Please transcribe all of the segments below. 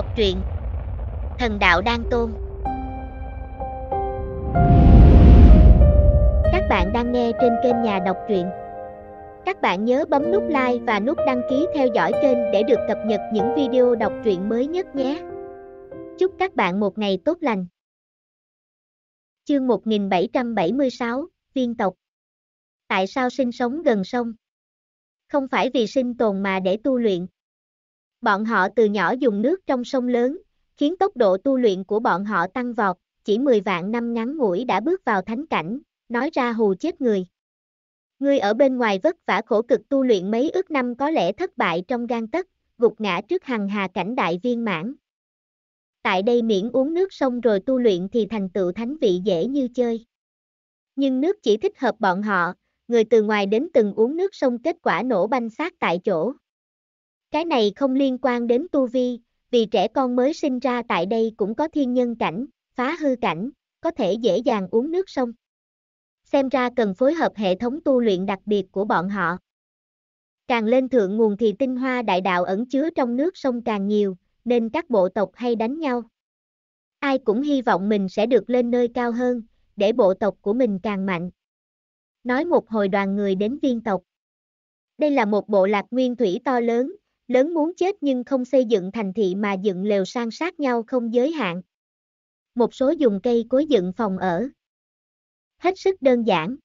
Đọc truyện Thần đạo Đan tôn Các bạn đang nghe trên kênh nhà đọc truyện Các bạn nhớ bấm nút like và nút đăng ký theo dõi kênh để được cập nhật những video đọc truyện mới nhất nhé Chúc các bạn một ngày tốt lành Chương 1776, Viên tộc Tại sao sinh sống gần sông? Không phải vì sinh tồn mà để tu luyện, Bọn họ từ nhỏ dùng nước trong sông lớn, khiến tốc độ tu luyện của bọn họ tăng vọt, chỉ 10 vạn năm ngắn ngủi đã bước vào thánh cảnh, nói ra hù chết người. Ngươi ở bên ngoài vất vả khổ cực tu luyện mấy ước năm có lẽ thất bại trong gan tất, gục ngã trước hằng hà cảnh đại viên mãn. Tại đây miễn uống nước sông rồi tu luyện thì thành tựu thánh vị dễ như chơi. Nhưng nước chỉ thích hợp bọn họ, người từ ngoài đến từng uống nước sông kết quả nổ banh xác tại chỗ. Cái này không liên quan đến tu vi, vì trẻ con mới sinh ra tại đây cũng có thiên nhân cảnh, phá hư cảnh, có thể dễ dàng uống nước sông. Xem ra cần phối hợp hệ thống tu luyện đặc biệt của bọn họ. Càng lên thượng nguồn thì tinh hoa đại đạo ẩn chứa trong nước sông càng nhiều, nên các bộ tộc hay đánh nhau. Ai cũng hy vọng mình sẽ được lên nơi cao hơn, để bộ tộc của mình càng mạnh. Nói một hồi đoàn người đến viên tộc. Đây là một bộ lạc nguyên thủy to lớn, lớn muốn chết nhưng không xây dựng thành thị mà dựng lều san sát nhau không giới hạn. Một số dùng cây cối dựng phòng ở. Hết sức đơn giản.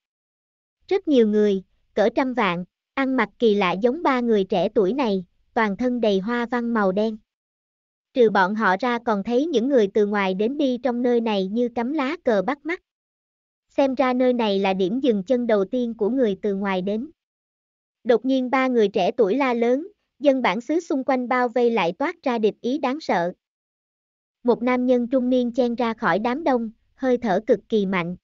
Rất nhiều người, cỡ trăm vạn, ăn mặc kỳ lạ giống ba người trẻ tuổi này, toàn thân đầy hoa văn màu đen. Trừ bọn họ ra còn thấy những người từ ngoài đến đi trong nơi này như cắm lá cờ bắt mắt. Xem ra nơi này là điểm dừng chân đầu tiên của người từ ngoài đến. Đột nhiên ba người trẻ tuổi la lớn, dân bản xứ xung quanh bao vây lại toát ra địch ý đáng sợ. Một nam nhân trung niên chen ra khỏi đám đông, hơi thở cực kỳ mạnh.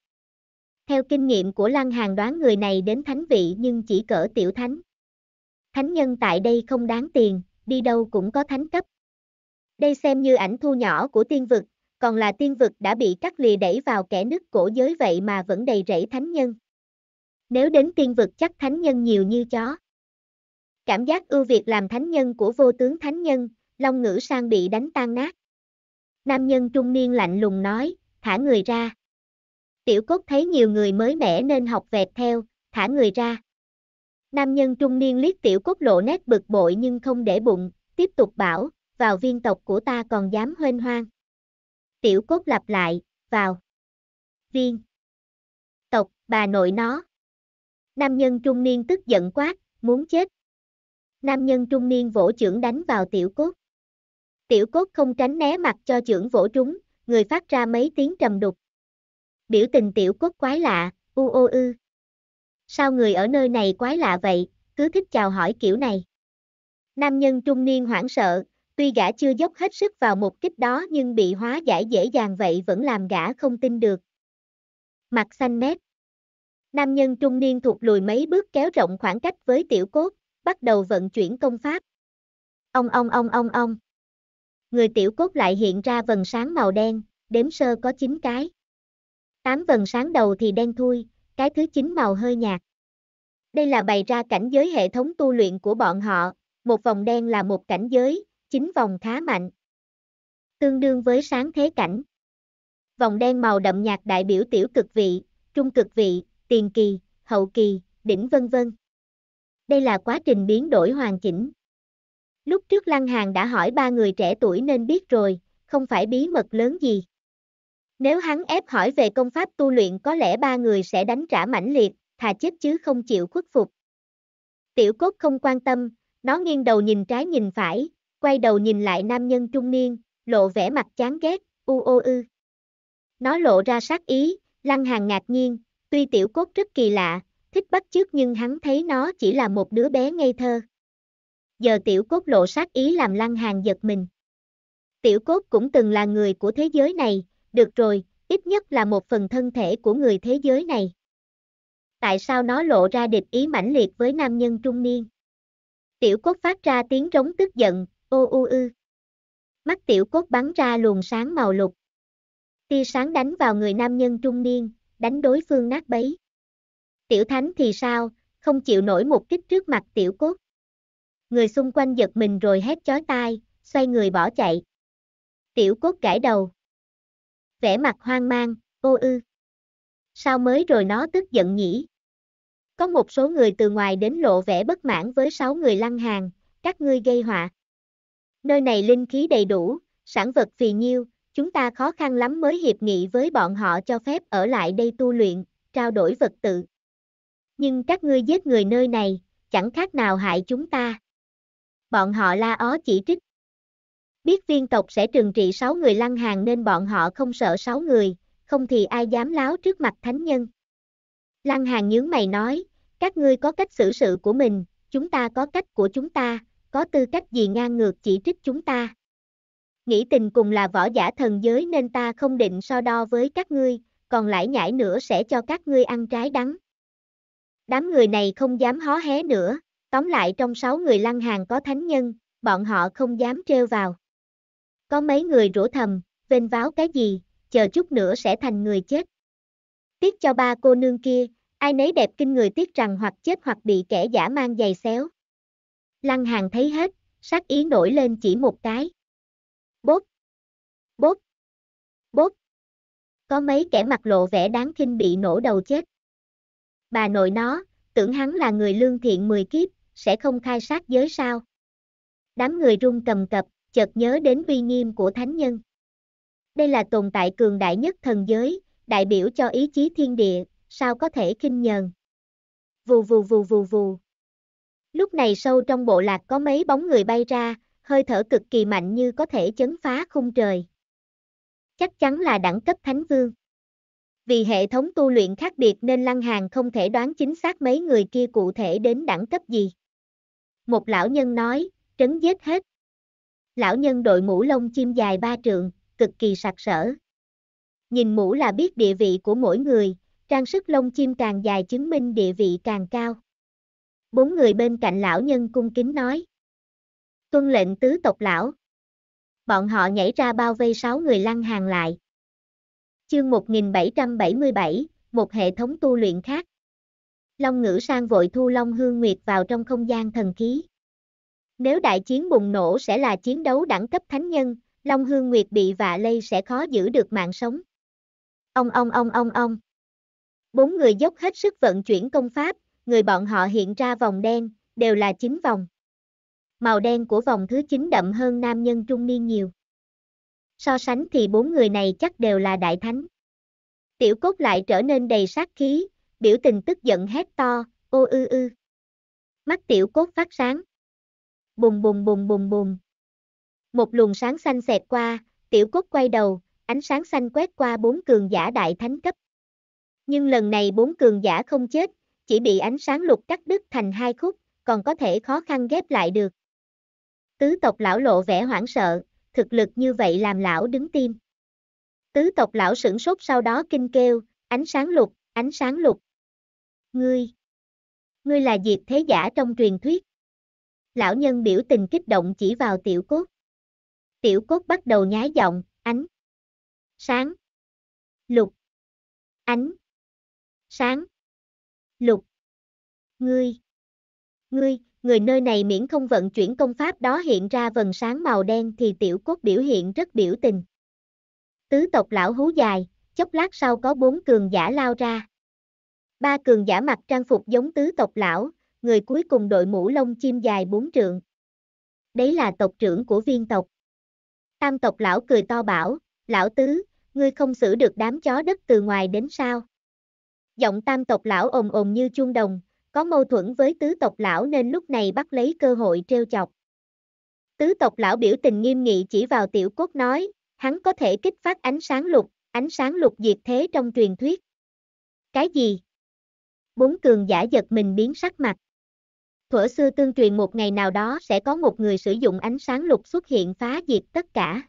Theo kinh nghiệm của Lăng Hàng đoán người này đến thánh vị nhưng chỉ cỡ tiểu thánh. Thánh nhân tại đây không đáng tiền, đi đâu cũng có thánh cấp. Đây xem như ảnh thu nhỏ của tiên vực, còn là tiên vực đã bị cắt lìa đẩy vào kẻ nứt cổ giới vậy mà vẫn đầy rẫy thánh nhân. Nếu đến tiên vực chắc thánh nhân nhiều như chó. Cảm giác ưu việt làm thánh nhân của vô tướng thánh nhân, long ngữ sang bị đánh tan nát. Nam nhân trung niên lạnh lùng nói, thả người ra. Tiểu cốt thấy nhiều người mới mẻ nên học vẹt theo, thả người ra. Nam nhân trung niên liếc tiểu cốt lộ nét bực bội nhưng không để bụng, tiếp tục bảo, vào viên tộc của ta còn dám huênh hoang. Tiểu cốt lặp lại, vào. Viên. Tộc, bà nội nó. Nam nhân trung niên tức giận quát, muốn chết, Nam nhân trung niên vỗ chưởng đánh vào tiểu cốt. Tiểu cốt không tránh né mặt cho chưởng vỗ trúng, người phát ra mấy tiếng trầm đục. Biểu tình tiểu cốt quái lạ, u ô ư. Sao người ở nơi này quái lạ vậy, cứ thích chào hỏi kiểu này. Nam nhân trung niên hoảng sợ, tuy gã chưa dốc hết sức vào một kích đó nhưng bị hóa giải dễ dàng vậy vẫn làm gã không tin được. Mặt xanh mét. Nam nhân trung niên thụt lùi mấy bước kéo rộng khoảng cách với tiểu cốt, bắt đầu vận chuyển công pháp. Ông ông ông ông ông. Người tiểu cốt lại hiện ra vần sáng màu đen, đếm sơ có 9 cái. Tám vần sáng đầu thì đen thui, cái thứ 9 màu hơi nhạt. Đây là bày ra cảnh giới hệ thống tu luyện của bọn họ, một vòng đen là một cảnh giới, 9 vòng khá mạnh. Tương đương với sáng thế cảnh. Vòng đen màu đậm nhạt đại biểu tiểu cực vị, trung cực vị, tiền kỳ, hậu kỳ, đỉnh vân vân. Đây là quá trình biến đổi hoàn chỉnh. Lúc trước Lăng Hàn đã hỏi ba người trẻ tuổi nên biết rồi, không phải bí mật lớn gì. Nếu hắn ép hỏi về công pháp tu luyện có lẽ ba người sẽ đánh trả mãnh liệt, thà chết chứ không chịu khuất phục. Tiểu cốt không quan tâm, nó nghiêng đầu nhìn trái nhìn phải, quay đầu nhìn lại nam nhân trung niên, lộ vẻ mặt chán ghét, u ô ư. Nó lộ ra sát ý, lăng hàng ngạc nhiên, tuy tiểu cốt rất kỳ lạ, thích bắt chước nhưng hắn thấy nó chỉ là một đứa bé ngây thơ. Giờ tiểu cốt lộ sát ý làm lăng hàng giật mình. Tiểu cốt cũng từng là người của thế giới này, được rồi, ít nhất là một phần thân thể của người thế giới này. Tại sao nó lộ ra địch ý mãnh liệt với nam nhân trung niên? Tiểu cốt phát ra tiếng rống tức giận, ô u ư. Mắt tiểu cốt bắn ra luồng sáng màu lục. Tia sáng đánh vào người nam nhân trung niên, đánh đối phương nát bấy. Tiểu thánh thì sao, không chịu nổi một kích trước mặt tiểu cốt. Người xung quanh giật mình rồi hét chói tai, xoay người bỏ chạy. Tiểu cốt gãi đầu. vẻ mặt hoang mang, ô ư. Sao mới rồi nó tức giận nhỉ? Có một số người từ ngoài đến lộ vẻ bất mãn với sáu người lăng hàng, các ngươi gây họa. Nơi này linh khí đầy đủ, sản vật phì nhiêu, chúng ta khó khăn lắm mới hiệp nghị với bọn họ cho phép ở lại đây tu luyện, trao đổi vật tự nhưng các ngươi giết người nơi này, chẳng khác nào hại chúng ta. Bọn họ la ó chỉ trích. Biết viên tộc sẽ trừng trị 6 người lăng hàng nên bọn họ không sợ 6 người, không thì ai dám láo trước mặt thánh nhân. Lăng hàng nhướng mày nói, các ngươi có cách xử sự của mình, chúng ta có cách của chúng ta, có tư cách gì ngang ngược chỉ trích chúng ta. Nghĩ tình cùng là võ giả thần giới nên ta không định so đo với các ngươi, còn lại nhảy nữa sẽ cho các ngươi ăn trái đắng. Đám người này không dám hó hé nữa, tóm lại trong sáu người lăng hàng có thánh nhân, bọn họ không dám treo vào. Có mấy người rủa thầm, vênh váo cái gì, chờ chút nữa sẽ thành người chết. Tiếc cho ba cô nương kia, ai nấy đẹp kinh người tiếc rằng hoặc chết hoặc bị kẻ giả mang giày xéo. Lăng hàng thấy hết, sắc ý nổi lên chỉ một cái. Bốp, bốp, bốp. Có mấy kẻ mặt lộ vẻ đáng kinh bị nổ đầu chết. Bà nội nó, tưởng hắn là người lương thiện 10 kiếp, sẽ không khai sát giới sao. Đám người rung cầm cập, chợt nhớ đến uy nghiêm của thánh nhân. Đây là tồn tại cường đại nhất thần giới, đại biểu cho ý chí thiên địa, sao có thể kinh nhờn. Vù vù vù vù vù. Lúc này sâu trong bộ lạc có mấy bóng người bay ra, hơi thở cực kỳ mạnh như có thể chấn phá khung trời. Chắc chắn là đẳng cấp thánh vương. Vì hệ thống tu luyện khác biệt nên Lăng Hàng không thể đoán chính xác mấy người kia cụ thể đến đẳng cấp gì. Một lão nhân nói, trấn giết hết. Lão nhân đội mũ lông chim dài ba trường, cực kỳ sặc sỡ. Nhìn mũ là biết địa vị của mỗi người, trang sức lông chim càng dài chứng minh địa vị càng cao. Bốn người bên cạnh lão nhân cung kính nói. Tuân lệnh tứ tộc lão. Bọn họ nhảy ra bao vây sáu người lăng hàng lại. Chương 1777, một hệ thống tu luyện khác. Long ngữ sang vội thu Long Hương Nguyệt vào trong không gian thần khí. Nếu đại chiến bùng nổ sẽ là chiến đấu đẳng cấp thánh nhân, Long Hương Nguyệt bị vạ lây sẽ khó giữ được mạng sống. Ông ông ông ông ông. Bốn người dốc hết sức vận chuyển công pháp, người bọn họ hiện ra vòng đen, đều là chín vòng. Màu đen của vòng thứ 9 đậm hơn nam nhân trung niên nhiều so sánh thì bốn người này chắc đều là đại thánh. Tiểu cốt lại trở nên đầy sát khí, biểu tình tức giận hét to, ô ư ư. Mắt tiểu cốt phát sáng. Bùng bùng bùng bùng bùng. Một luồng sáng xanh xẹt qua, tiểu cốt quay đầu, ánh sáng xanh quét qua bốn cường giả đại thánh cấp. Nhưng lần này bốn cường giả không chết, chỉ bị ánh sáng lục cắt đứt thành hai khúc, còn có thể khó khăn ghép lại được. Tứ tộc lão lộ vẻ hoảng sợ, thực lực như vậy làm lão đứng tim. Tứ tộc lão sửng sốt sau đó kinh kêu, ánh sáng lục, ánh sáng lục. Ngươi, ngươi là diệt thế giả trong truyền thuyết. Lão nhân biểu tình kích động chỉ vào tiểu cốt. Tiểu cốt bắt đầu nhái giọng, ánh, sáng, lục, ánh, sáng, lục. Ngươi, ngươi, người nơi này miễn không vận chuyển công pháp đó hiện ra vần sáng màu đen thì tiểu cốt biểu hiện rất biểu tình. Tứ tộc lão hú dài, chốc lát sau có bốn cường giả lao ra. Ba cường giả mặc trang phục giống tứ tộc lão, người cuối cùng đội mũ lông chim dài bốn trượng. Đấy là tộc trưởng của viên tộc. Tam tộc lão cười to bảo, lão tứ, ngươi không xử được đám chó đất từ ngoài đến sao. Giọng tam tộc lão ồn ồn như chuông đồng, có mâu thuẫn với tứ tộc lão nên lúc này bắt lấy cơ hội trêu chọc. Tứ tộc lão biểu tình nghiêm nghị chỉ vào tiểu cốt nói, hắn có thể kích phát ánh sáng lục, ánh sáng lục diệt thế trong truyền thuyết. Cái gì? Bốn cường giả giật mình biến sắc mặt. Thuở xưa tương truyền một ngày nào đó sẽ có một người sử dụng ánh sáng lục xuất hiện phá diệt tất cả.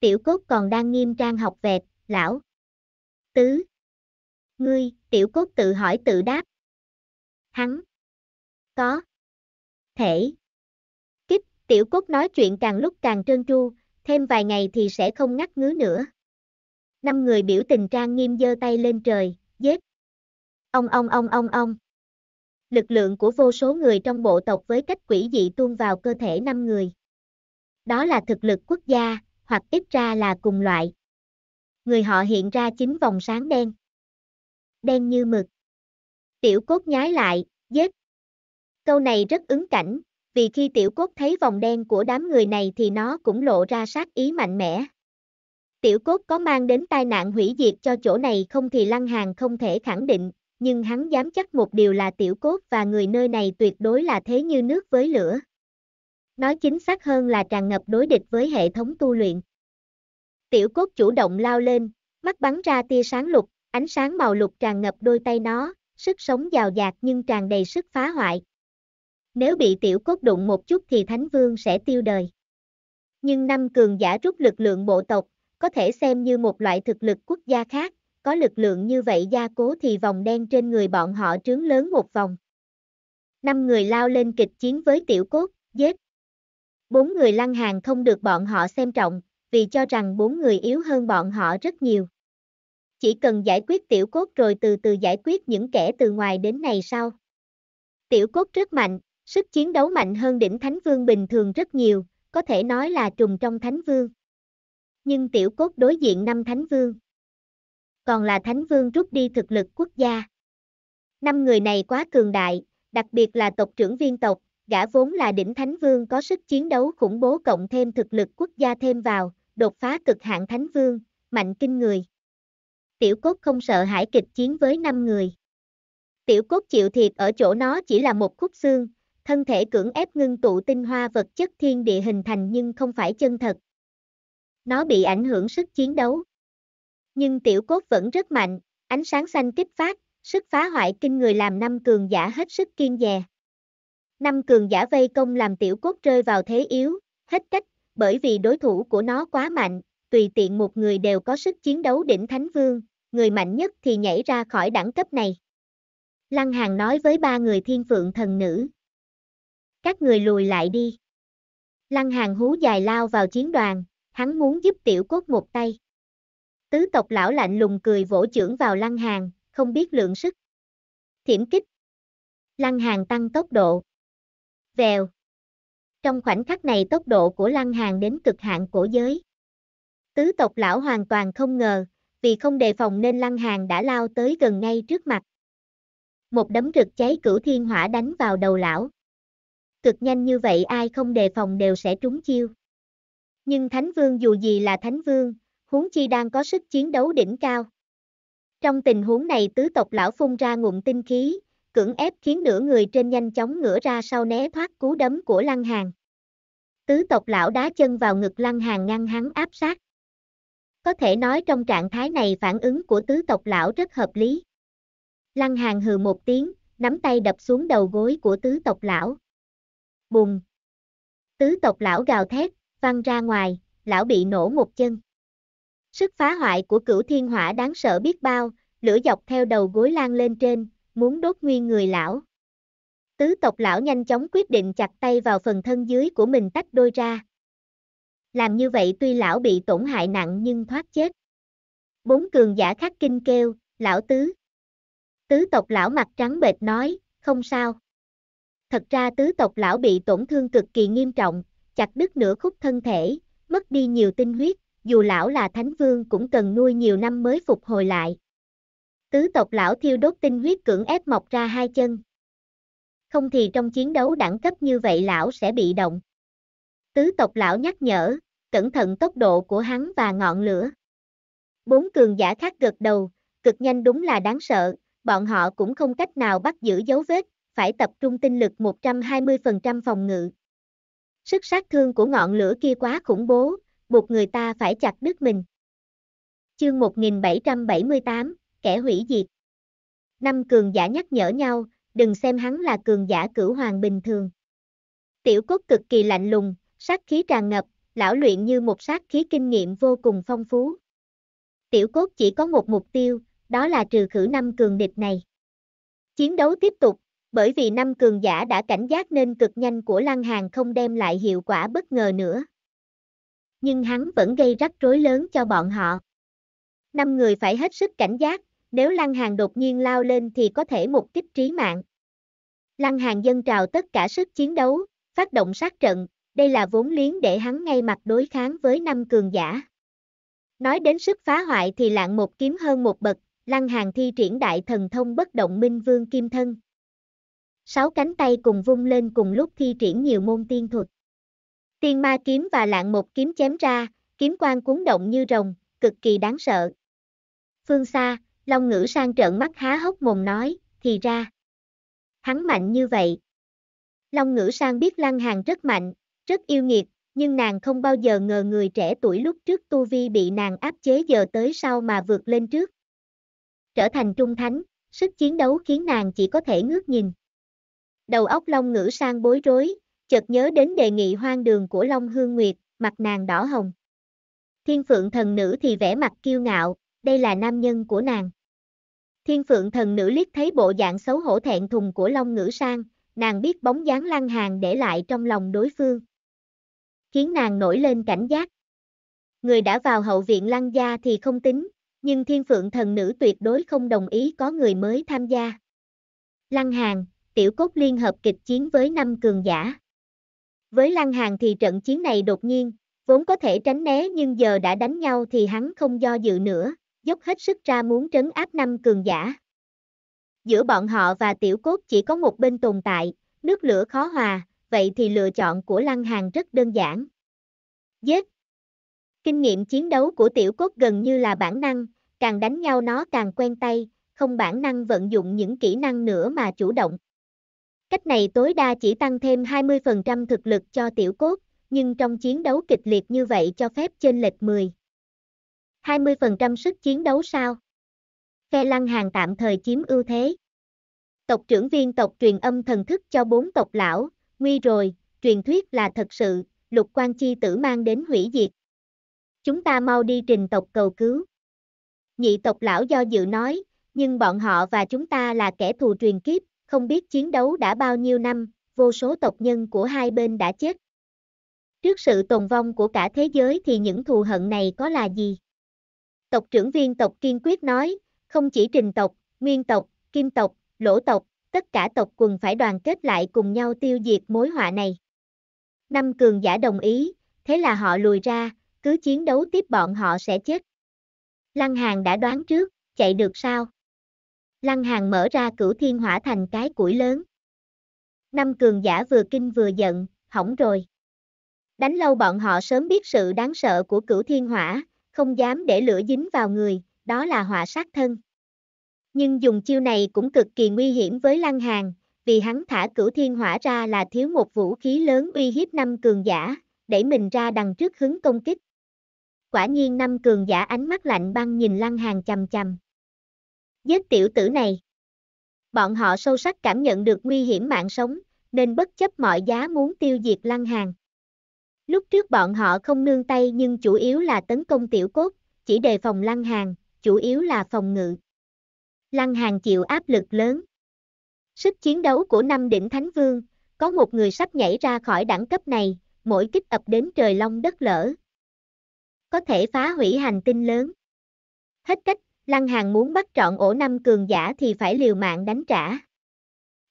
Tiểu cốt còn đang nghiêm trang học vẹt, lão. Tứ. Ngươi, tiểu cốt tự hỏi tự đáp, hắn có thể kích tiểu cốt nói chuyện càng lúc càng trơn tru thêm vài ngày thì sẽ không ngắt ngứa nữa năm người biểu tình trang nghiêm giơ tay lên trời giết ông ông ông ông ông lực lượng của vô số người trong bộ tộc với cách quỷ dị tuôn vào cơ thể năm người đó là thực lực quốc gia hoặc ít ra là cùng loại người họ hiện ra chính vòng sáng đen đen như mực Tiểu cốt nhái lại, giết. Câu này rất ứng cảnh, vì khi tiểu cốt thấy vòng đen của đám người này thì nó cũng lộ ra sát ý mạnh mẽ. Tiểu cốt có mang đến tai nạn hủy diệt cho chỗ này không thì Lăng Hàng không thể khẳng định, nhưng hắn dám chắc một điều là tiểu cốt và người nơi này tuyệt đối là thế như nước với lửa. Nói chính xác hơn là tràn ngập đối địch với hệ thống tu luyện. Tiểu cốt chủ động lao lên, mắt bắn ra tia sáng lục, ánh sáng màu lục tràn ngập đôi tay nó, sức sống giàu dạt nhưng tràn đầy sức phá hoại. Nếu bị tiểu cốt đụng một chút thì Thánh Vương sẽ tiêu đời. Nhưng năm cường giả rút lực lượng bộ tộc, có thể xem như một loại thực lực quốc gia khác, có lực lượng như vậy gia cố thì vòng đen trên người bọn họ trướng lớn một vòng. Năm người lao lên kịch chiến với tiểu cốt, giết. Bốn người lăng hàng không được bọn họ xem trọng, vì cho rằng bốn người yếu hơn bọn họ rất nhiều. Chỉ cần giải quyết tiểu cốt rồi từ từ giải quyết những kẻ từ ngoài đến này sau. Tiểu cốt rất mạnh, sức chiến đấu mạnh hơn đỉnh Thánh Vương bình thường rất nhiều, có thể nói là trùng trong Thánh Vương. Nhưng tiểu cốt đối diện năm Thánh Vương. Còn là Thánh Vương rút đi thực lực quốc gia. Năm người này quá cường đại, đặc biệt là tộc trưởng viên tộc, gã vốn là đỉnh Thánh Vương có sức chiến đấu khủng bố cộng thêm thực lực quốc gia thêm vào, đột phá cực hạn Thánh Vương, mạnh kinh người tiểu cốt không sợ hãi kịch chiến với 5 người. Tiểu cốt chịu thiệt ở chỗ nó chỉ là một khúc xương, thân thể cưỡng ép ngưng tụ tinh hoa vật chất thiên địa hình thành nhưng không phải chân thật. Nó bị ảnh hưởng sức chiến đấu. Nhưng tiểu cốt vẫn rất mạnh, ánh sáng xanh kích phát, sức phá hoại kinh người làm năm cường giả hết sức kiên dè. Năm cường giả vây công làm tiểu cốt rơi vào thế yếu, hết cách, bởi vì đối thủ của nó quá mạnh, tùy tiện một người đều có sức chiến đấu đỉnh thánh vương, người mạnh nhất thì nhảy ra khỏi đẳng cấp này. Lăng Hàng nói với ba người thiên phượng thần nữ. Các người lùi lại đi. Lăng Hàng hú dài lao vào chiến đoàn, hắn muốn giúp tiểu cốt một tay. Tứ tộc lão lạnh lùng cười vỗ chưởng vào Lăng Hàng, không biết lượng sức. Thiểm kích. Lăng Hàng tăng tốc độ. Vèo. Trong khoảnh khắc này tốc độ của Lăng Hàng đến cực hạn cổ giới. Tứ tộc lão hoàn toàn không ngờ, vì không đề phòng nên lăng hàng đã lao tới gần ngay trước mặt. Một đấm rực cháy cửu thiên hỏa đánh vào đầu lão. Cực nhanh như vậy ai không đề phòng đều sẽ trúng chiêu. Nhưng Thánh Vương dù gì là Thánh Vương, huống chi đang có sức chiến đấu đỉnh cao. Trong tình huống này tứ tộc lão phun ra ngụm tinh khí, cưỡng ép khiến nửa người trên nhanh chóng ngửa ra sau né thoát cú đấm của lăng hàng. Tứ tộc lão đá chân vào ngực lăng hàng ngăn hắn áp sát. Có thể nói trong trạng thái này phản ứng của tứ tộc lão rất hợp lý. Lăng hàn hừ một tiếng, nắm tay đập xuống đầu gối của tứ tộc lão. Bùng! Tứ tộc lão gào thét, văng ra ngoài, lão bị nổ một chân. Sức phá hoại của cửu thiên hỏa đáng sợ biết bao, lửa dọc theo đầu gối lan lên trên, muốn đốt nguyên người lão. Tứ tộc lão nhanh chóng quyết định chặt tay vào phần thân dưới của mình tách đôi ra làm như vậy tuy lão bị tổn hại nặng nhưng thoát chết. Bốn cường giả khắc kinh kêu, lão tứ. Tứ tộc lão mặt trắng bệch nói, không sao. Thật ra tứ tộc lão bị tổn thương cực kỳ nghiêm trọng, chặt đứt nửa khúc thân thể, mất đi nhiều tinh huyết, dù lão là thánh vương cũng cần nuôi nhiều năm mới phục hồi lại. Tứ tộc lão thiêu đốt tinh huyết cưỡng ép mọc ra hai chân. Không thì trong chiến đấu đẳng cấp như vậy lão sẽ bị động. Tứ tộc lão nhắc nhở, cẩn thận tốc độ của hắn và ngọn lửa. Bốn cường giả khác gật đầu, cực nhanh đúng là đáng sợ, bọn họ cũng không cách nào bắt giữ dấu vết, phải tập trung tinh lực 120% phòng ngự. Sức sát thương của ngọn lửa kia quá khủng bố, buộc người ta phải chặt đứt mình. Chương 1778, kẻ hủy diệt. Năm cường giả nhắc nhở nhau, đừng xem hắn là cường giả cửu hoàng bình thường. Tiểu cốt cực kỳ lạnh lùng, sát khí tràn ngập, lão luyện như một sát khí kinh nghiệm vô cùng phong phú. Tiểu cốt chỉ có một mục tiêu, đó là trừ khử năm cường địch này. Chiến đấu tiếp tục, bởi vì năm cường giả đã cảnh giác nên cực nhanh của Lăng Hàng không đem lại hiệu quả bất ngờ nữa. Nhưng hắn vẫn gây rắc rối lớn cho bọn họ. Năm người phải hết sức cảnh giác, nếu Lăng Hàng đột nhiên lao lên thì có thể một kích trí mạng. Lăng Hàng dân trào tất cả sức chiến đấu, phát động sát trận, đây là vốn liếng để hắn ngay mặt đối kháng với năm cường giả. Nói đến sức phá hoại thì lạng một kiếm hơn một bậc, lăng hàng thi triển đại thần thông bất động minh vương kim thân. Sáu cánh tay cùng vung lên cùng lúc thi triển nhiều môn tiên thuật. Tiên ma kiếm và lạng một kiếm chém ra, kiếm quang cuốn động như rồng, cực kỳ đáng sợ. Phương xa, Long ngữ sang trợn mắt há hốc mồm nói, thì ra. Hắn mạnh như vậy. Long ngữ sang biết lăng hàng rất mạnh, rất yêu nghiệt, nhưng nàng không bao giờ ngờ người trẻ tuổi lúc trước tu vi bị nàng áp chế giờ tới sau mà vượt lên trước. Trở thành trung thánh, sức chiến đấu khiến nàng chỉ có thể ngước nhìn. Đầu óc Long Ngữ sang bối rối, chợt nhớ đến đề nghị hoang đường của Long Hương Nguyệt, mặt nàng đỏ hồng. Thiên phượng thần nữ thì vẻ mặt kiêu ngạo, đây là nam nhân của nàng. Thiên phượng thần nữ liếc thấy bộ dạng xấu hổ thẹn thùng của Long Ngữ Sang, nàng biết bóng dáng lăng hàng để lại trong lòng đối phương khiến nàng nổi lên cảnh giác. Người đã vào hậu viện lăng gia thì không tính, nhưng thiên phượng thần nữ tuyệt đối không đồng ý có người mới tham gia. Lăng Hàng, tiểu cốt liên hợp kịch chiến với năm cường giả. Với Lăng Hàng thì trận chiến này đột nhiên, vốn có thể tránh né nhưng giờ đã đánh nhau thì hắn không do dự nữa, dốc hết sức ra muốn trấn áp năm cường giả. Giữa bọn họ và tiểu cốt chỉ có một bên tồn tại, nước lửa khó hòa, vậy thì lựa chọn của Lăng Hàng rất đơn giản. Giết! Kinh nghiệm chiến đấu của tiểu cốt gần như là bản năng, càng đánh nhau nó càng quen tay, không bản năng vận dụng những kỹ năng nữa mà chủ động. Cách này tối đa chỉ tăng thêm 20% thực lực cho tiểu cốt, nhưng trong chiến đấu kịch liệt như vậy cho phép trên lệch 10. 20% sức chiến đấu sao? Phe lăng hàng tạm thời chiếm ưu thế. Tộc trưởng viên tộc truyền âm thần thức cho bốn tộc lão, nguy rồi, truyền thuyết là thật sự, lục quan chi tử mang đến hủy diệt. Chúng ta mau đi trình tộc cầu cứu. Nhị tộc lão do dự nói, nhưng bọn họ và chúng ta là kẻ thù truyền kiếp, không biết chiến đấu đã bao nhiêu năm, vô số tộc nhân của hai bên đã chết. Trước sự tồn vong của cả thế giới thì những thù hận này có là gì? Tộc trưởng viên tộc kiên quyết nói, không chỉ trình tộc, nguyên tộc, kim tộc, lỗ tộc, tất cả tộc quần phải đoàn kết lại cùng nhau tiêu diệt mối họa này. Năm cường giả đồng ý, thế là họ lùi ra, cứ chiến đấu tiếp bọn họ sẽ chết. Lăng Hàng đã đoán trước, chạy được sao? Lăng Hàng mở ra cửu thiên hỏa thành cái củi lớn. Năm cường giả vừa kinh vừa giận, hỏng rồi. Đánh lâu bọn họ sớm biết sự đáng sợ của cửu thiên hỏa, không dám để lửa dính vào người, đó là họa sát thân. Nhưng dùng chiêu này cũng cực kỳ nguy hiểm với Lăng Hàng, vì hắn thả cửu thiên hỏa ra là thiếu một vũ khí lớn uy hiếp năm cường giả, đẩy mình ra đằng trước hứng công kích. Quả nhiên năm cường giả ánh mắt lạnh băng nhìn Lăng Hàng chầm chầm. Giết tiểu tử này. Bọn họ sâu sắc cảm nhận được nguy hiểm mạng sống, nên bất chấp mọi giá muốn tiêu diệt Lăng Hàng. Lúc trước bọn họ không nương tay nhưng chủ yếu là tấn công tiểu cốt, chỉ đề phòng Lăng Hàng, chủ yếu là phòng ngự. Lăng Hàng chịu áp lực lớn. Sức chiến đấu của năm đỉnh Thánh Vương, có một người sắp nhảy ra khỏi đẳng cấp này, mỗi kích ập đến trời long đất lở. Có thể phá hủy hành tinh lớn. Hết cách, Lăng Hàng muốn bắt trọn ổ năm cường giả thì phải liều mạng đánh trả.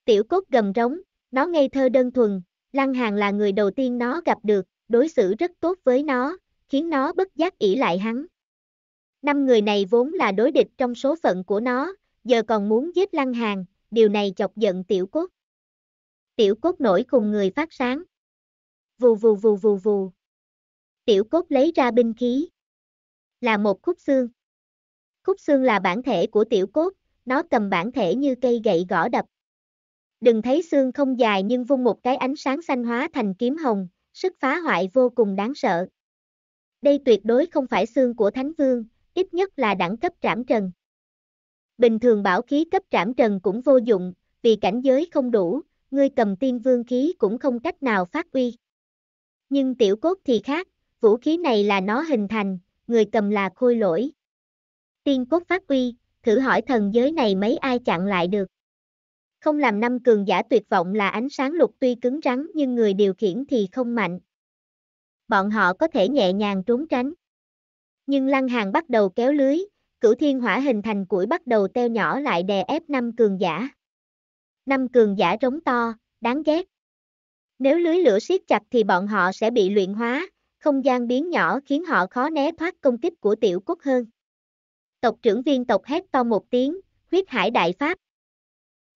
Tiểu cốt gầm rống, nó ngây thơ đơn thuần, Lăng Hàng là người đầu tiên nó gặp được, đối xử rất tốt với nó, khiến nó bất giác ỷ lại hắn. Năm người này vốn là đối địch trong số phận của nó, giờ còn muốn giết Lăng Hàn, điều này chọc giận tiểu cốt. Tiểu cốt nổi cùng người phát sáng. Vù vù vù vù vù. Tiểu cốt lấy ra binh khí. Là một khúc xương. Khúc xương là bản thể của tiểu cốt, nó cầm bản thể như cây gậy gõ đập. Đừng thấy xương không dài nhưng vung một cái ánh sáng xanh hóa thành kiếm hồng, sức phá hoại vô cùng đáng sợ. Đây tuyệt đối không phải xương của Thánh Vương, ít nhất là đẳng cấp trảm trần. Bình thường bảo khí cấp trảm trần cũng vô dụng, vì cảnh giới không đủ, ngươi cầm tiên vương khí cũng không cách nào phát uy. Nhưng tiểu cốt thì khác, vũ khí này là nó hình thành, người cầm là khôi lỗi. Tiên cốt phát uy, thử hỏi thần giới này mấy ai chặn lại được. Không làm năm cường giả tuyệt vọng là ánh sáng lục tuy cứng rắn nhưng người điều khiển thì không mạnh. Bọn họ có thể nhẹ nhàng trốn tránh. Nhưng lăng hàng bắt đầu kéo lưới, cửu thiên hỏa hình thành củi bắt đầu teo nhỏ lại đè ép năm cường giả. Năm cường giả rống to, đáng ghét. Nếu lưới lửa siết chặt thì bọn họ sẽ bị luyện hóa, không gian biến nhỏ khiến họ khó né thoát công kích của tiểu quốc hơn. Tộc trưởng viên tộc hét to một tiếng, huyết hải đại pháp.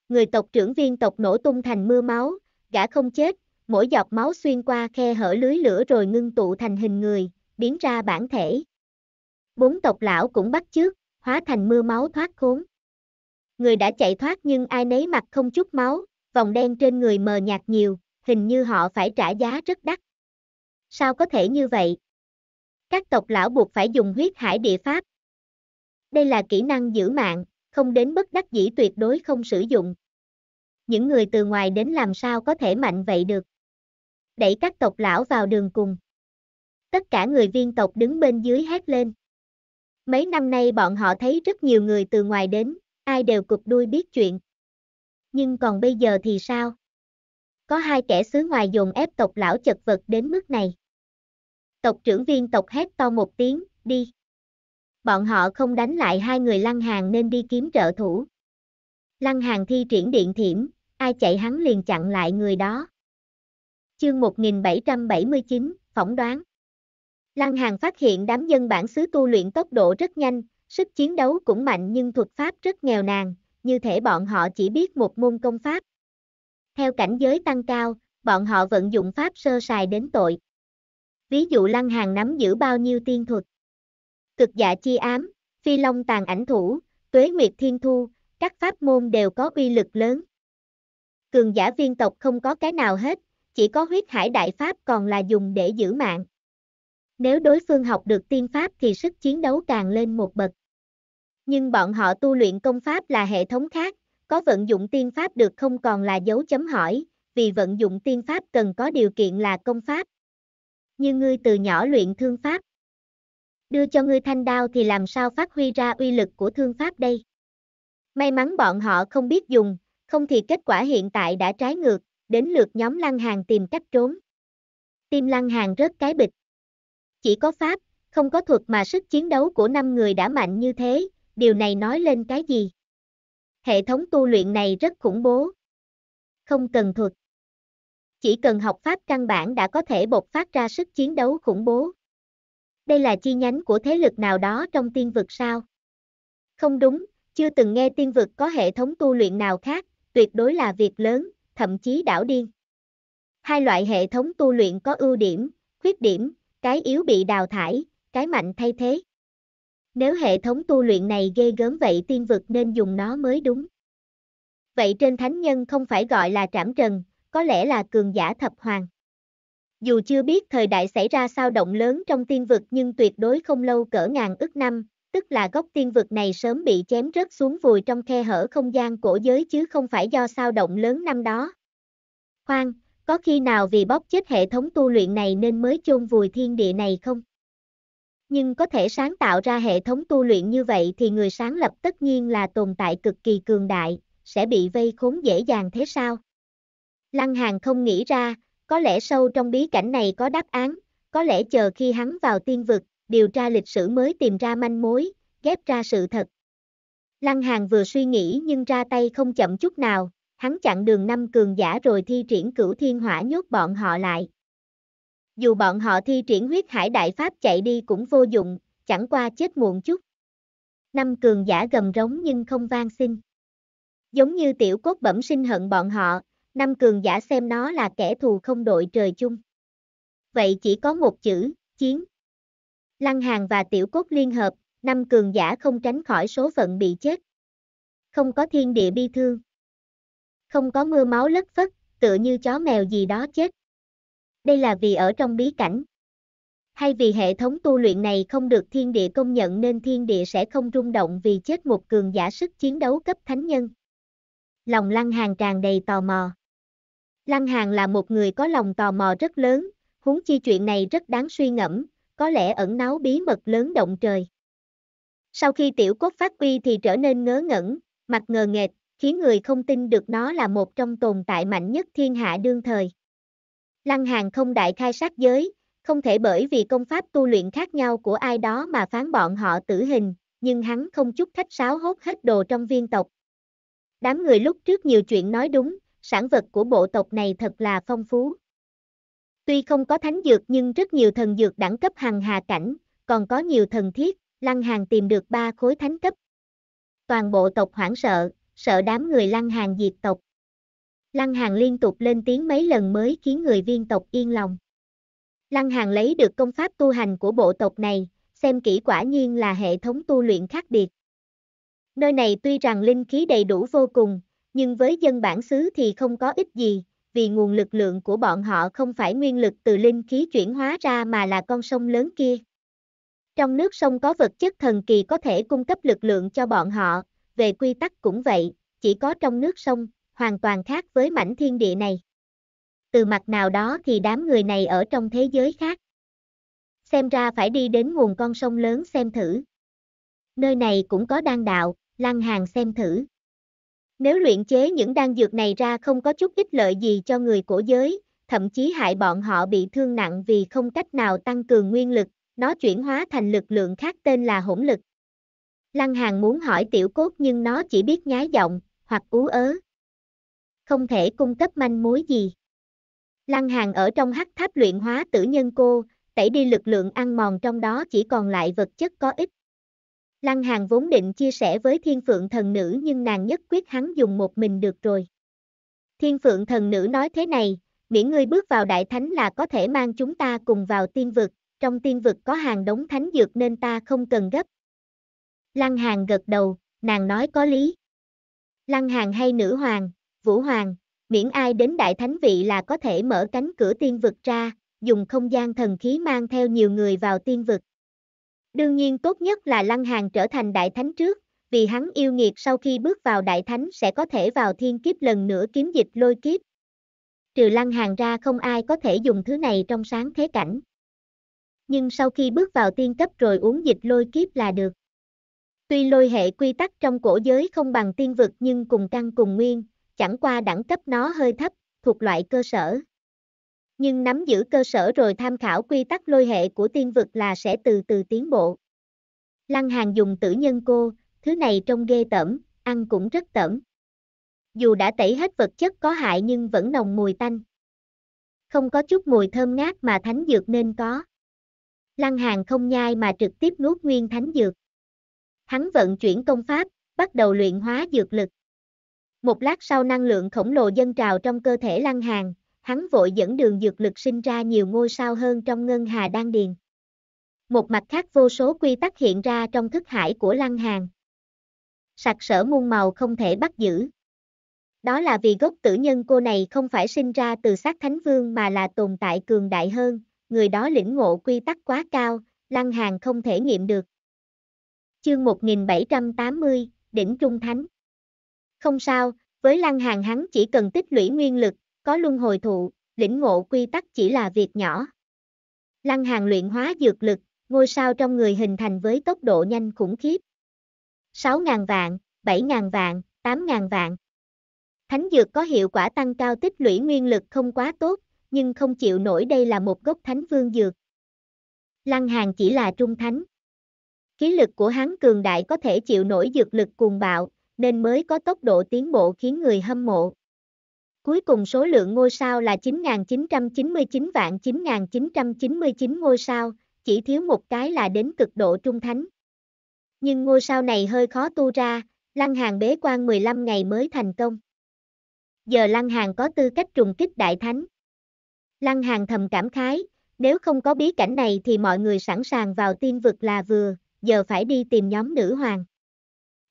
Người tộc trưởng viên tộc nổ tung thành mưa máu, gã không chết, mỗi giọt máu xuyên qua khe hở lưới lửa rồi ngưng tụ thành hình người, biến ra bản thể. Bốn tộc lão cũng bắt trước hóa thành mưa máu thoát khốn. Người đã chạy thoát nhưng ai nấy mặt không chút máu, vòng đen trên người mờ nhạt nhiều, hình như họ phải trả giá rất đắt. Sao có thể như vậy? Các tộc lão buộc phải dùng huyết hải địa pháp. Đây là kỹ năng giữ mạng, không đến bất đắc dĩ tuyệt đối không sử dụng. Những người từ ngoài đến làm sao có thể mạnh vậy được? Đẩy các tộc lão vào đường cùng. Tất cả người viên tộc đứng bên dưới hét lên. Mấy năm nay bọn họ thấy rất nhiều người từ ngoài đến, ai đều cục đuôi biết chuyện. Nhưng còn bây giờ thì sao? Có hai kẻ xứ ngoài dùng ép tộc lão chật vật đến mức này. Tộc trưởng viên tộc hét to một tiếng, đi. Bọn họ không đánh lại hai người lăng hàng nên đi kiếm trợ thủ. Lăng hàng thi triển điện thiểm, ai chạy hắn liền chặn lại người đó. Chương 1779, phỏng đoán. Lăng Hàng phát hiện đám dân bản xứ tu luyện tốc độ rất nhanh, sức chiến đấu cũng mạnh nhưng thuật pháp rất nghèo nàn, như thể bọn họ chỉ biết một môn công pháp. Theo cảnh giới tăng cao, bọn họ vận dụng pháp sơ sài đến tội. Ví dụ Lăng Hàng nắm giữ bao nhiêu tiên thuật. Cực dạ chi ám, phi long tàn ảnh thủ, tuế nguyệt thiên thu, các pháp môn đều có uy lực lớn. Cường giả viên tộc không có cái nào hết, chỉ có huyết hải đại pháp còn là dùng để giữ mạng. Nếu đối phương học được tiên pháp thì sức chiến đấu càng lên một bậc. Nhưng bọn họ tu luyện công pháp là hệ thống khác, có vận dụng tiên pháp được không còn là dấu chấm hỏi, vì vận dụng tiên pháp cần có điều kiện là công pháp. Như ngươi từ nhỏ luyện thương pháp. Đưa cho ngươi thanh đao thì làm sao phát huy ra uy lực của thương pháp đây? May mắn bọn họ không biết dùng, không thì kết quả hiện tại đã trái ngược, đến lượt nhóm Lăng Hàng tìm cách trốn. Tim Lăng Hàng rớt cái bịch. Chỉ có pháp, không có thuật mà sức chiến đấu của năm người đã mạnh như thế, điều này nói lên cái gì? Hệ thống tu luyện này rất khủng bố. Không cần thuật. Chỉ cần học pháp căn bản đã có thể bộc phát ra sức chiến đấu khủng bố. Đây là chi nhánh của thế lực nào đó trong tiên vực sao? Không đúng, chưa từng nghe tiên vực có hệ thống tu luyện nào khác, tuyệt đối là việc lớn, thậm chí đảo điên. Hai loại hệ thống tu luyện có ưu điểm, khuyết điểm, cái yếu bị đào thải, cái mạnh thay thế. Nếu hệ thống tu luyện này ghê gớm vậy tiên vực nên dùng nó mới đúng. Vậy trên thánh nhân không phải gọi là trảm trần, có lẽ là cường giả thập hoàng. Dù chưa biết thời đại xảy ra sao động lớn trong tiên vực nhưng tuyệt đối không lâu cỡ ngàn ức năm, tức là gốc tiên vực này sớm bị chém rớt xuống vùi trong khe hở không gian cổ giới chứ không phải do sao động lớn năm đó. Khoan, có khi nào vì bóc chết hệ thống tu luyện này nên mới chôn vùi thiên địa này không? Nhưng có thể sáng tạo ra hệ thống tu luyện như vậy thì người sáng lập tất nhiên là tồn tại cực kỳ cường đại, sẽ bị vây khốn dễ dàng thế sao? Lăng Hàng không nghĩ ra, có lẽ sâu trong bí cảnh này có đáp án, có lẽ chờ khi hắn vào tiên vực, điều tra lịch sử mới tìm ra manh mối, ghép ra sự thật. Lăng Hàng vừa suy nghĩ nhưng ra tay không chậm chút nào, hắn chặn đường năm cường giả rồi thi triển cửu thiên hỏa nhốt bọn họ lại. Dù bọn họ thi triển huyết hải đại pháp chạy đi cũng vô dụng, chẳng qua chết muộn chút. Năm cường giả gầm rống nhưng không vang xin. Giống như tiểu cốt bẩm sinh hận bọn họ, năm cường giả xem nó là kẻ thù không đội trời chung. Vậy chỉ có một chữ, chiến. Lăng Hàng và tiểu cốt liên hợp, năm cường giả không tránh khỏi số phận bị chết. Không có thiên địa bi thương không có mưa máu lất phất, tựa như chó mèo gì đó chết. Đây là vì ở trong bí cảnh. Hay vì hệ thống tu luyện này không được thiên địa công nhận nên thiên địa sẽ không rung động vì chết một cường giả sức chiến đấu cấp thánh nhân. Lòng Lăng Hàng tràn đầy tò mò. Lăng Hàng là một người có lòng tò mò rất lớn, huống chi chuyện này rất đáng suy ngẫm, có lẽ ẩn náu bí mật lớn động trời. Sau khi tiểu cốt phát uy thì trở nên ngớ ngẩn, mặt ngờ nghệt, khiến người không tin được nó là một trong tồn tại mạnh nhất thiên hạ đương thời. Lăng Hàng không đại khai sát giới, không thể bởi vì công pháp tu luyện khác nhau của ai đó mà phán bọn họ tử hình, nhưng hắn không chút khách sáo hốt hết đồ trong viên tộc. Đám người lúc trước nhiều chuyện nói đúng, sản vật của bộ tộc này thật là phong phú. Tuy không có thánh dược nhưng rất nhiều thần dược đẳng cấp hàng hà cảnh, còn có nhiều thần thiết, Lăng Hàng tìm được ba khối thánh cấp. Toàn bộ tộc hoảng sợ, sợ đám người lăng hàng diệt tộc. Lăng hàng liên tục lên tiếng mấy lần mới khiến người viên tộc yên lòng. Lăng hàng lấy được công pháp tu hành của bộ tộc này, xem kỹ quả nhiên là hệ thống tu luyện khác biệt. Nơi này tuy rằng linh khí đầy đủ vô cùng, nhưng với dân bản xứ thì không có ích gì, vì nguồn lực lượng của bọn họ không phải nguyên lực từ linh khí chuyển hóa ra mà là con sông lớn kia. Trong nước sông có vật chất thần kỳ có thể cung cấp lực lượng cho bọn họ, về quy tắc cũng vậy, chỉ có trong nước sông, hoàn toàn khác với mảnh thiên địa này. Từ mặt nào đó thì đám người này ở trong thế giới khác. Xem ra phải đi đến nguồn con sông lớn xem thử. Nơi này cũng có đan đạo, lăng hàng xem thử. Nếu luyện chế những đan dược này ra không có chút ích lợi gì cho người cổ giới, thậm chí hại bọn họ bị thương nặng vì không cách nào tăng cường nguyên lực, nó chuyển hóa thành lực lượng khác tên là hỗn lực. Lăng Hàng muốn hỏi tiểu cốt nhưng nó chỉ biết nhái giọng, hoặc ú ớ. Không thể cung cấp manh mối gì. Lăng Hàng ở trong hắc tháp luyện hóa tử nhân cô, tẩy đi lực lượng ăn mòn trong đó chỉ còn lại vật chất có ích. Lăng Hàng vốn định chia sẻ với thiên phượng thần nữ nhưng nàng nhất quyết hắn dùng một mình được rồi. Thiên phượng thần nữ nói thế này, miễn ngươi bước vào đại thánh là có thể mang chúng ta cùng vào tiên vực, trong tiên vực có hàng đống thánh dược nên ta không cần gấp, Lăng Hàng gật đầu, nàng nói có lý. Lăng Hàng hay nữ hoàng, vũ hoàng, miễn ai đến đại thánh vị là có thể mở cánh cửa tiên vực ra, dùng không gian thần khí mang theo nhiều người vào tiên vực. Đương nhiên tốt nhất là Lăng Hàng trở thành đại thánh trước, vì hắn yêu nghiệt sau khi bước vào đại thánh sẽ có thể vào thiên kiếp lần nữa kiếm dịch lôi kiếp. Trừ Lăng Hàng ra không ai có thể dùng thứ này trong sáng thế cảnh. Nhưng sau khi bước vào tiên cấp rồi uống dịch lôi kiếp là được. Tuy lôi hệ quy tắc trong cổ giới không bằng tiên vực nhưng cùng căn cùng nguyên, chẳng qua đẳng cấp nó hơi thấp, thuộc loại cơ sở. Nhưng nắm giữ cơ sở rồi tham khảo quy tắc lôi hệ của tiên vực là sẽ từ từ tiến bộ. Lăng Hàng dùng tử nhân cô, thứ này trông ghê tởm, ăn cũng rất tởm. Dù đã tẩy hết vật chất có hại nhưng vẫn nồng mùi tanh. Không có chút mùi thơm ngát mà thánh dược nên có. Lăng Hàng không nhai mà trực tiếp nuốt nguyên thánh dược. Hắn vận chuyển công pháp, bắt đầu luyện hóa dược lực. Một lát sau năng lượng khổng lồ dân trào trong cơ thể lăng hàng, hắn vội dẫn đường dược lực sinh ra nhiều ngôi sao hơn trong ngân hà đan điền. Một mặt khác vô số quy tắc hiện ra trong thức hải của lăng hàng. Sặc sở muôn màu không thể bắt giữ. Đó là vì gốc tử nhân cô này không phải sinh ra từ sát thánh vương mà là tồn tại cường đại hơn, người đó lĩnh ngộ quy tắc quá cao, lăng hàng không thể nghiệm được chương 1780, đỉnh Trung Thánh. Không sao, với Lăng Hàng hắn chỉ cần tích lũy nguyên lực, có luân hồi thụ, lĩnh ngộ quy tắc chỉ là việc nhỏ. Lăng Hàng luyện hóa dược lực, ngôi sao trong người hình thành với tốc độ nhanh khủng khiếp. 6.000 vạn, 7.000 vạn, 8.000 vạn. Thánh dược có hiệu quả tăng cao tích lũy nguyên lực không quá tốt, nhưng không chịu nổi đây là một gốc thánh vương dược. Lăng Hàng chỉ là trung thánh, Ký lực của hắn cường đại có thể chịu nổi dược lực cuồng bạo, nên mới có tốc độ tiến bộ khiến người hâm mộ. Cuối cùng số lượng ngôi sao là 9.999 vạn 9.999 ngôi sao, chỉ thiếu một cái là đến cực độ trung thánh. Nhưng ngôi sao này hơi khó tu ra, Lăng Hàng bế quan 15 ngày mới thành công. Giờ Lăng Hàng có tư cách trùng kích đại thánh. Lăng Hàng thầm cảm khái, nếu không có bí cảnh này thì mọi người sẵn sàng vào tiên vực là vừa, giờ phải đi tìm nhóm nữ hoàng.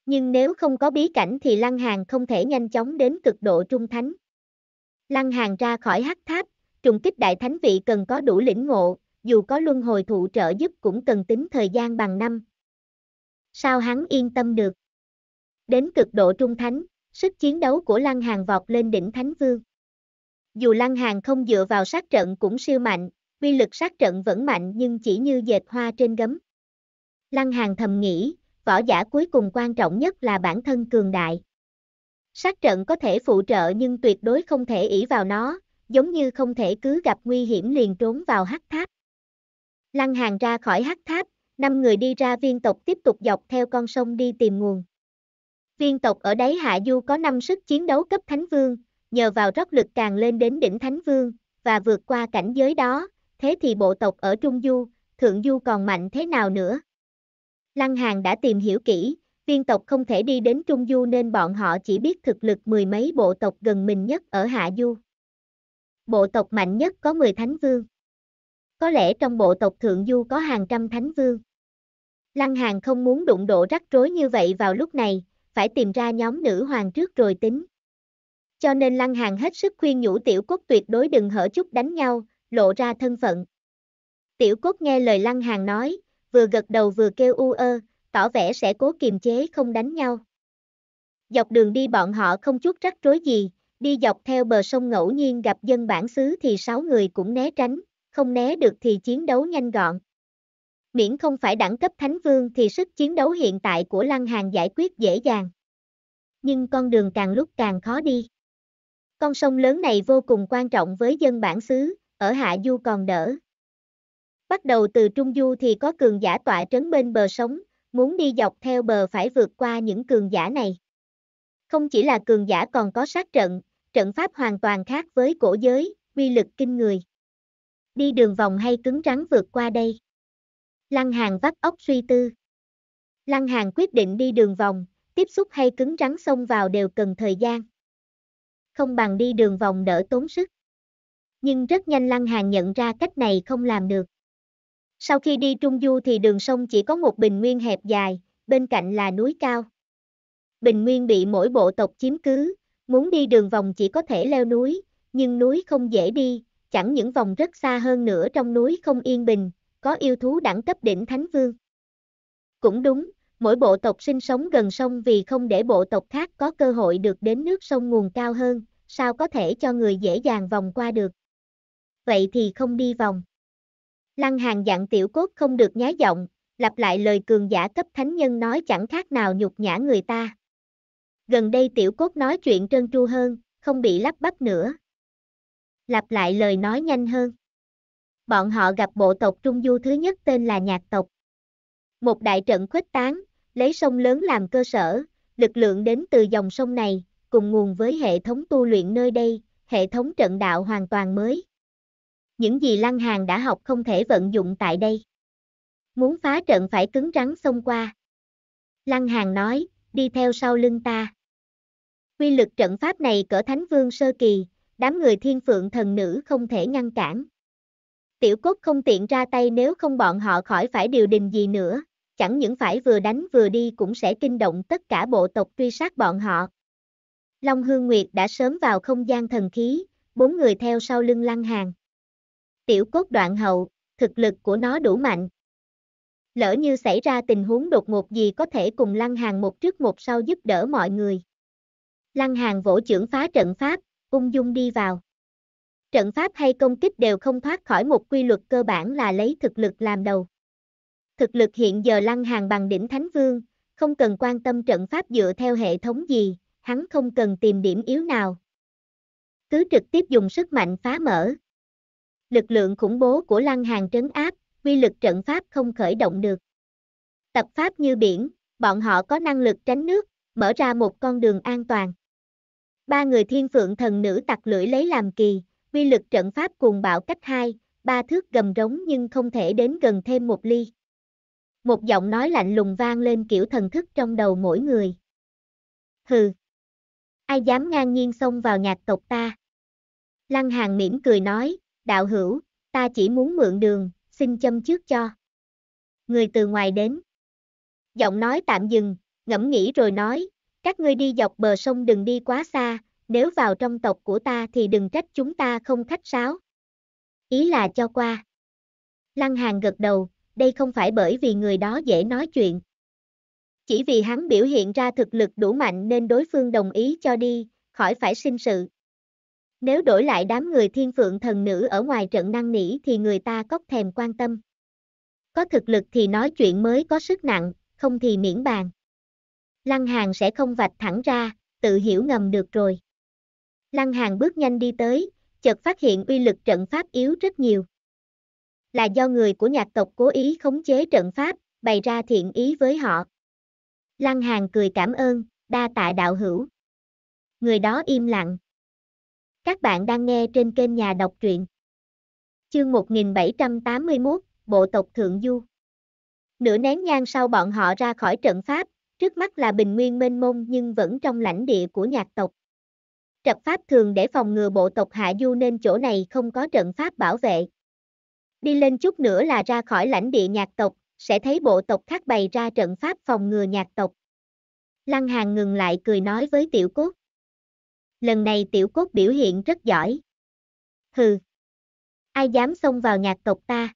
Nhưng nếu không có bí cảnh thì Lăng Hàng không thể nhanh chóng đến cực độ trung thánh. Lăng Hàng ra khỏi hắc tháp, trùng kích đại thánh vị cần có đủ lĩnh ngộ, dù có luân hồi thụ trợ giúp cũng cần tính thời gian bằng năm. Sao hắn yên tâm được? Đến cực độ trung thánh, sức chiến đấu của Lăng Hàng vọt lên đỉnh thánh vương. Dù Lăng Hàng không dựa vào sát trận cũng siêu mạnh, uy lực sát trận vẫn mạnh nhưng chỉ như dệt hoa trên gấm. Lăng Hàng thầm nghĩ, võ giả cuối cùng quan trọng nhất là bản thân cường đại. Sát trận có thể phụ trợ nhưng tuyệt đối không thể ỷ vào nó, giống như không thể cứ gặp nguy hiểm liền trốn vào hắc tháp. Lăng Hàng ra khỏi hắc tháp, năm người đi ra viên tộc tiếp tục dọc theo con sông đi tìm nguồn. Viên tộc ở đáy Hạ Du có năm sức chiến đấu cấp Thánh Vương, nhờ vào rất lực càng lên đến đỉnh Thánh Vương, và vượt qua cảnh giới đó, thế thì bộ tộc ở Trung Du, Thượng Du còn mạnh thế nào nữa? Lăng Hàng đã tìm hiểu kỹ, viên tộc không thể đi đến Trung Du nên bọn họ chỉ biết thực lực mười mấy bộ tộc gần mình nhất ở Hạ Du. Bộ tộc mạnh nhất có 10 thánh vương. Có lẽ trong bộ tộc Thượng Du có hàng trăm thánh vương. Lăng Hàng không muốn đụng độ rắc rối như vậy vào lúc này, phải tìm ra nhóm nữ hoàng trước rồi tính. Cho nên Lăng Hàng hết sức khuyên nhủ tiểu cốt tuyệt đối đừng hở chút đánh nhau, lộ ra thân phận. Tiểu cốt nghe lời Lăng Hàng nói, vừa gật đầu vừa kêu u ơ, tỏ vẻ sẽ cố kiềm chế không đánh nhau. Dọc đường đi bọn họ không chút rắc rối gì, đi dọc theo bờ sông ngẫu nhiên gặp dân bản xứ thì sáu người cũng né tránh, không né được thì chiến đấu nhanh gọn. Miễn không phải đẳng cấp thánh vương thì sức chiến đấu hiện tại của lăng hàn giải quyết dễ dàng. Nhưng con đường càng lúc càng khó đi. Con sông lớn này vô cùng quan trọng với dân bản xứ, ở Hạ Du còn đỡ, Bắt đầu từ Trung Du thì có cường giả tọa trấn bên bờ sống, muốn đi dọc theo bờ phải vượt qua những cường giả này. Không chỉ là cường giả còn có sát trận, trận pháp hoàn toàn khác với cổ giới, uy lực kinh người. Đi đường vòng hay cứng rắn vượt qua đây? Lăng Hàng vắt óc suy tư. Lăng Hàng quyết định đi đường vòng, tiếp xúc hay cứng rắn xông vào đều cần thời gian. Không bằng đi đường vòng đỡ tốn sức. Nhưng rất nhanh Lăng Hàng nhận ra cách này không làm được. Sau khi đi trung du thì đường sông chỉ có một bình nguyên hẹp dài, bên cạnh là núi cao. Bình nguyên bị mỗi bộ tộc chiếm cứ, muốn đi đường vòng chỉ có thể leo núi, nhưng núi không dễ đi, chẳng những vòng rất xa hơn nữa trong núi không yên bình, có yêu thú đẳng cấp đỉnh Thánh Vương. Cũng đúng, mỗi bộ tộc sinh sống gần sông vì không để bộ tộc khác có cơ hội được đến nước sông nguồn cao hơn, sao có thể cho người dễ dàng vòng qua được. Vậy thì không đi vòng. Lăng hàng dặn tiểu cốt không được nhái giọng, lặp lại lời cường giả cấp thánh nhân nói chẳng khác nào nhục nhã người ta. Gần đây tiểu cốt nói chuyện trơn tru hơn, không bị lắp bắp nữa. Lặp lại lời nói nhanh hơn. Bọn họ gặp bộ tộc Trung Du thứ nhất tên là nhạc tộc. Một đại trận khuếch tán, lấy sông lớn làm cơ sở, lực lượng đến từ dòng sông này, cùng nguồn với hệ thống tu luyện nơi đây, hệ thống trận đạo hoàn toàn mới những gì Lăng Hàn đã học không thể vận dụng tại đây. Muốn phá trận phải cứng rắn xông qua. Lăng Hàn nói, đi theo sau lưng ta. Quy lực trận pháp này cỡ Thánh Vương sơ kỳ, đám người thiên phượng thần nữ không thể ngăn cản. Tiểu cốt không tiện ra tay nếu không bọn họ khỏi phải điều đình gì nữa, chẳng những phải vừa đánh vừa đi cũng sẽ kinh động tất cả bộ tộc truy sát bọn họ. Long Hương Nguyệt đã sớm vào không gian thần khí, bốn người theo sau lưng Lăng Hàn. Tiểu cốt đoạn hậu, thực lực của nó đủ mạnh. Lỡ như xảy ra tình huống đột ngột gì có thể cùng Lăng Hàng một trước một sau giúp đỡ mọi người. Lăng Hàng vỗ trưởng phá trận pháp, ung dung đi vào. Trận pháp hay công kích đều không thoát khỏi một quy luật cơ bản là lấy thực lực làm đầu. Thực lực hiện giờ Lăng Hàng bằng đỉnh Thánh Vương, không cần quan tâm trận pháp dựa theo hệ thống gì, hắn không cần tìm điểm yếu nào. Cứ trực tiếp dùng sức mạnh phá mở. Lực lượng khủng bố của Lăng Hàng trấn áp, quy lực trận pháp không khởi động được. Tập pháp như biển, bọn họ có năng lực tránh nước, mở ra một con đường an toàn. Ba người thiên phượng thần nữ tặc lưỡi lấy làm kỳ, quy lực trận pháp cuồng bạo cách hai, ba thước gầm rống nhưng không thể đến gần thêm một ly. Một giọng nói lạnh lùng vang lên kiểu thần thức trong đầu mỗi người. Hừ! Ai dám ngang nhiên xông vào nhạc tộc ta? Lăng hàng mỉm cười nói, đạo hữu, ta chỉ muốn mượn đường, xin châm trước cho. Người từ ngoài đến. Giọng nói tạm dừng, ngẫm nghĩ rồi nói, các ngươi đi dọc bờ sông đừng đi quá xa, nếu vào trong tộc của ta thì đừng trách chúng ta không khách sáo. Ý là cho qua. Lăng Hàng gật đầu, đây không phải bởi vì người đó dễ nói chuyện. Chỉ vì hắn biểu hiện ra thực lực đủ mạnh nên đối phương đồng ý cho đi, khỏi phải sinh sự. Nếu đổi lại đám người thiên phượng thần nữ ở ngoài trận năng nỉ thì người ta có thèm quan tâm. Có thực lực thì nói chuyện mới có sức nặng, không thì miễn bàn. Lăng Hàng sẽ không vạch thẳng ra, tự hiểu ngầm được rồi. Lăng Hàng bước nhanh đi tới, chợt phát hiện uy lực trận pháp yếu rất nhiều. Là do người của nhạc tộc cố ý khống chế trận pháp, bày ra thiện ý với họ. Lăng Hàng cười cảm ơn, đa tạ đạo hữu. Người đó im lặng. Các bạn đang nghe trên kênh Nhà đọc truyện. Chương 1781, Bộ tộc Thượng Du. Nửa nén nhang sau bọn họ ra khỏi trận pháp, trước mắt là bình nguyên mênh mông nhưng vẫn trong lãnh địa của nhạc tộc. Trận pháp thường để phòng ngừa bộ tộc Hạ Du nên chỗ này không có trận pháp bảo vệ. Đi lên chút nữa là ra khỏi lãnh địa nhạc tộc, sẽ thấy bộ tộc khác bày ra trận pháp phòng ngừa nhạc tộc. Lăng Hàng ngừng lại cười nói với Tiểu Cốt lần này tiểu cốt biểu hiện rất giỏi. Hừ! Ai dám xông vào nhạc tộc ta?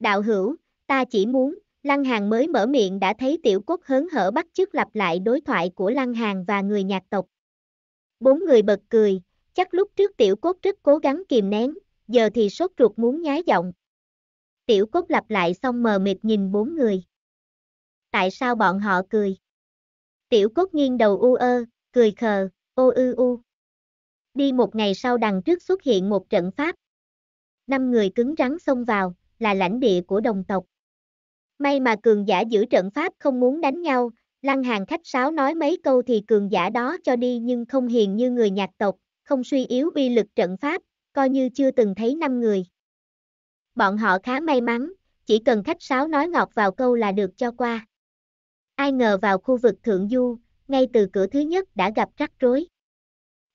Đạo hữu, ta chỉ muốn, Lăng Hàng mới mở miệng đã thấy tiểu cốt hớn hở bắt chước lặp lại đối thoại của Lăng Hàng và người nhạc tộc. Bốn người bật cười, chắc lúc trước tiểu cốt rất cố gắng kìm nén, giờ thì sốt ruột muốn nhái giọng. Tiểu cốt lặp lại xong mờ mịt nhìn bốn người. Tại sao bọn họ cười? Tiểu cốt nghiêng đầu u ơ, cười khờ, Ô ư u. Đi một ngày sau đằng trước xuất hiện một trận pháp. Năm người cứng rắn xông vào, là lãnh địa của đồng tộc. May mà cường giả giữ trận pháp không muốn đánh nhau, Lăng Hàng khách sáo nói mấy câu thì cường giả đó cho đi nhưng không hiền như người nhạc tộc, không suy yếu uy lực trận pháp, coi như chưa từng thấy năm người. Bọn họ khá may mắn, chỉ cần khách sáo nói ngọt vào câu là được cho qua. Ai ngờ vào khu vực thượng du, ngay từ cửa thứ nhất đã gặp rắc rối.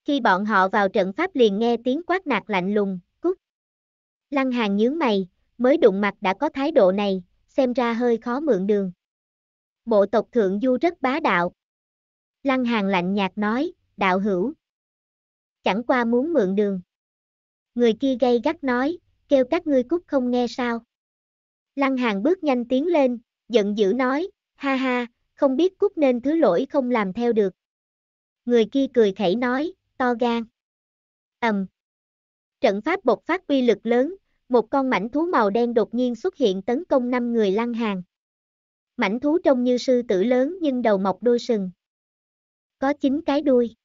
Khi bọn họ vào trận pháp liền nghe tiếng quát nạt lạnh lùng, cút. Lăng hàng nhướng mày, mới đụng mặt đã có thái độ này, xem ra hơi khó mượn đường. Bộ tộc thượng du rất bá đạo. Lăng hàng lạnh nhạt nói, đạo hữu. Chẳng qua muốn mượn đường. Người kia gây gắt nói, kêu các ngươi cút không nghe sao. Lăng hàng bước nhanh tiến lên, giận dữ nói, ha ha, không biết cút nên thứ lỗi không làm theo được. Người kia cười khẩy nói, to gan. Ầm. Trận pháp bộc phát uy lực lớn, một con mảnh thú màu đen đột nhiên xuất hiện tấn công năm người lăng hàng. Mảnh thú trông như sư tử lớn nhưng đầu mọc đôi sừng. Có 9 cái đuôi.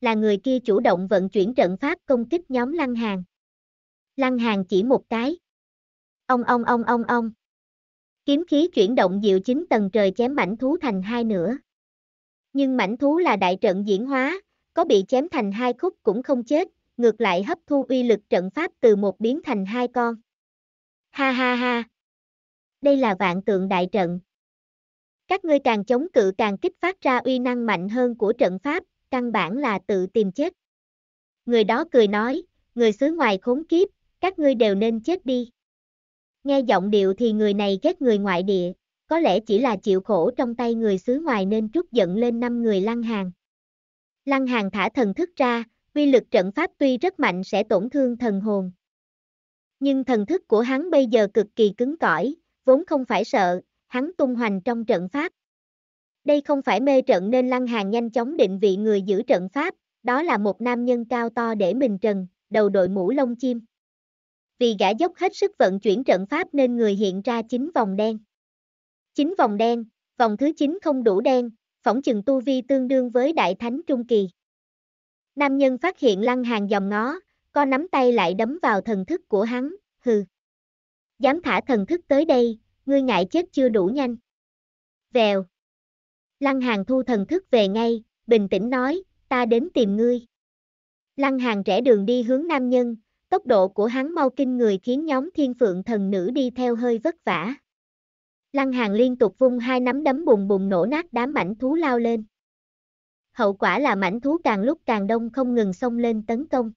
Là người kia chủ động vận chuyển trận pháp công kích nhóm lăng hàng. Lăng hàng chỉ một cái. Ông ông ông ông ông. Kiếm khí chuyển động diệu chính tầng trời chém mảnh thú thành hai nửa. Nhưng mảnh thú là đại trận diễn hóa, có bị chém thành hai khúc cũng không chết, ngược lại hấp thu uy lực trận pháp từ một biến thành hai con. Ha ha ha! Đây là vạn tượng đại trận. Các ngươi càng chống cự càng kích phát ra uy năng mạnh hơn của trận pháp, căn bản là tự tìm chết. Người đó cười nói, người xứ ngoài khốn kiếp, các ngươi đều nên chết đi. Nghe giọng điệu thì người này ghét người ngoại địa, có lẽ chỉ là chịu khổ trong tay người xứ ngoài nên trút giận lên năm người lăng hàng. Lăng hàng thả thần thức ra, uy lực trận pháp tuy rất mạnh sẽ tổn thương thần hồn. Nhưng thần thức của hắn bây giờ cực kỳ cứng cỏi, vốn không phải sợ, hắn tung hoành trong trận pháp. Đây không phải mê trận nên lăng hàng nhanh chóng định vị người giữ trận pháp, đó là một nam nhân cao to để mình trần, đầu đội mũ lông chim vì gã dốc hết sức vận chuyển trận pháp nên người hiện ra chín vòng đen. Chín vòng đen, vòng thứ 9 không đủ đen, phỏng chừng tu vi tương đương với đại thánh trung kỳ. Nam nhân phát hiện lăng hàng dòng ngó, co nắm tay lại đấm vào thần thức của hắn, hừ. Dám thả thần thức tới đây, ngươi ngại chết chưa đủ nhanh. Vèo. Lăng hàng thu thần thức về ngay, bình tĩnh nói, ta đến tìm ngươi. Lăng hàng rẽ đường đi hướng nam nhân, Tốc độ của hắn mau kinh người khiến nhóm thiên phượng thần nữ đi theo hơi vất vả. Lăng hàng liên tục vung hai nắm đấm bùng bùng nổ nát đám mảnh thú lao lên. Hậu quả là mảnh thú càng lúc càng đông không ngừng xông lên tấn công.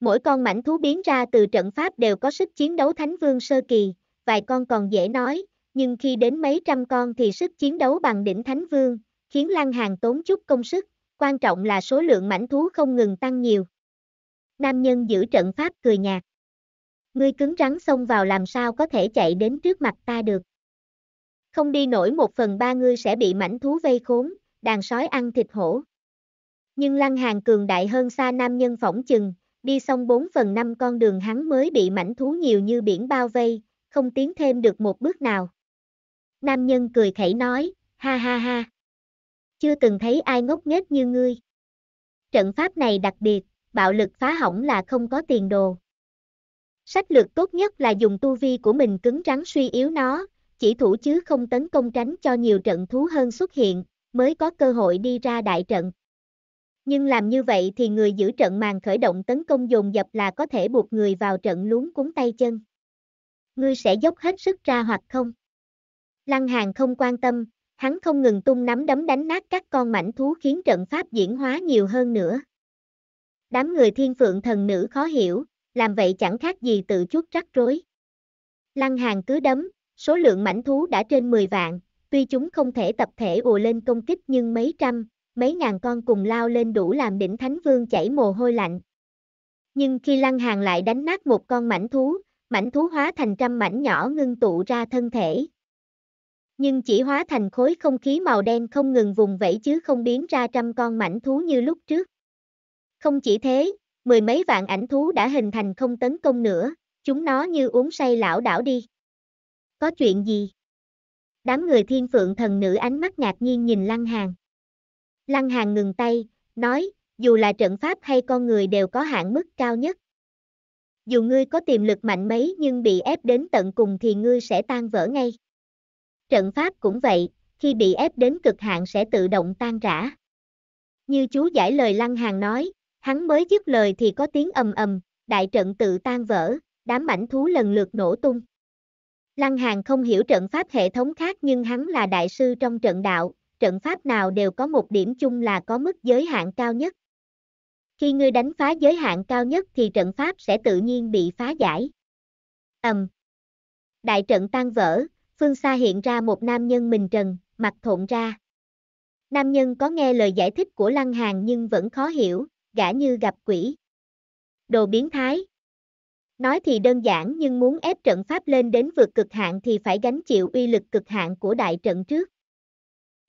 Mỗi con mảnh thú biến ra từ trận pháp đều có sức chiến đấu thánh vương sơ kỳ, vài con còn dễ nói, nhưng khi đến mấy trăm con thì sức chiến đấu bằng đỉnh thánh vương, khiến lăng hàng tốn chút công sức, quan trọng là số lượng mảnh thú không ngừng tăng nhiều nam nhân giữ trận pháp cười nhạt. Ngươi cứng rắn xông vào làm sao có thể chạy đến trước mặt ta được. Không đi nổi một phần ba ngươi sẽ bị mảnh thú vây khốn, đàn sói ăn thịt hổ. Nhưng lăng hàng cường đại hơn xa nam nhân phỏng chừng, đi xong 4 phần 5 con đường hắn mới bị mảnh thú nhiều như biển bao vây, không tiến thêm được một bước nào. Nam nhân cười khẩy nói, ha ha ha. Chưa từng thấy ai ngốc nghếch như ngươi. Trận pháp này đặc biệt, bạo lực phá hỏng là không có tiền đồ. Sách lược tốt nhất là dùng tu vi của mình cứng rắn suy yếu nó, chỉ thủ chứ không tấn công tránh cho nhiều trận thú hơn xuất hiện, mới có cơ hội đi ra đại trận. Nhưng làm như vậy thì người giữ trận màn khởi động tấn công dồn dập là có thể buộc người vào trận luống cúng tay chân. Ngươi sẽ dốc hết sức ra hoặc không? Lăng Hàng không quan tâm, hắn không ngừng tung nắm đấm đánh nát các con mảnh thú khiến trận pháp diễn hóa nhiều hơn nữa. Đám người thiên phượng thần nữ khó hiểu, làm vậy chẳng khác gì tự chuốt rắc rối. Lăng hàng cứ đấm, số lượng mảnh thú đã trên 10 vạn, tuy chúng không thể tập thể ùa lên công kích nhưng mấy trăm, mấy ngàn con cùng lao lên đủ làm đỉnh thánh vương chảy mồ hôi lạnh. Nhưng khi lăng hàng lại đánh nát một con mảnh thú, mảnh thú hóa thành trăm mảnh nhỏ ngưng tụ ra thân thể. Nhưng chỉ hóa thành khối không khí màu đen không ngừng vùng vẫy chứ không biến ra trăm con mảnh thú như lúc trước. Không chỉ thế, mười mấy vạn ảnh thú đã hình thành không tấn công nữa, chúng nó như uống say lão đảo đi. Có chuyện gì? Đám người thiên phượng thần nữ ánh mắt ngạc nhiên nhìn Lăng hàn. Lăng hàn ngừng tay, nói, dù là trận pháp hay con người đều có hạn mức cao nhất. Dù ngươi có tiềm lực mạnh mấy nhưng bị ép đến tận cùng thì ngươi sẽ tan vỡ ngay. Trận pháp cũng vậy, khi bị ép đến cực hạn sẽ tự động tan rã. Như chú giải lời Lăng hàn nói, Hắn mới dứt lời thì có tiếng ầm ầm, đại trận tự tan vỡ, đám mảnh thú lần lượt nổ tung. Lăng Hàn không hiểu trận pháp hệ thống khác nhưng hắn là đại sư trong trận đạo, trận pháp nào đều có một điểm chung là có mức giới hạn cao nhất. Khi ngươi đánh phá giới hạn cao nhất thì trận pháp sẽ tự nhiên bị phá giải. Ầm. Đại trận tan vỡ, phương xa hiện ra một nam nhân mình trần, mặt thộn ra. Nam nhân có nghe lời giải thích của Lăng Hàn nhưng vẫn khó hiểu, gã như gặp quỷ. Đồ biến thái. Nói thì đơn giản nhưng muốn ép trận pháp lên đến vượt cực hạn thì phải gánh chịu uy lực cực hạn của đại trận trước.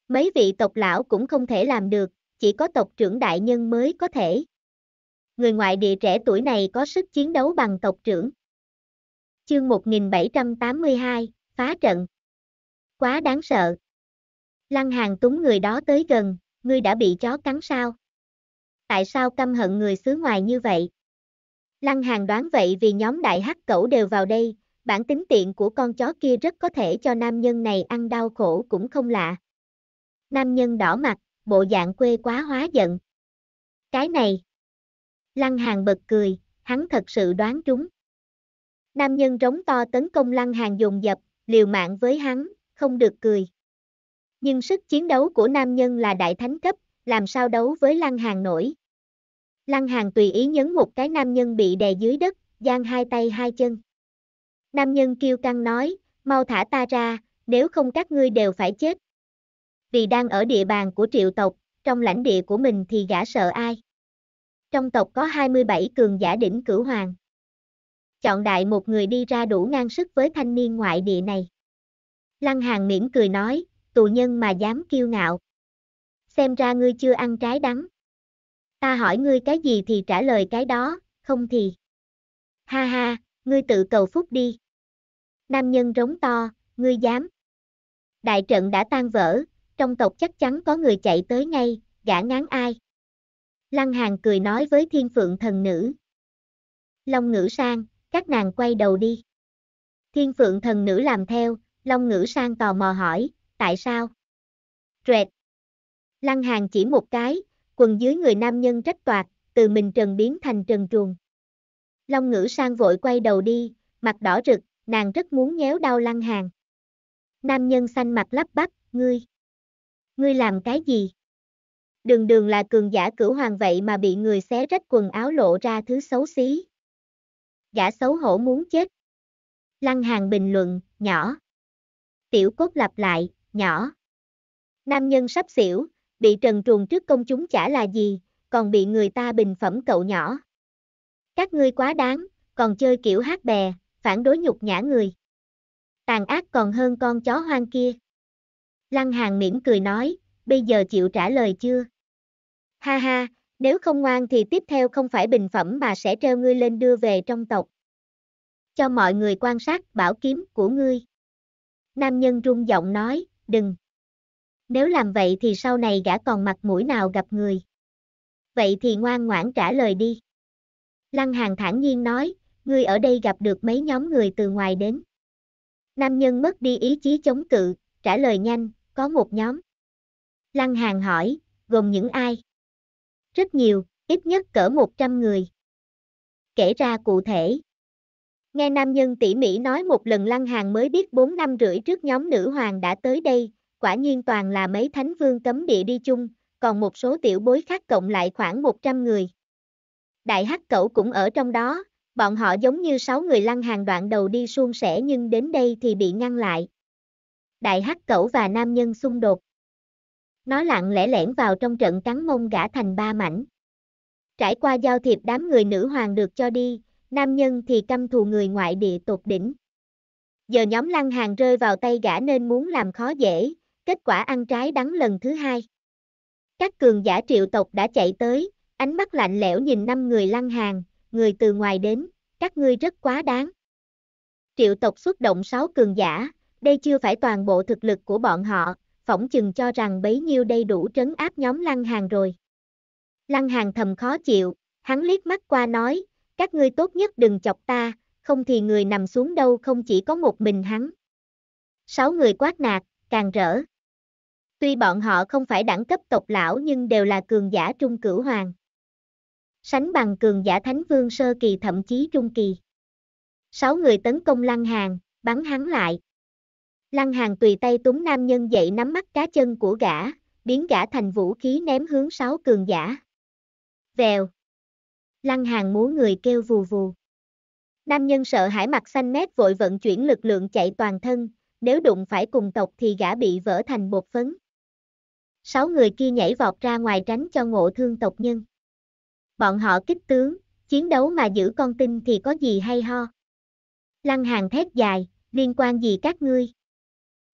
Mấy vị tộc lão cũng không thể làm được, chỉ có tộc trưởng đại nhân mới có thể. Người ngoại địa trẻ tuổi này có sức chiến đấu bằng tộc trưởng. Chương 1782, phá trận. Quá đáng sợ. Lăng hàng túng người đó tới gần, ngươi đã bị chó cắn sao? tại sao căm hận người xứ ngoài như vậy? Lăng Hàng đoán vậy vì nhóm đại hắc cẩu đều vào đây, bản tính tiện của con chó kia rất có thể cho nam nhân này ăn đau khổ cũng không lạ. Nam nhân đỏ mặt, bộ dạng quê quá hóa giận. Cái này. Lăng Hàng bật cười, hắn thật sự đoán trúng. Nam nhân rống to tấn công Lăng Hàng dùng dập, liều mạng với hắn, không được cười. Nhưng sức chiến đấu của nam nhân là đại thánh cấp, làm sao đấu với Lăng Hàng nổi. Lăng Hàng tùy ý nhấn một cái nam nhân bị đè dưới đất, giang hai tay hai chân. Nam nhân kêu căng nói, mau thả ta ra, nếu không các ngươi đều phải chết. Vì đang ở địa bàn của triệu tộc, trong lãnh địa của mình thì gã sợ ai. Trong tộc có 27 cường giả đỉnh cửu hoàng. Chọn đại một người đi ra đủ ngang sức với thanh niên ngoại địa này. Lăng Hàng mỉm cười nói, tù nhân mà dám kiêu ngạo. Xem ra ngươi chưa ăn trái đắng ta hỏi ngươi cái gì thì trả lời cái đó, không thì. Ha ha, ngươi tự cầu phúc đi. Nam nhân rống to, ngươi dám. Đại trận đã tan vỡ, trong tộc chắc chắn có người chạy tới ngay, gã ngán ai. Lăng Hàng cười nói với thiên phượng thần nữ. Long ngữ sang, các nàng quay đầu đi. Thiên phượng thần nữ làm theo, Long ngữ sang tò mò hỏi, tại sao? Rệt. Lăng Hàng chỉ một cái, quần dưới người nam nhân trách toạc, từ mình trần biến thành trần truồng. Long ngữ sang vội quay đầu đi, mặt đỏ rực, nàng rất muốn nhéo đau lăng hàng. Nam nhân xanh mặt lắp bắp, ngươi. Ngươi làm cái gì? Đường đường là cường giả cửu hoàng vậy mà bị người xé rách quần áo lộ ra thứ xấu xí. Giả xấu hổ muốn chết. Lăng hàng bình luận, nhỏ. Tiểu cốt lặp lại, nhỏ. Nam nhân sắp xỉu, bị trần truồng trước công chúng chả là gì, còn bị người ta bình phẩm cậu nhỏ. Các ngươi quá đáng, còn chơi kiểu hát bè, phản đối nhục nhã người. Tàn ác còn hơn con chó hoang kia. Lăng Hàng mỉm cười nói, bây giờ chịu trả lời chưa? Ha ha, nếu không ngoan thì tiếp theo không phải bình phẩm mà sẽ treo ngươi lên đưa về trong tộc. Cho mọi người quan sát bảo kiếm của ngươi. Nam nhân rung giọng nói, đừng nếu làm vậy thì sau này gã còn mặt mũi nào gặp người. Vậy thì ngoan ngoãn trả lời đi. Lăng Hàng thản nhiên nói, ngươi ở đây gặp được mấy nhóm người từ ngoài đến. Nam nhân mất đi ý chí chống cự, trả lời nhanh, có một nhóm. Lăng Hàng hỏi, gồm những ai? Rất nhiều, ít nhất cỡ 100 người. Kể ra cụ thể. Nghe nam nhân tỉ mỉ nói một lần Lăng Hàng mới biết 4 năm rưỡi trước nhóm nữ hoàng đã tới đây, quả nhiên toàn là mấy thánh vương cấm địa đi chung, còn một số tiểu bối khác cộng lại khoảng 100 người. Đại hắc cẩu cũng ở trong đó, bọn họ giống như 6 người lăn hàng đoạn đầu đi suôn sẻ nhưng đến đây thì bị ngăn lại. Đại hắc cẩu và nam nhân xung đột. Nó lặng lẽ lẻn vào trong trận cắn mông gã thành ba mảnh. Trải qua giao thiệp đám người nữ hoàng được cho đi, nam nhân thì căm thù người ngoại địa tột đỉnh. Giờ nhóm lăng hàng rơi vào tay gã nên muốn làm khó dễ, kết quả ăn trái đắng lần thứ hai. Các cường giả triệu tộc đã chạy tới, ánh mắt lạnh lẽo nhìn năm người lăng hàng, người từ ngoài đến, các ngươi rất quá đáng. Triệu tộc xuất động 6 cường giả, đây chưa phải toàn bộ thực lực của bọn họ, phỏng chừng cho rằng bấy nhiêu đây đủ trấn áp nhóm lăng hàng rồi. Lăng hàng thầm khó chịu, hắn liếc mắt qua nói, các ngươi tốt nhất đừng chọc ta, không thì người nằm xuống đâu không chỉ có một mình hắn. Sáu người quát nạt, càng rỡ. Tuy bọn họ không phải đẳng cấp tộc lão nhưng đều là cường giả trung cửu hoàng. Sánh bằng cường giả thánh vương sơ kỳ thậm chí trung kỳ. Sáu người tấn công lăng hàng, bắn hắn lại. Lăng hàng tùy tay túng nam nhân dậy nắm mắt cá chân của gã, biến gã thành vũ khí ném hướng sáu cường giả. Vèo. Lăng hàng múa người kêu vù vù. Nam nhân sợ hãi mặt xanh mét vội vận chuyển lực lượng chạy toàn thân, nếu đụng phải cùng tộc thì gã bị vỡ thành bột phấn sáu người kia nhảy vọt ra ngoài tránh cho ngộ thương tộc nhân. Bọn họ kích tướng, chiến đấu mà giữ con tin thì có gì hay ho. Lăng hàng thét dài, liên quan gì các ngươi?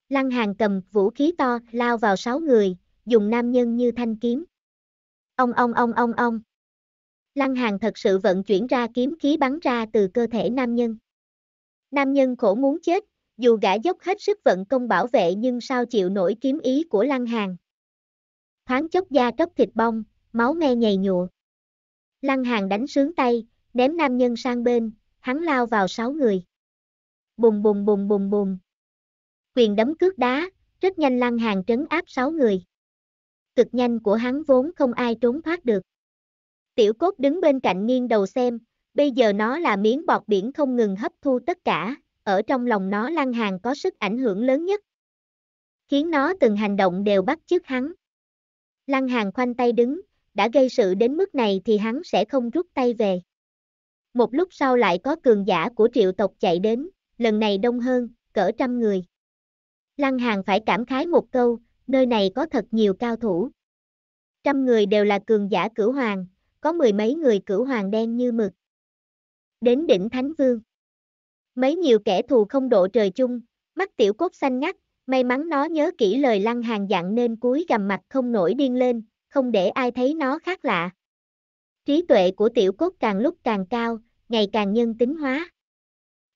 Lăng hàng cầm vũ khí to lao vào sáu người, dùng nam nhân như thanh kiếm. Ông ông ông ông ông. Lăng hàng thật sự vận chuyển ra kiếm khí bắn ra từ cơ thể nam nhân. Nam nhân khổ muốn chết, dù gã dốc hết sức vận công bảo vệ nhưng sao chịu nổi kiếm ý của lăng hàng thoáng chốc da cấp thịt bong, máu me nhầy nhụa. Lăng hàng đánh sướng tay, ném nam nhân sang bên, hắn lao vào sáu người. Bùng bùng bùng bùng bùng. Quyền đấm cước đá, rất nhanh lăng hàng trấn áp sáu người. Cực nhanh của hắn vốn không ai trốn thoát được. Tiểu cốt đứng bên cạnh nghiêng đầu xem, bây giờ nó là miếng bọt biển không ngừng hấp thu tất cả, ở trong lòng nó lăng hàng có sức ảnh hưởng lớn nhất. Khiến nó từng hành động đều bắt chước hắn. Lăng Hàng khoanh tay đứng, đã gây sự đến mức này thì hắn sẽ không rút tay về. Một lúc sau lại có cường giả của triệu tộc chạy đến, lần này đông hơn, cỡ trăm người. Lăng Hàng phải cảm khái một câu, nơi này có thật nhiều cao thủ. Trăm người đều là cường giả cửu hoàng, có mười mấy người cửu hoàng đen như mực. Đến đỉnh Thánh Vương. Mấy nhiều kẻ thù không độ trời chung, mắt tiểu cốt xanh ngắt, May mắn nó nhớ kỹ lời lăng hàng dặn nên cúi gầm mặt không nổi điên lên, không để ai thấy nó khác lạ. Trí tuệ của tiểu cốt càng lúc càng cao, ngày càng nhân tính hóa.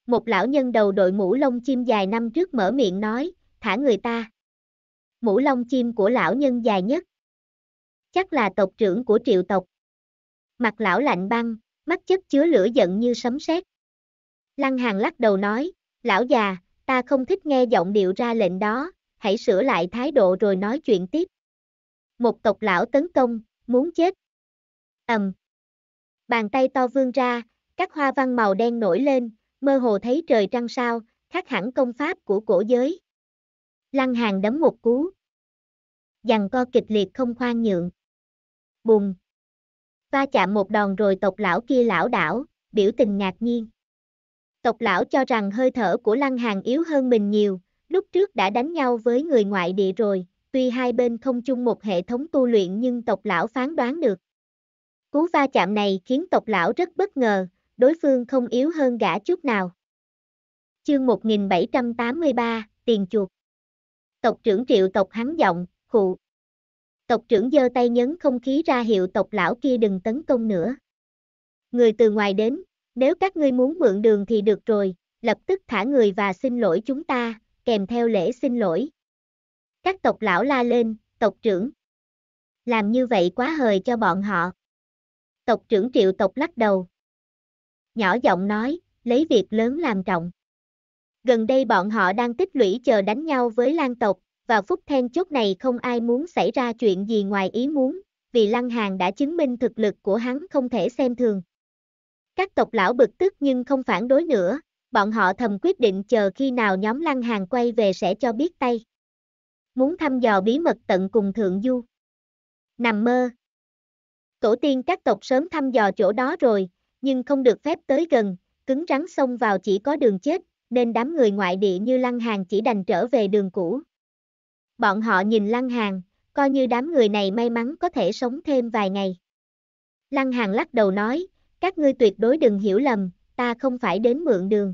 Một lão nhân đầu đội mũ lông chim dài năm trước mở miệng nói, thả người ta. Mũ lông chim của lão nhân dài nhất. Chắc là tộc trưởng của triệu tộc. Mặt lão lạnh băng, mắt chất chứa lửa giận như sấm sét. Lăng hàng lắc đầu nói, lão già, ta không thích nghe giọng điệu ra lệnh đó, hãy sửa lại thái độ rồi nói chuyện tiếp. Một tộc lão tấn công, muốn chết. Ầm. Um. Bàn tay to vươn ra, các hoa văn màu đen nổi lên, mơ hồ thấy trời trăng sao, khác hẳn công pháp của cổ giới. Lăng hàng đấm một cú. Dằn co kịch liệt không khoan nhượng. Bùng. Va chạm một đòn rồi tộc lão kia lão đảo, biểu tình ngạc nhiên tộc lão cho rằng hơi thở của Lăng Hàng yếu hơn mình nhiều, lúc trước đã đánh nhau với người ngoại địa rồi, tuy hai bên không chung một hệ thống tu luyện nhưng tộc lão phán đoán được. Cú va chạm này khiến tộc lão rất bất ngờ, đối phương không yếu hơn gã chút nào. Chương 1783, Tiền chuột Tộc trưởng triệu tộc hắn giọng, khụ. Tộc trưởng giơ tay nhấn không khí ra hiệu tộc lão kia đừng tấn công nữa. Người từ ngoài đến, nếu các ngươi muốn mượn đường thì được rồi, lập tức thả người và xin lỗi chúng ta, kèm theo lễ xin lỗi. Các tộc lão la lên, tộc trưởng. Làm như vậy quá hời cho bọn họ. Tộc trưởng triệu tộc lắc đầu. Nhỏ giọng nói, lấy việc lớn làm trọng. Gần đây bọn họ đang tích lũy chờ đánh nhau với lan tộc, vào phút then chốt này không ai muốn xảy ra chuyện gì ngoài ý muốn, vì Lăng Hàng đã chứng minh thực lực của hắn không thể xem thường. Các tộc lão bực tức nhưng không phản đối nữa, bọn họ thầm quyết định chờ khi nào nhóm lăng hàng quay về sẽ cho biết tay. Muốn thăm dò bí mật tận cùng thượng du. Nằm mơ. Tổ tiên các tộc sớm thăm dò chỗ đó rồi, nhưng không được phép tới gần, cứng rắn xông vào chỉ có đường chết, nên đám người ngoại địa như lăng hàng chỉ đành trở về đường cũ. Bọn họ nhìn lăng hàng, coi như đám người này may mắn có thể sống thêm vài ngày. Lăng hàng lắc đầu nói, các ngươi tuyệt đối đừng hiểu lầm, ta không phải đến mượn đường.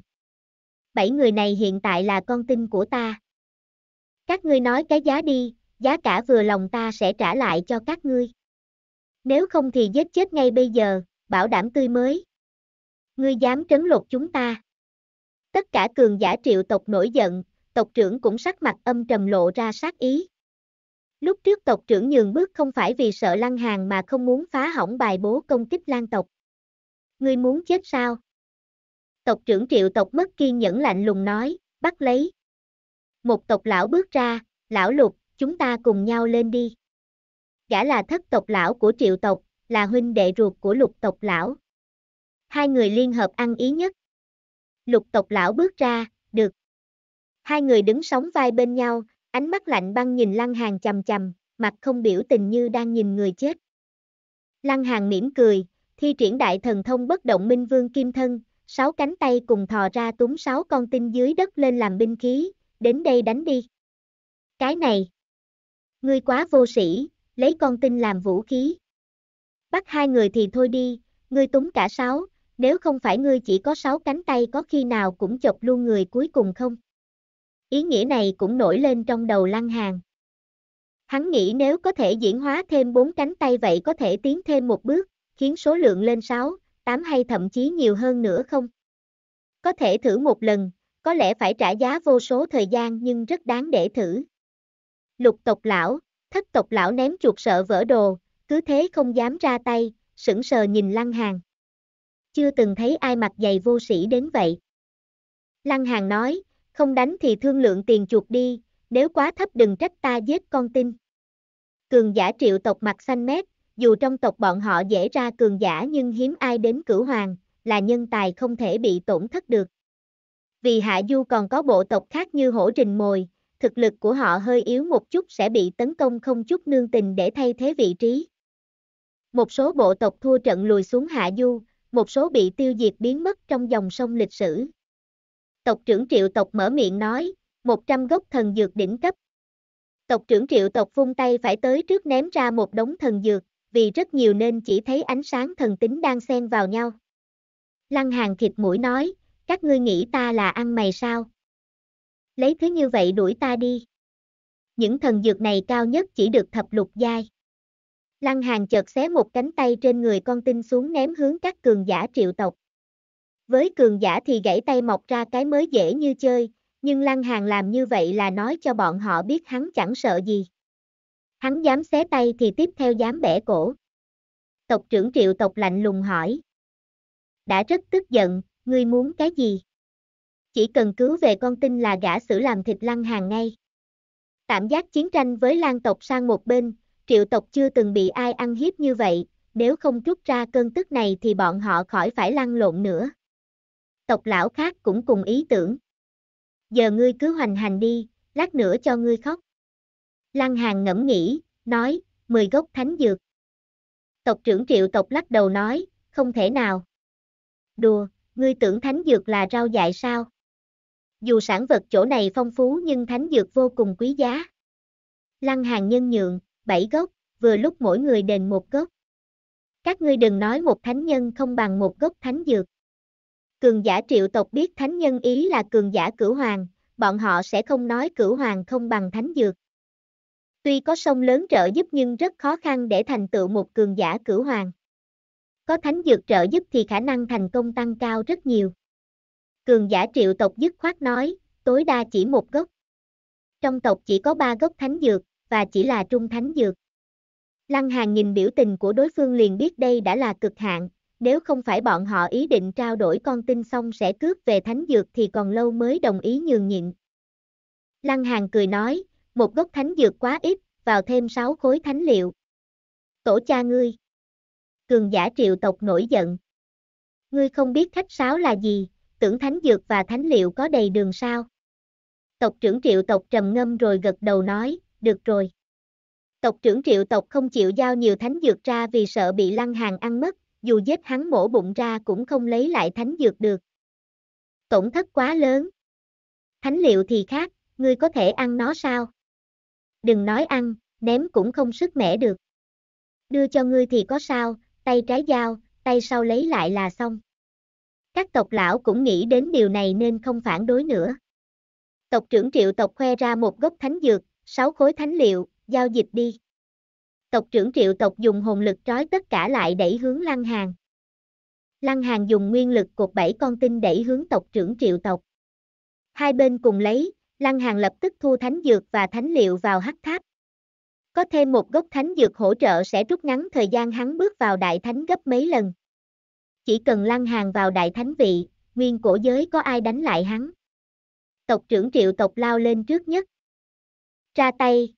Bảy người này hiện tại là con tin của ta. Các ngươi nói cái giá đi, giá cả vừa lòng ta sẽ trả lại cho các ngươi. Nếu không thì giết chết ngay bây giờ, bảo đảm tươi mới. Ngươi dám trấn lột chúng ta. Tất cả cường giả triệu tộc nổi giận, tộc trưởng cũng sắc mặt âm trầm lộ ra sát ý. Lúc trước tộc trưởng nhường bước không phải vì sợ lăng hàng mà không muốn phá hỏng bài bố công kích lan tộc ngươi muốn chết sao? Tộc trưởng triệu tộc mất kiên nhẫn lạnh lùng nói, bắt lấy. Một tộc lão bước ra, lão lục, chúng ta cùng nhau lên đi. Gã là thất tộc lão của triệu tộc, là huynh đệ ruột của lục tộc lão. Hai người liên hợp ăn ý nhất. Lục tộc lão bước ra, được. Hai người đứng sóng vai bên nhau, ánh mắt lạnh băng nhìn lăng hàng chầm chầm, mặt không biểu tình như đang nhìn người chết. Lăng hàng mỉm cười, Thi triển đại thần thông bất động minh vương kim thân, sáu cánh tay cùng thò ra túm sáu con tinh dưới đất lên làm binh khí, đến đây đánh đi. Cái này, ngươi quá vô sĩ, lấy con tinh làm vũ khí. Bắt hai người thì thôi đi, ngươi túng cả sáu, nếu không phải ngươi chỉ có sáu cánh tay có khi nào cũng chọc luôn người cuối cùng không? Ý nghĩa này cũng nổi lên trong đầu lăng hàng. Hắn nghĩ nếu có thể diễn hóa thêm bốn cánh tay vậy có thể tiến thêm một bước, khiến số lượng lên 6, 8 hay thậm chí nhiều hơn nữa không? Có thể thử một lần, có lẽ phải trả giá vô số thời gian nhưng rất đáng để thử. Lục tộc lão, thất tộc lão ném chuột sợ vỡ đồ, cứ thế không dám ra tay, sững sờ nhìn Lăng Hàng. Chưa từng thấy ai mặc giày vô sĩ đến vậy. Lăng Hàng nói, không đánh thì thương lượng tiền chuột đi, nếu quá thấp đừng trách ta giết con tin. Cường giả triệu tộc mặt xanh mét, dù trong tộc bọn họ dễ ra cường giả nhưng hiếm ai đến cửu hoàng, là nhân tài không thể bị tổn thất được. Vì Hạ Du còn có bộ tộc khác như hổ Trình mồi, thực lực của họ hơi yếu một chút sẽ bị tấn công không chút nương tình để thay thế vị trí. Một số bộ tộc thua trận lùi xuống Hạ Du, một số bị tiêu diệt biến mất trong dòng sông lịch sử. Tộc trưởng triệu tộc mở miệng nói, 100 gốc thần dược đỉnh cấp. Tộc trưởng triệu tộc vung tay phải tới trước ném ra một đống thần dược, vì rất nhiều nên chỉ thấy ánh sáng thần tính đang xen vào nhau. Lăng hàng khịt mũi nói, các ngươi nghĩ ta là ăn mày sao? Lấy thứ như vậy đuổi ta đi. Những thần dược này cao nhất chỉ được thập lục giai. Lăng hàng chợt xé một cánh tay trên người con tinh xuống ném hướng các cường giả triệu tộc. Với cường giả thì gãy tay mọc ra cái mới dễ như chơi, nhưng Lăng Hàng làm như vậy là nói cho bọn họ biết hắn chẳng sợ gì. Hắn dám xé tay thì tiếp theo dám bẻ cổ. Tộc trưởng triệu tộc lạnh lùng hỏi. Đã rất tức giận, ngươi muốn cái gì? Chỉ cần cứu về con tin là gã xử làm thịt lăng hàng ngay. Tạm giác chiến tranh với lan tộc sang một bên, triệu tộc chưa từng bị ai ăn hiếp như vậy, nếu không rút ra cơn tức này thì bọn họ khỏi phải lăn lộn nữa. Tộc lão khác cũng cùng ý tưởng. Giờ ngươi cứ hoành hành đi, lát nữa cho ngươi khóc. Lăng Hàng ngẫm nghĩ, nói, 10 gốc thánh dược. Tộc trưởng triệu tộc lắc đầu nói, không thể nào. Đùa, ngươi tưởng thánh dược là rau dại sao? Dù sản vật chỗ này phong phú nhưng thánh dược vô cùng quý giá. Lăng hàng nhân nhượng, 7 gốc, vừa lúc mỗi người đền một gốc. Các ngươi đừng nói một thánh nhân không bằng một gốc thánh dược. Cường giả triệu tộc biết thánh nhân ý là cường giả cửu hoàng, bọn họ sẽ không nói cửu hoàng không bằng thánh dược. Tuy có sông lớn trợ giúp nhưng rất khó khăn để thành tựu một cường giả cửu hoàng. Có thánh dược trợ giúp thì khả năng thành công tăng cao rất nhiều. Cường giả triệu tộc dứt khoát nói, tối đa chỉ một gốc. Trong tộc chỉ có ba gốc thánh dược, và chỉ là trung thánh dược. Lăng Hàng nhìn biểu tình của đối phương liền biết đây đã là cực hạn, nếu không phải bọn họ ý định trao đổi con tin xong sẽ cướp về thánh dược thì còn lâu mới đồng ý nhường nhịn. Lăng Hàng cười nói, một gốc thánh dược quá ít, vào thêm sáu khối thánh liệu. Tổ cha ngươi. Cường giả triệu tộc nổi giận. Ngươi không biết khách sáo là gì, tưởng thánh dược và thánh liệu có đầy đường sao. Tộc trưởng triệu tộc trầm ngâm rồi gật đầu nói, được rồi. Tộc trưởng triệu tộc không chịu giao nhiều thánh dược ra vì sợ bị lăng hàng ăn mất, dù giết hắn mổ bụng ra cũng không lấy lại thánh dược được. Tổn thất quá lớn. Thánh liệu thì khác, ngươi có thể ăn nó sao? đừng nói ăn, ném cũng không sức mẻ được. Đưa cho ngươi thì có sao, tay trái dao, tay sau lấy lại là xong. Các tộc lão cũng nghĩ đến điều này nên không phản đối nữa. Tộc trưởng triệu tộc khoe ra một gốc thánh dược, sáu khối thánh liệu, giao dịch đi. Tộc trưởng triệu tộc dùng hồn lực trói tất cả lại đẩy hướng lăng hàng. Lăng hàng dùng nguyên lực cột bảy con tinh đẩy hướng tộc trưởng triệu tộc. Hai bên cùng lấy, Lăng Hàng lập tức thu thánh dược và thánh liệu vào hắc tháp. Có thêm một gốc thánh dược hỗ trợ sẽ rút ngắn thời gian hắn bước vào đại thánh gấp mấy lần. Chỉ cần Lăng Hàng vào đại thánh vị, nguyên cổ giới có ai đánh lại hắn. Tộc trưởng triệu tộc lao lên trước nhất. Ra tay.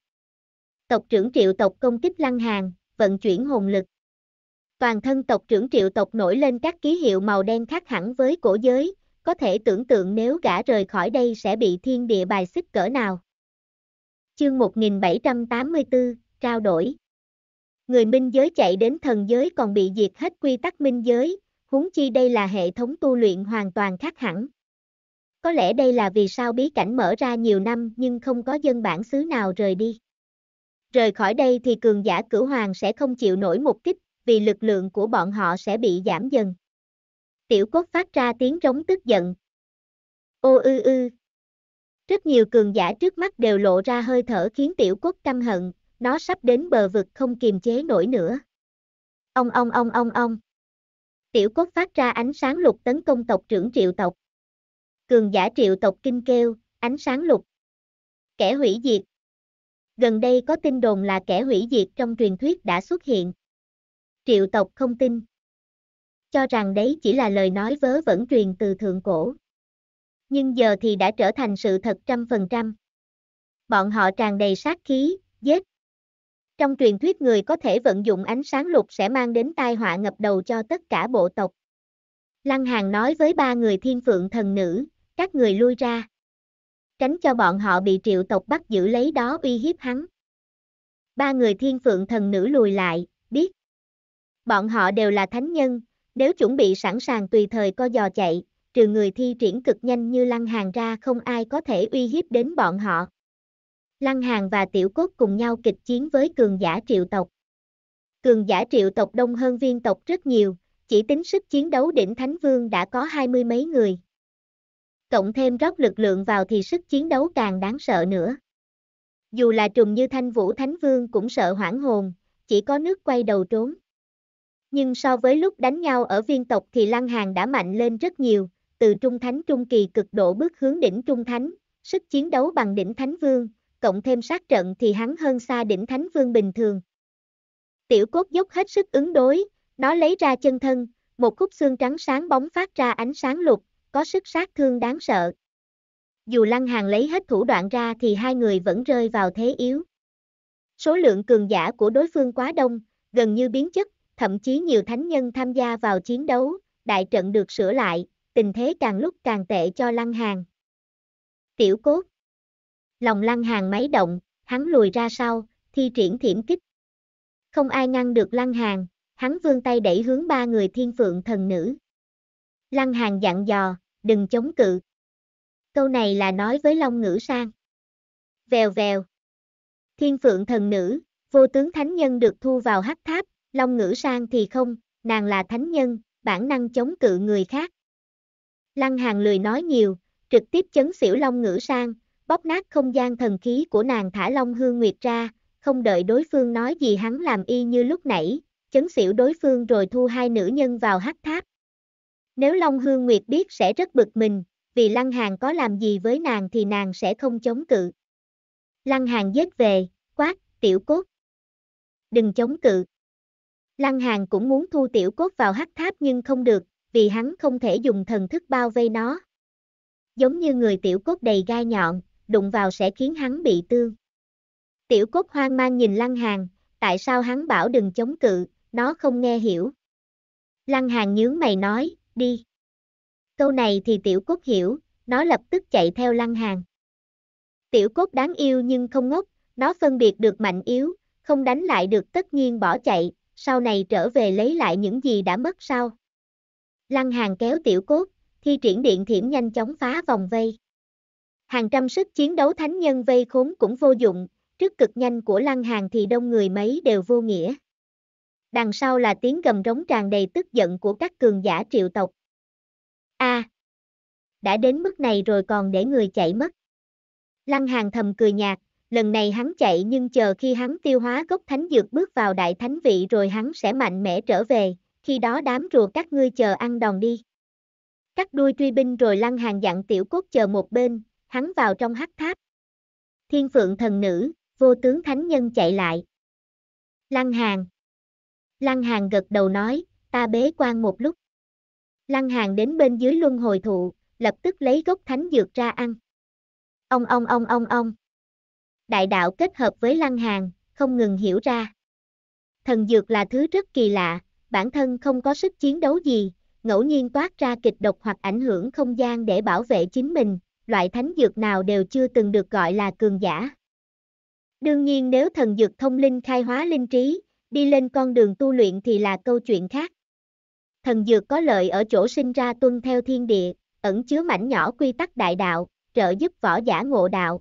Tộc trưởng triệu tộc công kích Lăng Hàng, vận chuyển hồn lực. Toàn thân tộc trưởng triệu tộc nổi lên các ký hiệu màu đen khác hẳn với cổ giới, có thể tưởng tượng nếu gã rời khỏi đây sẽ bị thiên địa bài xích cỡ nào. Chương 1784, trao đổi. Người minh giới chạy đến thần giới còn bị diệt hết quy tắc minh giới, huống chi đây là hệ thống tu luyện hoàn toàn khác hẳn. Có lẽ đây là vì sao bí cảnh mở ra nhiều năm nhưng không có dân bản xứ nào rời đi. Rời khỏi đây thì cường giả cửu hoàng sẽ không chịu nổi một kích, vì lực lượng của bọn họ sẽ bị giảm dần tiểu cốt phát ra tiếng rống tức giận. Ô ư ư. Rất nhiều cường giả trước mắt đều lộ ra hơi thở khiến tiểu cốt căm hận, nó sắp đến bờ vực không kiềm chế nổi nữa. Ông ông ông ông ông. Tiểu cốt phát ra ánh sáng lục tấn công tộc trưởng triệu tộc. Cường giả triệu tộc kinh kêu, ánh sáng lục. Kẻ hủy diệt. Gần đây có tin đồn là kẻ hủy diệt trong truyền thuyết đã xuất hiện. Triệu tộc không tin cho rằng đấy chỉ là lời nói vớ vẩn truyền từ thượng cổ. Nhưng giờ thì đã trở thành sự thật trăm phần trăm. Bọn họ tràn đầy sát khí, giết. Trong truyền thuyết người có thể vận dụng ánh sáng lục sẽ mang đến tai họa ngập đầu cho tất cả bộ tộc. Lăng Hàng nói với ba người thiên phượng thần nữ, các người lui ra. Tránh cho bọn họ bị triệu tộc bắt giữ lấy đó uy hiếp hắn. Ba người thiên phượng thần nữ lùi lại, biết. Bọn họ đều là thánh nhân, nếu chuẩn bị sẵn sàng tùy thời co dò chạy, trừ người thi triển cực nhanh như Lăng Hàng ra không ai có thể uy hiếp đến bọn họ. Lăng Hàng và Tiểu Cốt cùng nhau kịch chiến với cường giả triệu tộc. Cường giả triệu tộc đông hơn viên tộc rất nhiều, chỉ tính sức chiến đấu đỉnh Thánh Vương đã có hai mươi mấy người. Cộng thêm rót lực lượng vào thì sức chiến đấu càng đáng sợ nữa. Dù là trùng như Thanh Vũ Thánh Vương cũng sợ hoảng hồn, chỉ có nước quay đầu trốn. Nhưng so với lúc đánh nhau ở viên tộc thì Lăng Hàng đã mạnh lên rất nhiều, từ trung thánh trung kỳ cực độ bước hướng đỉnh trung thánh, sức chiến đấu bằng đỉnh thánh vương, cộng thêm sát trận thì hắn hơn xa đỉnh thánh vương bình thường. Tiểu cốt dốc hết sức ứng đối, nó lấy ra chân thân, một khúc xương trắng sáng bóng phát ra ánh sáng lục, có sức sát thương đáng sợ. Dù Lăng Hàng lấy hết thủ đoạn ra thì hai người vẫn rơi vào thế yếu. Số lượng cường giả của đối phương quá đông, gần như biến chất, thậm chí nhiều thánh nhân tham gia vào chiến đấu, đại trận được sửa lại, tình thế càng lúc càng tệ cho Lăng Hàng. Tiểu cốt Lòng Lăng Hàng máy động, hắn lùi ra sau, thi triển thiểm kích. Không ai ngăn được Lăng Hàng, hắn vươn tay đẩy hướng ba người thiên phượng thần nữ. Lăng Hàng dặn dò, đừng chống cự. Câu này là nói với Long Ngữ Sang. Vèo vèo. Thiên phượng thần nữ, vô tướng thánh nhân được thu vào hắc tháp, Long ngữ sang thì không, nàng là thánh nhân, bản năng chống cự người khác. Lăng Hàng lười nói nhiều, trực tiếp chấn xỉu Long ngữ sang, bóp nát không gian thần khí của nàng thả Long Hương Nguyệt ra, không đợi đối phương nói gì hắn làm y như lúc nãy, chấn xỉu đối phương rồi thu hai nữ nhân vào hắc tháp. Nếu Long Hương Nguyệt biết sẽ rất bực mình, vì Lăng Hàng có làm gì với nàng thì nàng sẽ không chống cự. Lăng Hàng giết về, quát, tiểu cốt. Đừng chống cự. Lăng Hàng cũng muốn thu tiểu cốt vào hắc tháp nhưng không được, vì hắn không thể dùng thần thức bao vây nó. Giống như người tiểu cốt đầy gai nhọn, đụng vào sẽ khiến hắn bị thương. Tiểu cốt hoang mang nhìn Lăng Hàng, tại sao hắn bảo đừng chống cự, nó không nghe hiểu. Lăng Hàng nhướng mày nói, đi. Câu này thì tiểu cốt hiểu, nó lập tức chạy theo Lăng Hàng. Tiểu cốt đáng yêu nhưng không ngốc, nó phân biệt được mạnh yếu, không đánh lại được tất nhiên bỏ chạy, sau này trở về lấy lại những gì đã mất sao. Lăng hàng kéo tiểu cốt, thi triển điện thiểm nhanh chóng phá vòng vây. Hàng trăm sức chiến đấu thánh nhân vây khốn cũng vô dụng, trước cực nhanh của lăng hàng thì đông người mấy đều vô nghĩa. Đằng sau là tiếng gầm rống tràn đầy tức giận của các cường giả triệu tộc. a à, đã đến mức này rồi còn để người chạy mất. Lăng hàng thầm cười nhạt, lần này hắn chạy nhưng chờ khi hắn tiêu hóa gốc thánh dược bước vào đại thánh vị rồi hắn sẽ mạnh mẽ trở về, khi đó đám rùa các ngươi chờ ăn đòn đi. Cắt đuôi truy binh rồi lăn hàng dặn tiểu cốt chờ một bên, hắn vào trong hắc tháp. Thiên phượng thần nữ, vô tướng thánh nhân chạy lại. Lăng hàng. Lăng hàng gật đầu nói, ta bế quan một lúc. Lăng hàng đến bên dưới luân hồi thụ, lập tức lấy gốc thánh dược ra ăn. Ông ông ông ông ông đại đạo kết hợp với lăng hàng, không ngừng hiểu ra. Thần dược là thứ rất kỳ lạ, bản thân không có sức chiến đấu gì, ngẫu nhiên toát ra kịch độc hoặc ảnh hưởng không gian để bảo vệ chính mình, loại thánh dược nào đều chưa từng được gọi là cường giả. Đương nhiên nếu thần dược thông linh khai hóa linh trí, đi lên con đường tu luyện thì là câu chuyện khác. Thần dược có lợi ở chỗ sinh ra tuân theo thiên địa, ẩn chứa mảnh nhỏ quy tắc đại đạo, trợ giúp võ giả ngộ đạo.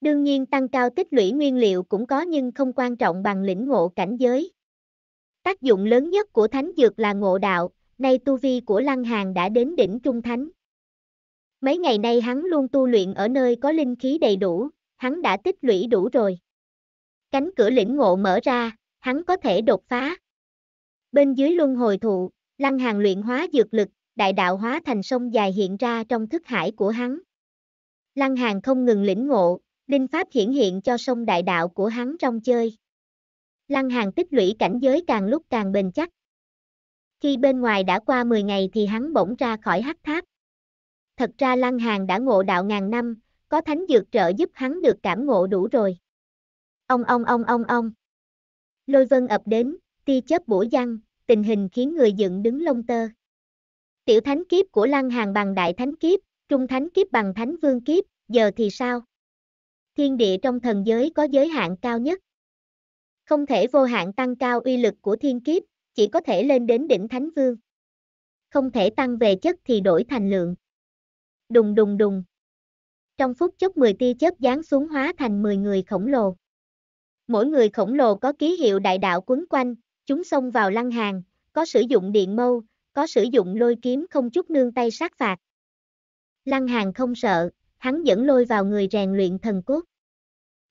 Đương nhiên tăng cao tích lũy nguyên liệu cũng có nhưng không quan trọng bằng lĩnh ngộ cảnh giới. Tác dụng lớn nhất của thánh dược là ngộ đạo, nay tu vi của Lăng Hàn đã đến đỉnh trung thánh. Mấy ngày nay hắn luôn tu luyện ở nơi có linh khí đầy đủ, hắn đã tích lũy đủ rồi. Cánh cửa lĩnh ngộ mở ra, hắn có thể đột phá. Bên dưới luân hồi thụ, Lăng Hàn luyện hóa dược lực, đại đạo hóa thành sông dài hiện ra trong thức hải của hắn. Lăng Hàn không ngừng lĩnh ngộ, Linh Pháp hiển hiện cho sông đại đạo của hắn trong chơi. Lăng hàng tích lũy cảnh giới càng lúc càng bền chắc. Khi bên ngoài đã qua 10 ngày thì hắn bỗng ra khỏi hắc tháp. Thật ra Lăng hàng đã ngộ đạo ngàn năm, có thánh dược trợ giúp hắn được cảm ngộ đủ rồi. Ông ông ông ông ông. Lôi vân ập đến, ti chớp bổ răng, tình hình khiến người dựng đứng lông tơ. Tiểu thánh kiếp của Lăng hàng bằng đại thánh kiếp, trung thánh kiếp bằng thánh vương kiếp, giờ thì sao? Thiên địa trong thần giới có giới hạn cao nhất. Không thể vô hạn tăng cao uy lực của thiên kiếp, chỉ có thể lên đến đỉnh thánh vương. Không thể tăng về chất thì đổi thành lượng. Đùng đùng đùng. Trong phút chốc 10 tia chất giáng xuống hóa thành 10 người khổng lồ. Mỗi người khổng lồ có ký hiệu đại đạo quấn quanh, chúng xông vào lăng hàng, có sử dụng điện mâu, có sử dụng lôi kiếm không chút nương tay sát phạt. Lăng hàng không sợ, hắn dẫn lôi vào người rèn luyện thần cốt.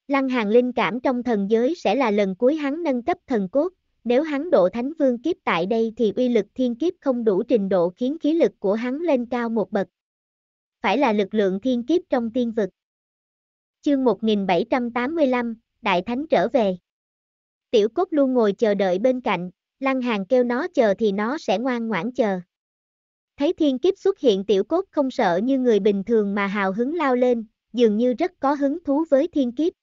Lăng hàng linh cảm trong thần giới sẽ là lần cuối hắn nâng cấp thần cốt, nếu hắn độ thánh vương kiếp tại đây thì uy lực thiên kiếp không đủ trình độ khiến khí lực của hắn lên cao một bậc. Phải là lực lượng thiên kiếp trong tiên vực. Chương 1785, Đại Thánh trở về. Tiểu cốt luôn ngồi chờ đợi bên cạnh, lăng hàng kêu nó chờ thì nó sẽ ngoan ngoãn chờ thấy thiên kiếp xuất hiện tiểu cốt không sợ như người bình thường mà hào hứng lao lên, dường như rất có hứng thú với thiên kiếp.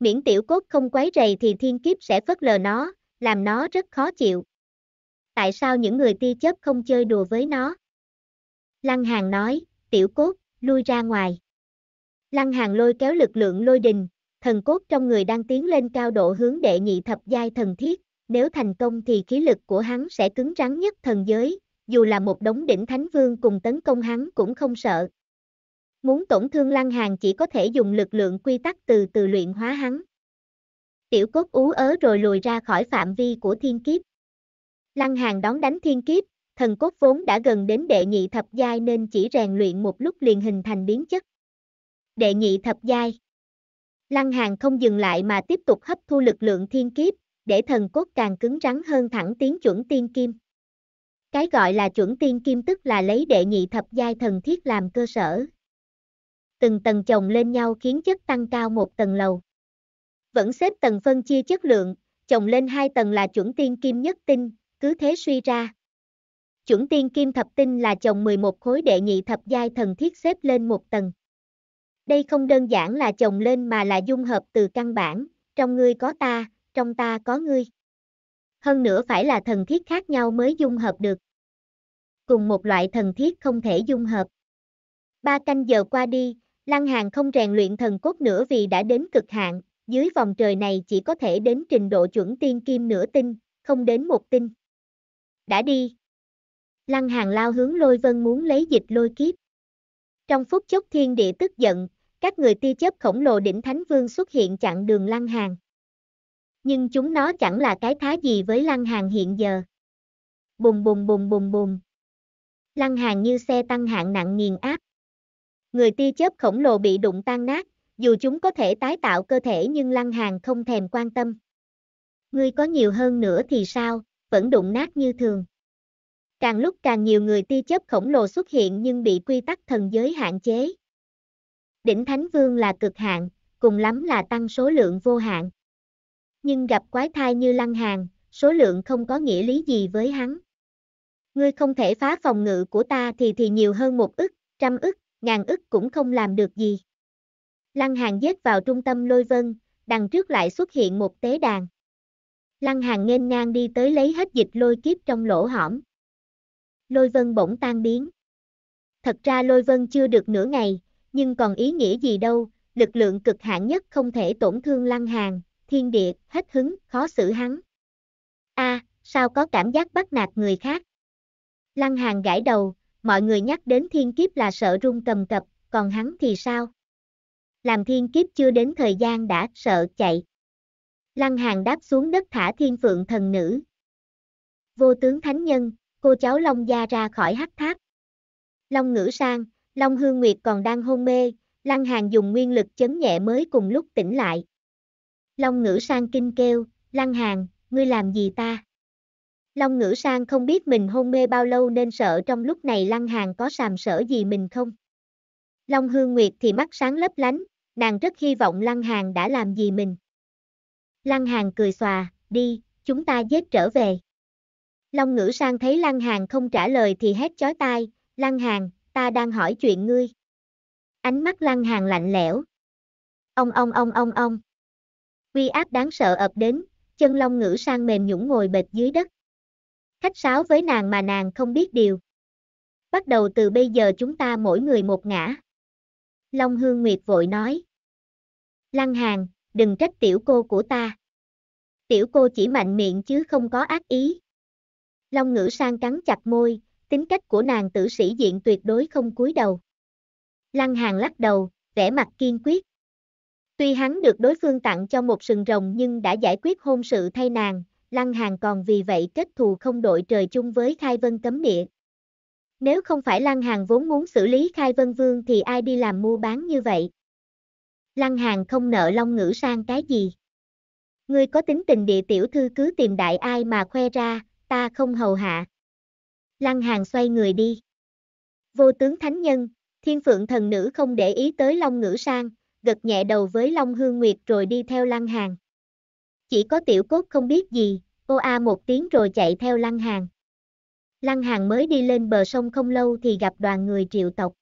Miễn tiểu cốt không quấy rầy thì thiên kiếp sẽ phớt lờ nó, làm nó rất khó chịu. Tại sao những người ti chấp không chơi đùa với nó? Lăng Hàng nói, tiểu cốt, lui ra ngoài. Lăng Hàng lôi kéo lực lượng lôi đình, thần cốt trong người đang tiến lên cao độ hướng đệ nhị thập giai thần thiết, nếu thành công thì khí lực của hắn sẽ cứng rắn nhất thần giới, dù là một đống đỉnh thánh vương cùng tấn công hắn cũng không sợ. Muốn tổn thương Lăng Hàng chỉ có thể dùng lực lượng quy tắc từ từ luyện hóa hắn. Tiểu cốt ú ớ rồi lùi ra khỏi phạm vi của thiên kiếp. Lăng Hàng đón đánh thiên kiếp, thần cốt vốn đã gần đến đệ nhị thập giai nên chỉ rèn luyện một lúc liền hình thành biến chất. Đệ nhị thập giai Lăng Hàng không dừng lại mà tiếp tục hấp thu lực lượng thiên kiếp, để thần cốt càng cứng rắn hơn thẳng tiến chuẩn tiên kim. Cái gọi là chuẩn tiên kim tức là lấy đệ nhị thập giai thần thiết làm cơ sở. Từng tầng chồng lên nhau khiến chất tăng cao một tầng lầu. Vẫn xếp tầng phân chia chất lượng, chồng lên hai tầng là chuẩn tiên kim nhất tinh, cứ thế suy ra. Chuẩn tiên kim thập tinh là chồng 11 khối đệ nhị thập giai thần thiết xếp lên một tầng. Đây không đơn giản là chồng lên mà là dung hợp từ căn bản, trong ngươi có ta, trong ta có ngươi hơn nữa phải là thần thiết khác nhau mới dung hợp được. Cùng một loại thần thiết không thể dung hợp. Ba canh giờ qua đi, Lăng Hàng không rèn luyện thần cốt nữa vì đã đến cực hạn, dưới vòng trời này chỉ có thể đến trình độ chuẩn tiên kim nửa tinh, không đến một tinh. Đã đi. Lăng Hàng lao hướng lôi vân muốn lấy dịch lôi kiếp. Trong phút chốc thiên địa tức giận, các người tia chớp khổng lồ đỉnh Thánh Vương xuất hiện chặn đường Lăng Hàng. Nhưng chúng nó chẳng là cái thá gì với lăng hàng hiện giờ. Bùng bùng bùng bùng bùng. Lăng hàng như xe tăng hạng nặng nghiền áp. Người tia chớp khổng lồ bị đụng tan nát, dù chúng có thể tái tạo cơ thể nhưng lăng hàng không thèm quan tâm. Ngươi có nhiều hơn nữa thì sao, vẫn đụng nát như thường. Càng lúc càng nhiều người tia chớp khổng lồ xuất hiện nhưng bị quy tắc thần giới hạn chế. Đỉnh Thánh Vương là cực hạn, cùng lắm là tăng số lượng vô hạn nhưng gặp quái thai như lăng hàn, số lượng không có nghĩa lý gì với hắn. Ngươi không thể phá phòng ngự của ta thì thì nhiều hơn một ức, trăm ức, ngàn ức cũng không làm được gì. Lăng hàn dết vào trung tâm lôi vân, đằng trước lại xuất hiện một tế đàn. Lăng hàn nghênh ngang đi tới lấy hết dịch lôi kiếp trong lỗ hõm. Lôi vân bỗng tan biến. Thật ra lôi vân chưa được nửa ngày, nhưng còn ý nghĩa gì đâu, lực lượng cực hạn nhất không thể tổn thương lăng hàng, thiên địa, hết hứng, khó xử hắn. a à, sao có cảm giác bắt nạt người khác? Lăng hàng gãi đầu, mọi người nhắc đến thiên kiếp là sợ run cầm cập, còn hắn thì sao? Làm thiên kiếp chưa đến thời gian đã sợ chạy. Lăng hàng đáp xuống đất thả thiên phượng thần nữ. Vô tướng thánh nhân, cô cháu Long Gia ra khỏi hắc tháp. Long ngữ sang, Long hương nguyệt còn đang hôn mê, Lăng hàng dùng nguyên lực chấn nhẹ mới cùng lúc tỉnh lại. Long ngữ sang kinh kêu, lăng hàng, ngươi làm gì ta? Long ngữ sang không biết mình hôn mê bao lâu nên sợ trong lúc này lăng hàng có sàm sở gì mình không. Long hương nguyệt thì mắt sáng lấp lánh, nàng rất hy vọng lăng hàng đã làm gì mình. Lăng hàng cười xòa, đi, chúng ta giết trở về. Long ngữ sang thấy lăng hàng không trả lời thì hét chói tai, lăng hàng, ta đang hỏi chuyện ngươi. Ánh mắt lăng hàng lạnh lẽo. Ông ông ông ông ông uy áp đáng sợ ập đến, chân long ngữ sang mềm nhũng ngồi bệt dưới đất. Khách sáo với nàng mà nàng không biết điều. Bắt đầu từ bây giờ chúng ta mỗi người một ngã. Long Hương Nguyệt vội nói. Lăng Hàng, đừng trách tiểu cô của ta. Tiểu cô chỉ mạnh miệng chứ không có ác ý. Long ngữ sang cắn chặt môi, tính cách của nàng tử sĩ diện tuyệt đối không cúi đầu. Lăng Hàng lắc đầu, vẻ mặt kiên quyết. Tuy hắn được đối phương tặng cho một sừng rồng nhưng đã giải quyết hôn sự thay nàng, Lăng Hàng còn vì vậy kết thù không đội trời chung với Khai Vân cấm địa. Nếu không phải Lăng Hàng vốn muốn xử lý Khai Vân Vương thì ai đi làm mua bán như vậy? Lăng Hàng không nợ Long Ngữ sang cái gì? Ngươi có tính tình địa tiểu thư cứ tìm đại ai mà khoe ra, ta không hầu hạ. Lăng Hàng xoay người đi. Vô tướng thánh nhân, thiên phượng thần nữ không để ý tới Long Ngữ sang, gật nhẹ đầu với Long Hương Nguyệt rồi đi theo Lăng Hàng. Chỉ có tiểu cốt không biết gì, ô a một tiếng rồi chạy theo Lăng Hàng. Lăng Hàng mới đi lên bờ sông không lâu thì gặp đoàn người triệu tộc.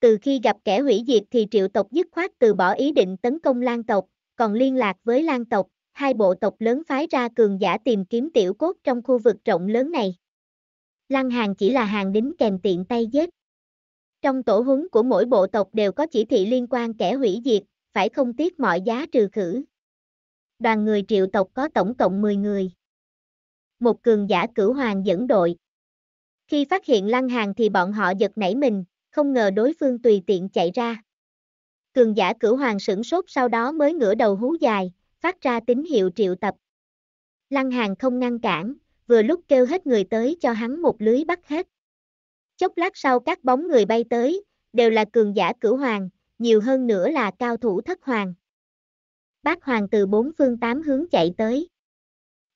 Từ khi gặp kẻ hủy diệt thì triệu tộc dứt khoát từ bỏ ý định tấn công Lan tộc, còn liên lạc với Lan tộc, hai bộ tộc lớn phái ra cường giả tìm kiếm tiểu cốt trong khu vực rộng lớn này. Lăng Hàng chỉ là hàng đính kèm tiện tay giết. Trong tổ huấn của mỗi bộ tộc đều có chỉ thị liên quan kẻ hủy diệt, phải không tiếc mọi giá trừ khử. Đoàn người triệu tộc có tổng cộng 10 người. Một cường giả cửu hoàng dẫn đội. Khi phát hiện lăng hàng thì bọn họ giật nảy mình, không ngờ đối phương tùy tiện chạy ra. Cường giả cửu hoàng sửng sốt sau đó mới ngửa đầu hú dài, phát ra tín hiệu triệu tập. Lăng hàng không ngăn cản, vừa lúc kêu hết người tới cho hắn một lưới bắt hết. Chốc lát sau các bóng người bay tới, đều là cường giả cửu hoàng, nhiều hơn nữa là cao thủ thất hoàng. Bác hoàng từ bốn phương tám hướng chạy tới.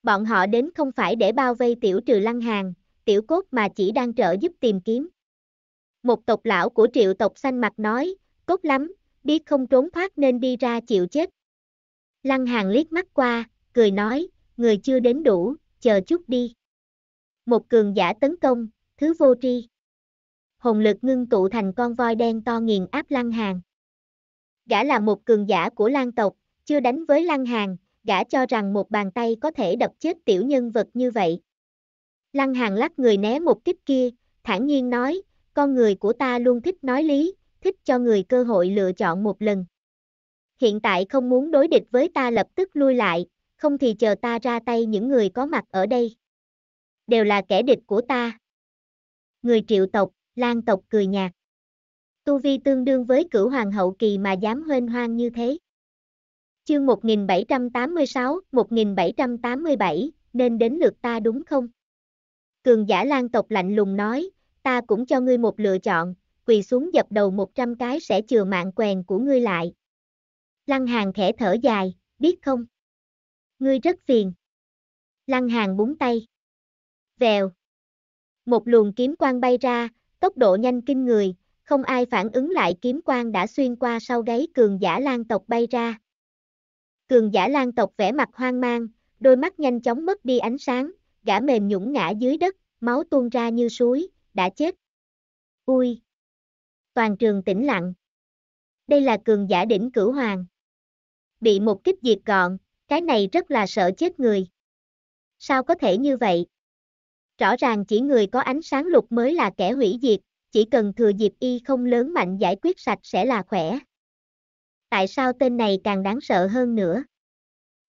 Bọn họ đến không phải để bao vây tiểu trừ lăng hàng, tiểu cốt mà chỉ đang trợ giúp tìm kiếm. Một tộc lão của triệu tộc xanh mặt nói, cốt lắm, biết không trốn thoát nên đi ra chịu chết. Lăng hàng liếc mắt qua, cười nói, người chưa đến đủ, chờ chút đi. Một cường giả tấn công, thứ vô tri hồn lực ngưng tụ thành con voi đen to nghiền áp Lăng Hàn. Gã là một cường giả của Lan tộc, chưa đánh với Lăng Hàn, gã cho rằng một bàn tay có thể đập chết tiểu nhân vật như vậy. Lăng Hàn lắc người né một kích kia, thản nhiên nói, con người của ta luôn thích nói lý, thích cho người cơ hội lựa chọn một lần. Hiện tại không muốn đối địch với ta lập tức lui lại, không thì chờ ta ra tay những người có mặt ở đây. Đều là kẻ địch của ta. Người triệu tộc, Lan tộc cười nhạt. Tu vi tương đương với cửu hoàng hậu kỳ mà dám huênh hoang như thế. Chương 1786, 1787, nên đến lượt ta đúng không? Cường giả Lan tộc lạnh lùng nói, ta cũng cho ngươi một lựa chọn, quỳ xuống dập đầu 100 cái sẽ chừa mạng quèn của ngươi lại. Lăng Hàng khẽ thở dài, biết không? Ngươi rất phiền. Lăng Hàng búng tay. Vèo. Một luồng kiếm quang bay ra, Tốc độ nhanh kinh người, không ai phản ứng lại kiếm quang đã xuyên qua sau gáy cường giả lan tộc bay ra. Cường giả lan tộc vẻ mặt hoang mang, đôi mắt nhanh chóng mất đi ánh sáng, gã mềm nhũng ngã dưới đất, máu tuôn ra như suối, đã chết. Ui! Toàn trường tĩnh lặng. Đây là cường giả đỉnh cửu hoàng. Bị một kích diệt gọn, cái này rất là sợ chết người. Sao có thể như vậy? Rõ ràng chỉ người có ánh sáng lục mới là kẻ hủy diệt, chỉ cần thừa dịp y không lớn mạnh giải quyết sạch sẽ là khỏe. Tại sao tên này càng đáng sợ hơn nữa?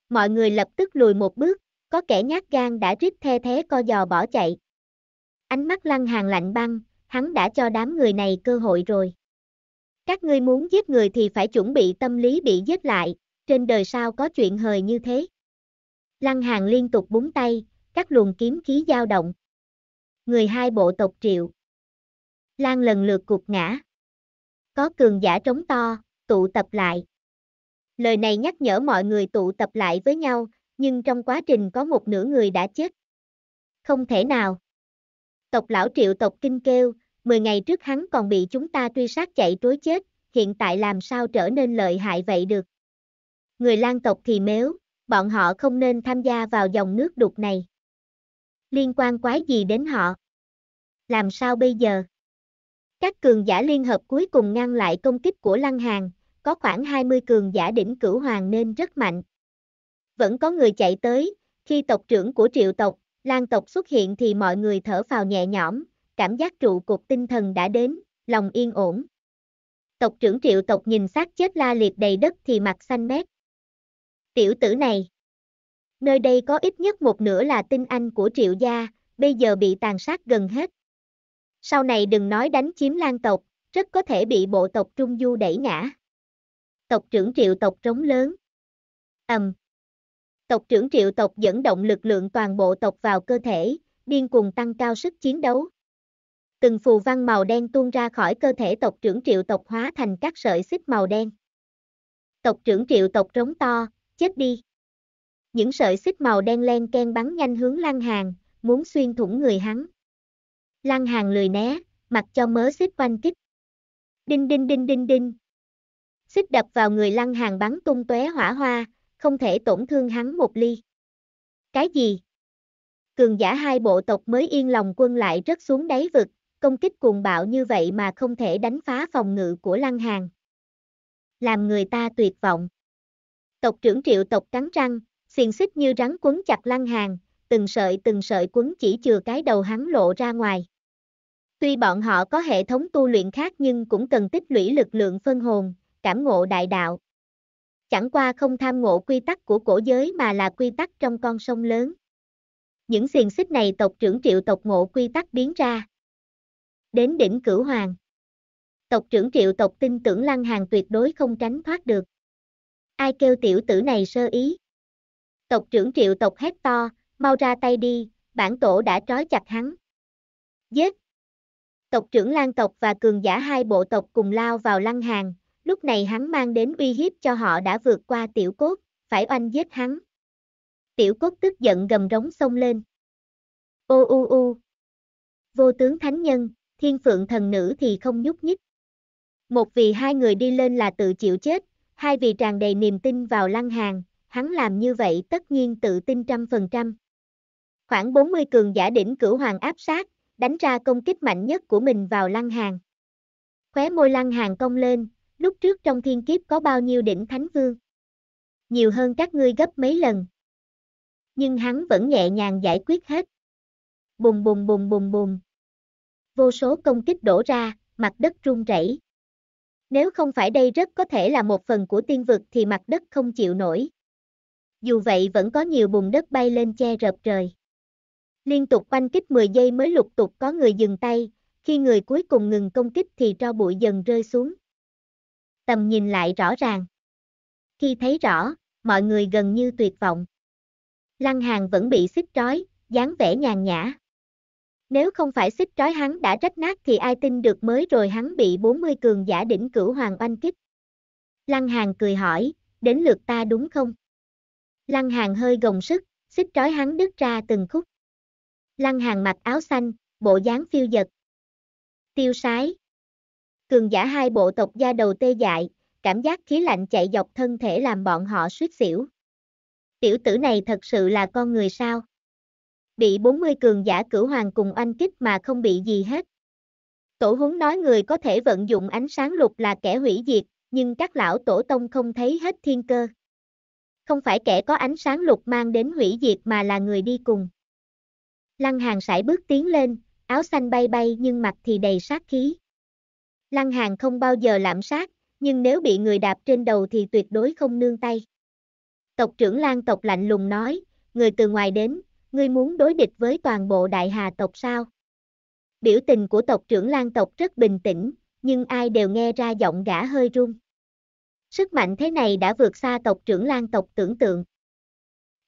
Mọi người lập tức lùi một bước, có kẻ nhát gan đã rít the thế co giò bỏ chạy. Ánh mắt lăng hàng lạnh băng, hắn đã cho đám người này cơ hội rồi. Các ngươi muốn giết người thì phải chuẩn bị tâm lý bị giết lại, trên đời sao có chuyện hời như thế. Lăng hàng liên tục búng tay, các luồng kiếm khí dao động. Người hai bộ tộc triệu. Lan lần lượt cục ngã. Có cường giả trống to, tụ tập lại. Lời này nhắc nhở mọi người tụ tập lại với nhau, nhưng trong quá trình có một nửa người đã chết. Không thể nào. Tộc lão triệu tộc kinh kêu, 10 ngày trước hắn còn bị chúng ta truy sát chạy trối chết, hiện tại làm sao trở nên lợi hại vậy được. Người lan tộc thì mếu, bọn họ không nên tham gia vào dòng nước đục này liên quan quái gì đến họ? Làm sao bây giờ? Các cường giả liên hợp cuối cùng ngăn lại công kích của Lăng Hàng, có khoảng 20 cường giả đỉnh cửu hoàng nên rất mạnh. Vẫn có người chạy tới, khi tộc trưởng của triệu tộc, Lan tộc xuất hiện thì mọi người thở phào nhẹ nhõm, cảm giác trụ cột tinh thần đã đến, lòng yên ổn. Tộc trưởng triệu tộc nhìn xác chết la liệt đầy đất thì mặt xanh mét. Tiểu tử này. Nơi đây có ít nhất một nửa là tinh anh của triệu gia, bây giờ bị tàn sát gần hết. Sau này đừng nói đánh chiếm lan tộc, rất có thể bị bộ tộc Trung Du đẩy ngã. Tộc trưởng triệu tộc trống lớn. Ầm. Um. Tộc trưởng triệu tộc dẫn động lực lượng toàn bộ tộc vào cơ thể, điên cùng tăng cao sức chiến đấu. Từng phù văn màu đen tuôn ra khỏi cơ thể tộc trưởng triệu tộc hóa thành các sợi xích màu đen. Tộc trưởng triệu tộc trống to, chết đi. Những sợi xích màu đen len ken bắn nhanh hướng Lăng Hàng, muốn xuyên thủng người hắn. Lăng Hàng lười né, mặc cho mớ xích quanh kích. Đinh đinh đinh đinh đinh. Xích đập vào người Lăng Hàng bắn tung tóe hỏa hoa, không thể tổn thương hắn một ly. Cái gì? Cường giả hai bộ tộc mới yên lòng quân lại rất xuống đáy vực, công kích cuồng bạo như vậy mà không thể đánh phá phòng ngự của Lăng Hàng. Làm người ta tuyệt vọng. Tộc trưởng triệu tộc cắn răng, xiềng xích như rắn quấn chặt lăng hàng, từng sợi từng sợi quấn chỉ chừa cái đầu hắn lộ ra ngoài. Tuy bọn họ có hệ thống tu luyện khác nhưng cũng cần tích lũy lực lượng phân hồn, cảm ngộ đại đạo. Chẳng qua không tham ngộ quy tắc của cổ giới mà là quy tắc trong con sông lớn. Những xiềng xích này tộc trưởng triệu tộc ngộ quy tắc biến ra. Đến đỉnh cửu hoàng. Tộc trưởng triệu tộc tin tưởng lăng hàng tuyệt đối không tránh thoát được. Ai kêu tiểu tử này sơ ý. Tộc trưởng triệu tộc hét to, mau ra tay đi, bản tổ đã trói chặt hắn. Giết! Tộc trưởng Lan tộc và cường giả hai bộ tộc cùng lao vào lăng hàng, lúc này hắn mang đến uy hiếp cho họ đã vượt qua tiểu cốt, phải oanh giết hắn. Tiểu cốt tức giận gầm rống sông lên. Ô u u! Vô tướng thánh nhân, thiên phượng thần nữ thì không nhúc nhích. Một vì hai người đi lên là tự chịu chết, hai vì tràn đầy niềm tin vào lăng hàng, hắn làm như vậy tất nhiên tự tin trăm phần trăm. Khoảng 40 cường giả đỉnh cửu hoàng áp sát, đánh ra công kích mạnh nhất của mình vào lăng hàng. Khóe môi lăng hàng cong lên, lúc trước trong thiên kiếp có bao nhiêu đỉnh thánh vương. Nhiều hơn các ngươi gấp mấy lần. Nhưng hắn vẫn nhẹ nhàng giải quyết hết. Bùng bùng bùng bùng bùng. Vô số công kích đổ ra, mặt đất rung rẩy. Nếu không phải đây rất có thể là một phần của tiên vực thì mặt đất không chịu nổi dù vậy vẫn có nhiều bùn đất bay lên che rợp trời. Liên tục oanh kích 10 giây mới lục tục có người dừng tay, khi người cuối cùng ngừng công kích thì tro bụi dần rơi xuống. Tầm nhìn lại rõ ràng. Khi thấy rõ, mọi người gần như tuyệt vọng. Lăng Hàng vẫn bị xích trói, dáng vẻ nhàn nhã. Nếu không phải xích trói hắn đã rách nát thì ai tin được mới rồi hắn bị 40 cường giả đỉnh cửu hoàng oanh kích. Lăng Hàng cười hỏi, đến lượt ta đúng không? Lăng Hàng hơi gồng sức, xích trói hắn đứt ra từng khúc. Lăng Hàng mặc áo xanh, bộ dáng phiêu dật. Tiêu sái. Cường giả hai bộ tộc da đầu tê dại, cảm giác khí lạnh chạy dọc thân thể làm bọn họ suýt xỉu. Tiểu tử này thật sự là con người sao? Bị 40 cường giả cửu hoàng cùng oanh kích mà không bị gì hết. Tổ huấn nói người có thể vận dụng ánh sáng lục là kẻ hủy diệt, nhưng các lão tổ tông không thấy hết thiên cơ. Không phải kẻ có ánh sáng lục mang đến hủy diệt mà là người đi cùng. Lăng hàng sải bước tiến lên, áo xanh bay bay nhưng mặt thì đầy sát khí. Lăng hàng không bao giờ lạm sát, nhưng nếu bị người đạp trên đầu thì tuyệt đối không nương tay. Tộc trưởng Lan tộc lạnh lùng nói, người từ ngoài đến, ngươi muốn đối địch với toàn bộ đại hà tộc sao? Biểu tình của tộc trưởng Lan tộc rất bình tĩnh, nhưng ai đều nghe ra giọng gã hơi rung. Sức mạnh thế này đã vượt xa tộc trưởng Lan tộc tưởng tượng.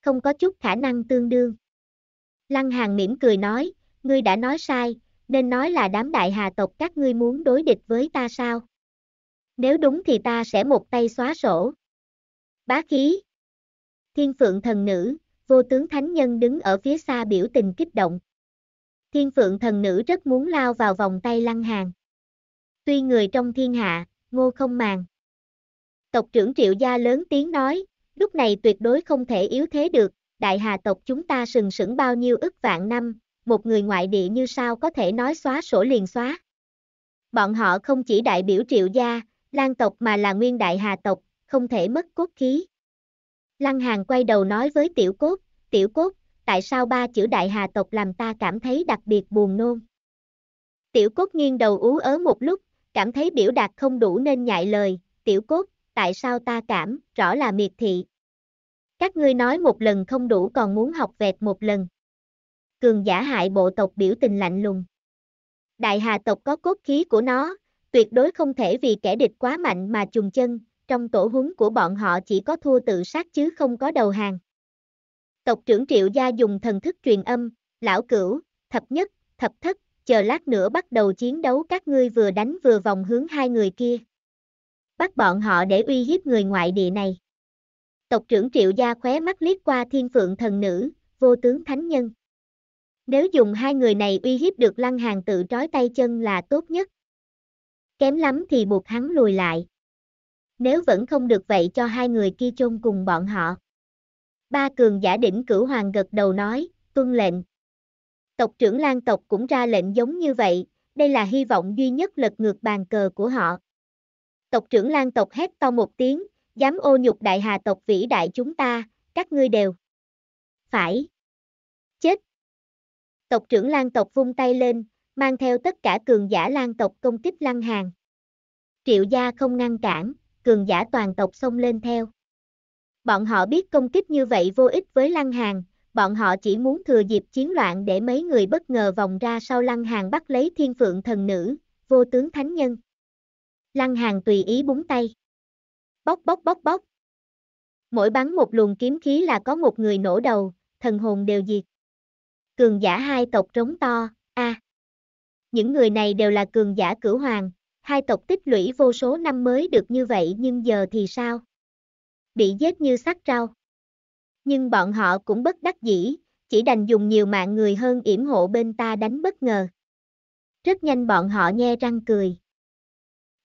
Không có chút khả năng tương đương. Lăng Hàng mỉm cười nói, ngươi đã nói sai, nên nói là đám đại hà tộc các ngươi muốn đối địch với ta sao? Nếu đúng thì ta sẽ một tay xóa sổ. Bá khí. Thiên phượng thần nữ, vô tướng thánh nhân đứng ở phía xa biểu tình kích động. Thiên phượng thần nữ rất muốn lao vào vòng tay lăng hàng. Tuy người trong thiên hạ, ngô không màng. Tộc trưởng triệu gia lớn tiếng nói, lúc này tuyệt đối không thể yếu thế được, đại hà tộc chúng ta sừng sững bao nhiêu ức vạn năm, một người ngoại địa như sao có thể nói xóa sổ liền xóa. Bọn họ không chỉ đại biểu triệu gia, lan tộc mà là nguyên đại hà tộc, không thể mất cốt khí. Lăng Hàng quay đầu nói với tiểu cốt, tiểu cốt, tại sao ba chữ đại hà tộc làm ta cảm thấy đặc biệt buồn nôn. Tiểu cốt nghiêng đầu ú ớ một lúc, cảm thấy biểu đạt không đủ nên nhại lời, tiểu cốt, tại sao ta cảm, rõ là miệt thị. Các ngươi nói một lần không đủ còn muốn học vẹt một lần. Cường giả hại bộ tộc biểu tình lạnh lùng. Đại hà tộc có cốt khí của nó, tuyệt đối không thể vì kẻ địch quá mạnh mà trùng chân, trong tổ húng của bọn họ chỉ có thua tự sát chứ không có đầu hàng. Tộc trưởng triệu gia dùng thần thức truyền âm, lão cửu, thập nhất, thập thất, chờ lát nữa bắt đầu chiến đấu các ngươi vừa đánh vừa vòng hướng hai người kia bắt bọn họ để uy hiếp người ngoại địa này. Tộc trưởng triệu gia khóe mắt liếc qua thiên phượng thần nữ, vô tướng thánh nhân. Nếu dùng hai người này uy hiếp được lăng hàng tự trói tay chân là tốt nhất. Kém lắm thì buộc hắn lùi lại. Nếu vẫn không được vậy cho hai người kia chôn cùng bọn họ. Ba cường giả đỉnh cửu hoàng gật đầu nói, tuân lệnh. Tộc trưởng lan tộc cũng ra lệnh giống như vậy, đây là hy vọng duy nhất lật ngược bàn cờ của họ. Tộc trưởng Lan tộc hét to một tiếng, dám ô nhục đại hà tộc vĩ đại chúng ta, các ngươi đều. Phải. Chết. Tộc trưởng Lan tộc vung tay lên, mang theo tất cả cường giả Lan tộc công kích Lăng Hàng. Triệu gia không ngăn cản, cường giả toàn tộc xông lên theo. Bọn họ biết công kích như vậy vô ích với Lăng Hàng, bọn họ chỉ muốn thừa dịp chiến loạn để mấy người bất ngờ vòng ra sau Lăng Hàng bắt lấy thiên phượng thần nữ, vô tướng thánh nhân. Lăng Hàng tùy ý búng tay. Bóc bóc bóc bóc. Mỗi bắn một luồng kiếm khí là có một người nổ đầu, thần hồn đều diệt. Cường giả hai tộc trống to, a. À. Những người này đều là cường giả cửu hoàng, hai tộc tích lũy vô số năm mới được như vậy nhưng giờ thì sao? Bị giết như sắc rau. Nhưng bọn họ cũng bất đắc dĩ, chỉ đành dùng nhiều mạng người hơn yểm hộ bên ta đánh bất ngờ. Rất nhanh bọn họ nghe răng cười,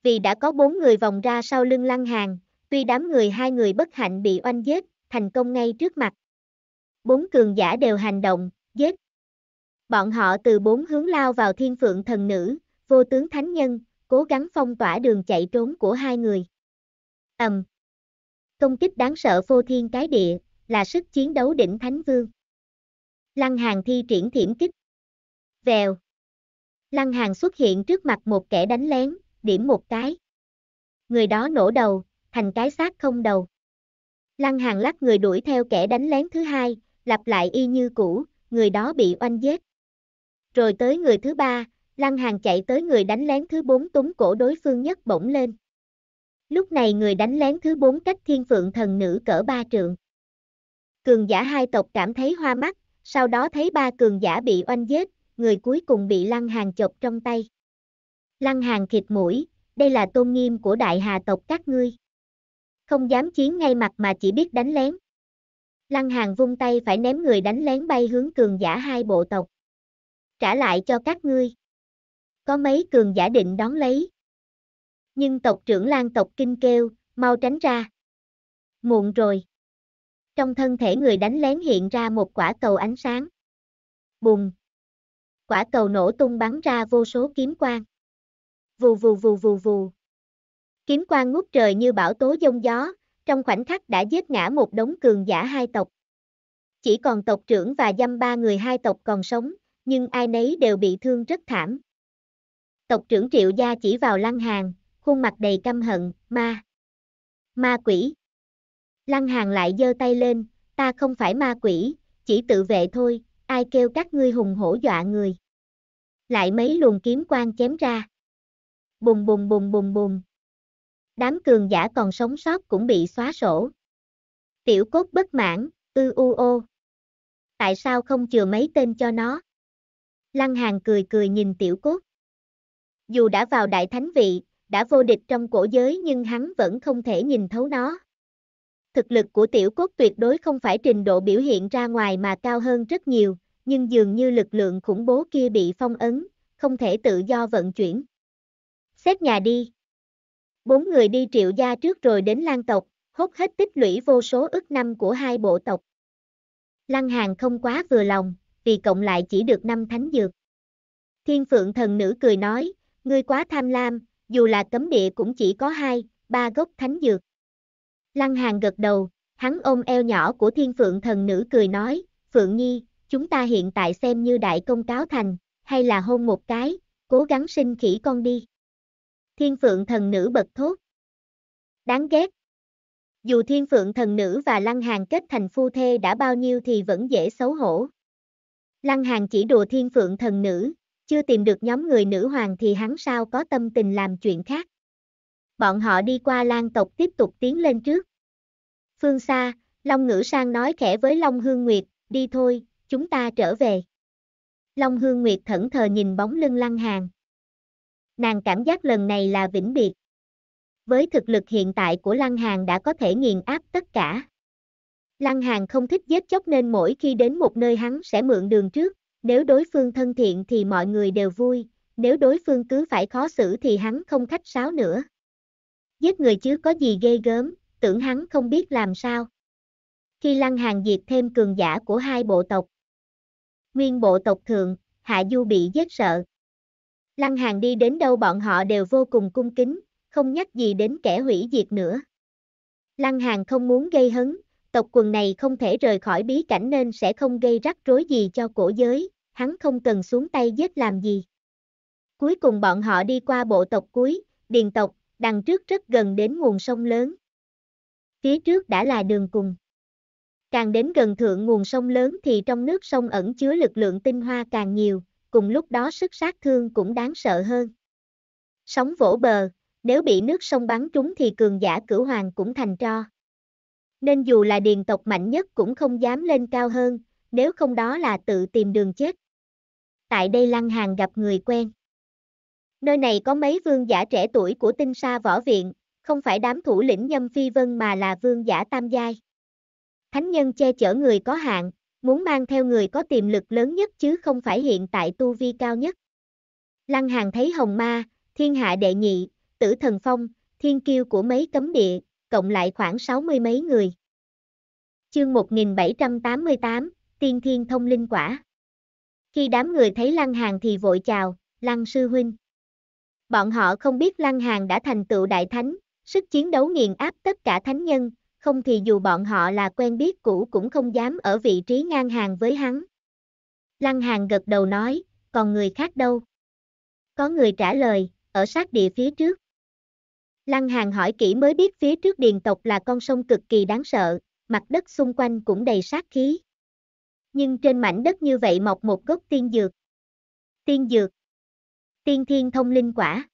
vì đã có bốn người vòng ra sau lưng lăng hàng, tuy đám người hai người bất hạnh bị oanh giết, thành công ngay trước mặt. Bốn cường giả đều hành động, giết. Bọn họ từ bốn hướng lao vào thiên phượng thần nữ, vô tướng thánh nhân, cố gắng phong tỏa đường chạy trốn của hai người. ầm, Công kích đáng sợ phô thiên cái địa, là sức chiến đấu đỉnh thánh vương. Lăng hàng thi triển thiểm kích. Vèo. Lăng hàng xuất hiện trước mặt một kẻ đánh lén, điểm một cái. Người đó nổ đầu, thành cái xác không đầu. Lăng hàng lắc người đuổi theo kẻ đánh lén thứ hai, lặp lại y như cũ, người đó bị oanh giết. Rồi tới người thứ ba, lăng hàng chạy tới người đánh lén thứ bốn túng cổ đối phương nhất bỗng lên. Lúc này người đánh lén thứ bốn cách thiên phượng thần nữ cỡ ba trượng. Cường giả hai tộc cảm thấy hoa mắt, sau đó thấy ba cường giả bị oanh giết, người cuối cùng bị lăng hàng chộp trong tay lăng hàng khịt mũi, đây là tôn nghiêm của đại hà tộc các ngươi. Không dám chiến ngay mặt mà chỉ biết đánh lén. Lăng hàng vung tay phải ném người đánh lén bay hướng cường giả hai bộ tộc. Trả lại cho các ngươi. Có mấy cường giả định đón lấy. Nhưng tộc trưởng lan tộc kinh kêu, mau tránh ra. Muộn rồi. Trong thân thể người đánh lén hiện ra một quả cầu ánh sáng. Bùng. Quả cầu nổ tung bắn ra vô số kiếm quang vù vù vù vù vù. Kiếm quang ngút trời như bão tố giông gió, trong khoảnh khắc đã giết ngã một đống cường giả hai tộc. Chỉ còn tộc trưởng và dăm ba người hai tộc còn sống, nhưng ai nấy đều bị thương rất thảm. Tộc trưởng triệu gia chỉ vào lăng hàng, khuôn mặt đầy căm hận, ma. Ma quỷ. Lăng hàng lại giơ tay lên, ta không phải ma quỷ, chỉ tự vệ thôi, ai kêu các ngươi hùng hổ dọa người. Lại mấy luồng kiếm quang chém ra bùng bùng bùng bùng bùng. Đám cường giả còn sống sót cũng bị xóa sổ. Tiểu cốt bất mãn, ư u ô. Tại sao không chừa mấy tên cho nó? Lăng hàn cười cười nhìn tiểu cốt. Dù đã vào đại thánh vị, đã vô địch trong cổ giới nhưng hắn vẫn không thể nhìn thấu nó. Thực lực của tiểu cốt tuyệt đối không phải trình độ biểu hiện ra ngoài mà cao hơn rất nhiều, nhưng dường như lực lượng khủng bố kia bị phong ấn, không thể tự do vận chuyển xét nhà đi. Bốn người đi triệu gia trước rồi đến lan tộc, hốt hết tích lũy vô số ức năm của hai bộ tộc. Lăng Hàng không quá vừa lòng, vì cộng lại chỉ được năm thánh dược. Thiên phượng thần nữ cười nói, ngươi quá tham lam, dù là cấm địa cũng chỉ có hai, ba gốc thánh dược. Lăng Hàng gật đầu, hắn ôm eo nhỏ của thiên phượng thần nữ cười nói, Phượng Nhi, chúng ta hiện tại xem như đại công cáo thành, hay là hôn một cái, cố gắng sinh khỉ con đi thiên phượng thần nữ bật thốt. Đáng ghét. Dù thiên phượng thần nữ và lăng hàng kết thành phu thê đã bao nhiêu thì vẫn dễ xấu hổ. Lăng hàng chỉ đùa thiên phượng thần nữ, chưa tìm được nhóm người nữ hoàng thì hắn sao có tâm tình làm chuyện khác. Bọn họ đi qua lan tộc tiếp tục tiến lên trước. Phương xa, Long Ngữ Sang nói khẽ với Long Hương Nguyệt, đi thôi, chúng ta trở về. Long Hương Nguyệt thẫn thờ nhìn bóng lưng lăng hàng nàng cảm giác lần này là vĩnh biệt. Với thực lực hiện tại của Lăng Hàn đã có thể nghiền áp tất cả. Lăng Hàn không thích giết chóc nên mỗi khi đến một nơi hắn sẽ mượn đường trước, nếu đối phương thân thiện thì mọi người đều vui, nếu đối phương cứ phải khó xử thì hắn không khách sáo nữa. Giết người chứ có gì ghê gớm, tưởng hắn không biết làm sao. Khi Lăng Hàn diệt thêm cường giả của hai bộ tộc, nguyên bộ tộc thượng, Hạ Du bị giết sợ. Lăng Hàng đi đến đâu bọn họ đều vô cùng cung kính, không nhắc gì đến kẻ hủy diệt nữa. Lăng Hàng không muốn gây hấn, tộc quần này không thể rời khỏi bí cảnh nên sẽ không gây rắc rối gì cho cổ giới, hắn không cần xuống tay giết làm gì. Cuối cùng bọn họ đi qua bộ tộc cuối, điền tộc, đằng trước rất gần đến nguồn sông lớn. Phía trước đã là đường cùng. Càng đến gần thượng nguồn sông lớn thì trong nước sông ẩn chứa lực lượng tinh hoa càng nhiều, cùng lúc đó sức sát thương cũng đáng sợ hơn. sống vỗ bờ, nếu bị nước sông bắn trúng thì cường giả cửu hoàng cũng thành tro. Nên dù là điền tộc mạnh nhất cũng không dám lên cao hơn, nếu không đó là tự tìm đường chết. Tại đây Lăng Hàng gặp người quen. Nơi này có mấy vương giả trẻ tuổi của tinh sa võ viện, không phải đám thủ lĩnh nhâm phi vân mà là vương giả tam giai. Thánh nhân che chở người có hạn, muốn mang theo người có tiềm lực lớn nhất chứ không phải hiện tại tu vi cao nhất. Lăng Hàng thấy Hồng Ma, Thiên Hạ Đệ Nhị, Tử Thần Phong, Thiên Kiêu của mấy cấm địa, cộng lại khoảng sáu mươi mấy người. Chương 1788, Tiên Thiên Thông Linh Quả Khi đám người thấy Lăng Hàng thì vội chào, Lăng Sư Huynh. Bọn họ không biết Lăng Hàng đã thành tựu Đại Thánh, sức chiến đấu nghiền áp tất cả thánh nhân, không thì dù bọn họ là quen biết cũ cũng không dám ở vị trí ngang hàng với hắn. Lăng Hàng gật đầu nói, còn người khác đâu? Có người trả lời, ở sát địa phía trước. Lăng Hàng hỏi kỹ mới biết phía trước điền tộc là con sông cực kỳ đáng sợ, mặt đất xung quanh cũng đầy sát khí. Nhưng trên mảnh đất như vậy mọc một gốc tiên dược. Tiên dược. Tiên thiên thông linh quả.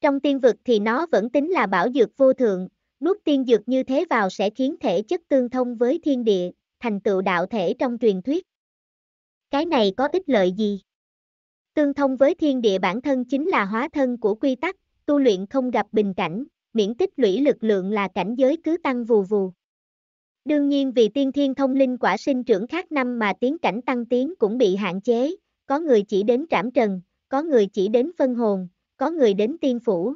Trong tiên vực thì nó vẫn tính là bảo dược vô thượng, Nuốt tiên dược như thế vào sẽ khiến thể chất tương thông với thiên địa, thành tựu đạo thể trong truyền thuyết. Cái này có ích lợi gì? Tương thông với thiên địa bản thân chính là hóa thân của quy tắc, tu luyện không gặp bình cảnh, miễn tích lũy lực lượng là cảnh giới cứ tăng vù vù. Đương nhiên vì tiên thiên thông linh quả sinh trưởng khác năm mà tiến cảnh tăng tiến cũng bị hạn chế, có người chỉ đến trảm trần, có người chỉ đến phân hồn, có người đến tiên phủ,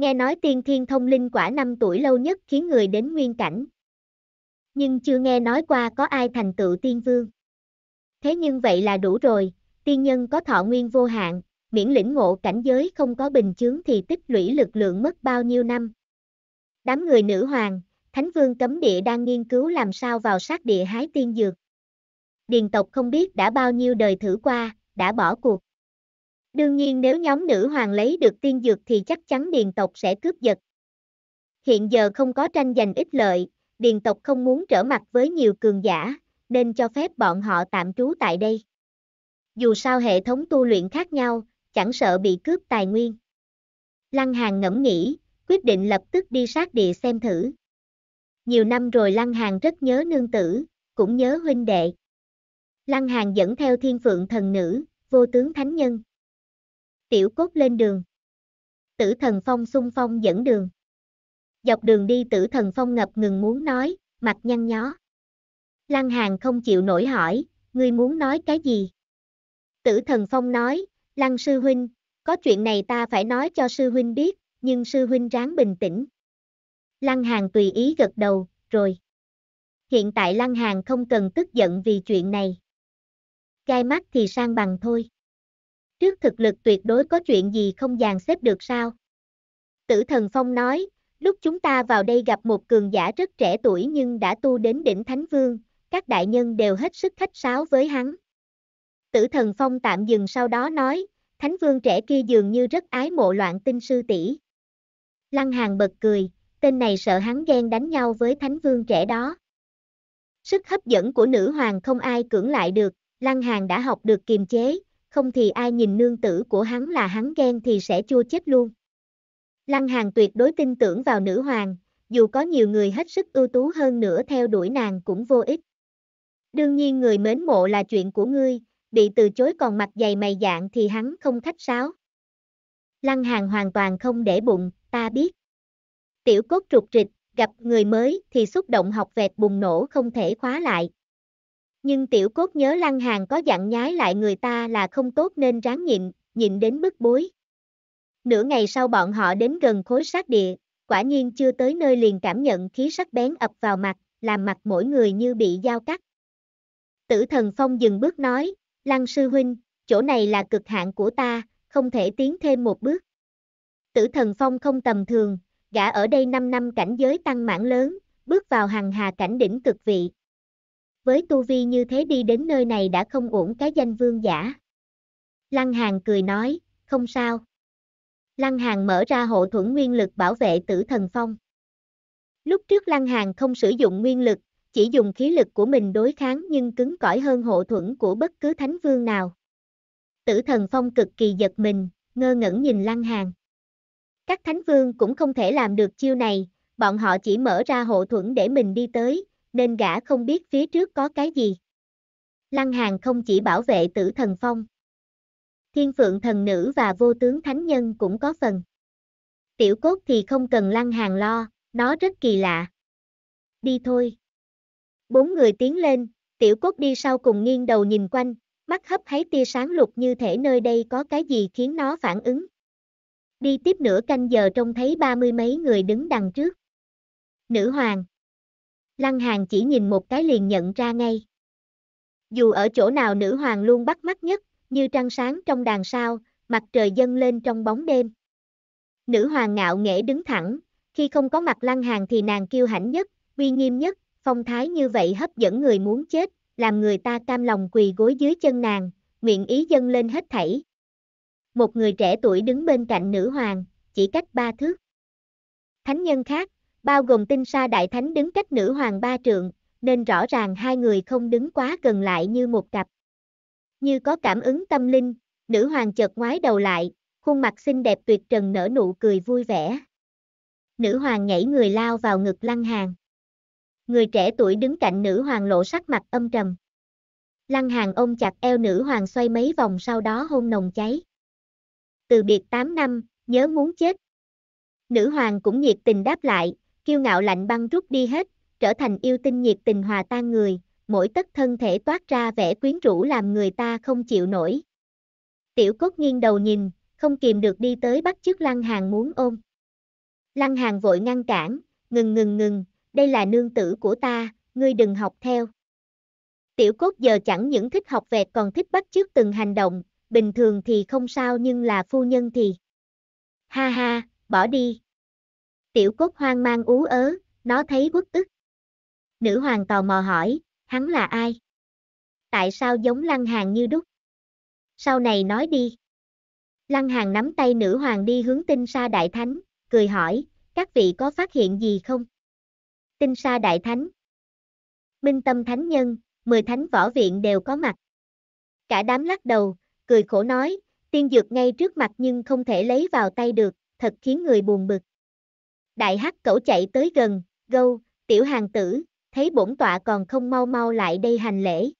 Nghe nói tiên thiên thông linh quả năm tuổi lâu nhất khiến người đến nguyên cảnh. Nhưng chưa nghe nói qua có ai thành tựu tiên vương. Thế nhưng vậy là đủ rồi, tiên nhân có thọ nguyên vô hạn, miễn lĩnh ngộ cảnh giới không có bình chướng thì tích lũy lực lượng mất bao nhiêu năm. Đám người nữ hoàng, Thánh Vương Cấm Địa đang nghiên cứu làm sao vào sát địa hái tiên dược. Điền tộc không biết đã bao nhiêu đời thử qua, đã bỏ cuộc. Đương nhiên nếu nhóm nữ hoàng lấy được tiên dược thì chắc chắn điền tộc sẽ cướp giật. Hiện giờ không có tranh giành ích lợi, điền tộc không muốn trở mặt với nhiều cường giả, nên cho phép bọn họ tạm trú tại đây. Dù sao hệ thống tu luyện khác nhau, chẳng sợ bị cướp tài nguyên. Lăng Hàng ngẫm nghĩ, quyết định lập tức đi sát địa xem thử. Nhiều năm rồi Lăng Hàng rất nhớ nương tử, cũng nhớ huynh đệ. Lăng Hàng dẫn theo thiên phượng thần nữ, vô tướng thánh nhân tiểu cốt lên đường. Tử thần phong xung phong dẫn đường. Dọc đường đi tử thần phong ngập ngừng muốn nói, mặt nhăn nhó. Lăng hàng không chịu nổi hỏi, ngươi muốn nói cái gì? Tử thần phong nói, lăng sư huynh, có chuyện này ta phải nói cho sư huynh biết, nhưng sư huynh ráng bình tĩnh. Lăng hàng tùy ý gật đầu, rồi. Hiện tại lăng hàng không cần tức giận vì chuyện này. Gai mắt thì sang bằng thôi trước thực lực tuyệt đối có chuyện gì không dàn xếp được sao? Tử thần Phong nói, lúc chúng ta vào đây gặp một cường giả rất trẻ tuổi nhưng đã tu đến đỉnh Thánh Vương, các đại nhân đều hết sức khách sáo với hắn. Tử thần Phong tạm dừng sau đó nói, Thánh Vương trẻ kia dường như rất ái mộ loạn tinh sư tỷ. Lăng Hàng bật cười, tên này sợ hắn ghen đánh nhau với Thánh Vương trẻ đó. Sức hấp dẫn của nữ hoàng không ai cưỡng lại được, Lăng Hàng đã học được kiềm chế, không thì ai nhìn nương tử của hắn là hắn ghen thì sẽ chua chết luôn. Lăng Hàng tuyệt đối tin tưởng vào nữ hoàng, dù có nhiều người hết sức ưu tú hơn nữa theo đuổi nàng cũng vô ích. Đương nhiên người mến mộ là chuyện của ngươi, bị từ chối còn mặt dày mày dạng thì hắn không khách sáo. Lăng Hàng hoàn toàn không để bụng, ta biết. Tiểu cốt trục trịch, gặp người mới thì xúc động học vẹt bùng nổ không thể khóa lại, nhưng tiểu cốt nhớ lăng hàng có dặn nhái lại người ta là không tốt nên ráng nhịn, nhịn đến bức bối. Nửa ngày sau bọn họ đến gần khối sát địa, quả nhiên chưa tới nơi liền cảm nhận khí sắc bén ập vào mặt, làm mặt mỗi người như bị dao cắt. Tử thần phong dừng bước nói, lăng sư huynh, chỗ này là cực hạn của ta, không thể tiến thêm một bước. Tử thần phong không tầm thường, gã ở đây 5 năm cảnh giới tăng mãn lớn, bước vào hằng hà cảnh đỉnh cực vị với tu vi như thế đi đến nơi này đã không uổng cái danh vương giả. Lăng Hàng cười nói, không sao. Lăng Hàng mở ra hộ thuẫn nguyên lực bảo vệ tử thần phong. Lúc trước Lăng Hàng không sử dụng nguyên lực, chỉ dùng khí lực của mình đối kháng nhưng cứng cỏi hơn hộ thuẫn của bất cứ thánh vương nào. Tử thần phong cực kỳ giật mình, ngơ ngẩn nhìn Lăng Hàng. Các thánh vương cũng không thể làm được chiêu này, bọn họ chỉ mở ra hộ thuẫn để mình đi tới, nên gã không biết phía trước có cái gì. Lăng Hàng không chỉ bảo vệ tử thần phong. Thiên phượng thần nữ và vô tướng thánh nhân cũng có phần. Tiểu cốt thì không cần Lăng Hàng lo, nó rất kỳ lạ. Đi thôi. Bốn người tiến lên, tiểu cốt đi sau cùng nghiêng đầu nhìn quanh, mắt hấp thấy tia sáng lục như thể nơi đây có cái gì khiến nó phản ứng. Đi tiếp nửa canh giờ trông thấy ba mươi mấy người đứng đằng trước. Nữ hoàng. Lăng Hàng chỉ nhìn một cái liền nhận ra ngay. Dù ở chỗ nào nữ hoàng luôn bắt mắt nhất, như trăng sáng trong đàn sao, mặt trời dâng lên trong bóng đêm. Nữ hoàng ngạo nghễ đứng thẳng, khi không có mặt Lăng Hàng thì nàng kiêu hãnh nhất, uy nghiêm nhất, phong thái như vậy hấp dẫn người muốn chết, làm người ta cam lòng quỳ gối dưới chân nàng, nguyện ý dâng lên hết thảy. Một người trẻ tuổi đứng bên cạnh nữ hoàng, chỉ cách ba thước. Thánh nhân khác, bao gồm tinh sa đại thánh đứng cách nữ hoàng ba trượng, nên rõ ràng hai người không đứng quá gần lại như một cặp. Như có cảm ứng tâm linh, nữ hoàng chợt ngoái đầu lại, khuôn mặt xinh đẹp tuyệt trần nở nụ cười vui vẻ. Nữ hoàng nhảy người lao vào ngực lăng hàng. Người trẻ tuổi đứng cạnh nữ hoàng lộ sắc mặt âm trầm. Lăng hàng ôm chặt eo nữ hoàng xoay mấy vòng sau đó hôn nồng cháy. Từ biệt 8 năm, nhớ muốn chết. Nữ hoàng cũng nhiệt tình đáp lại, kiêu ngạo lạnh băng rút đi hết, trở thành yêu tinh nhiệt tình hòa tan người, mỗi tất thân thể toát ra vẻ quyến rũ làm người ta không chịu nổi. Tiểu cốt nghiêng đầu nhìn, không kìm được đi tới bắt chước lăng hàng muốn ôm. Lăng hàng vội ngăn cản, ngừng ngừng ngừng, đây là nương tử của ta, ngươi đừng học theo. Tiểu cốt giờ chẳng những thích học vẹt còn thích bắt chước từng hành động, bình thường thì không sao nhưng là phu nhân thì. Ha ha, bỏ đi. Tiểu cốt hoang mang ú ớ, nó thấy quất ức. Nữ hoàng tò mò hỏi, hắn là ai? Tại sao giống lăng hàng như đúc? Sau này nói đi. Lăng hàng nắm tay nữ hoàng đi hướng tinh sa đại thánh, cười hỏi, các vị có phát hiện gì không? Tinh sa đại thánh. Minh tâm thánh nhân, mười thánh võ viện đều có mặt. Cả đám lắc đầu, cười khổ nói, tiên dược ngay trước mặt nhưng không thể lấy vào tay được, thật khiến người buồn bực đại hắc cẩu chạy tới gần, gâu, tiểu hàng tử, thấy bổn tọa còn không mau mau lại đây hành lễ.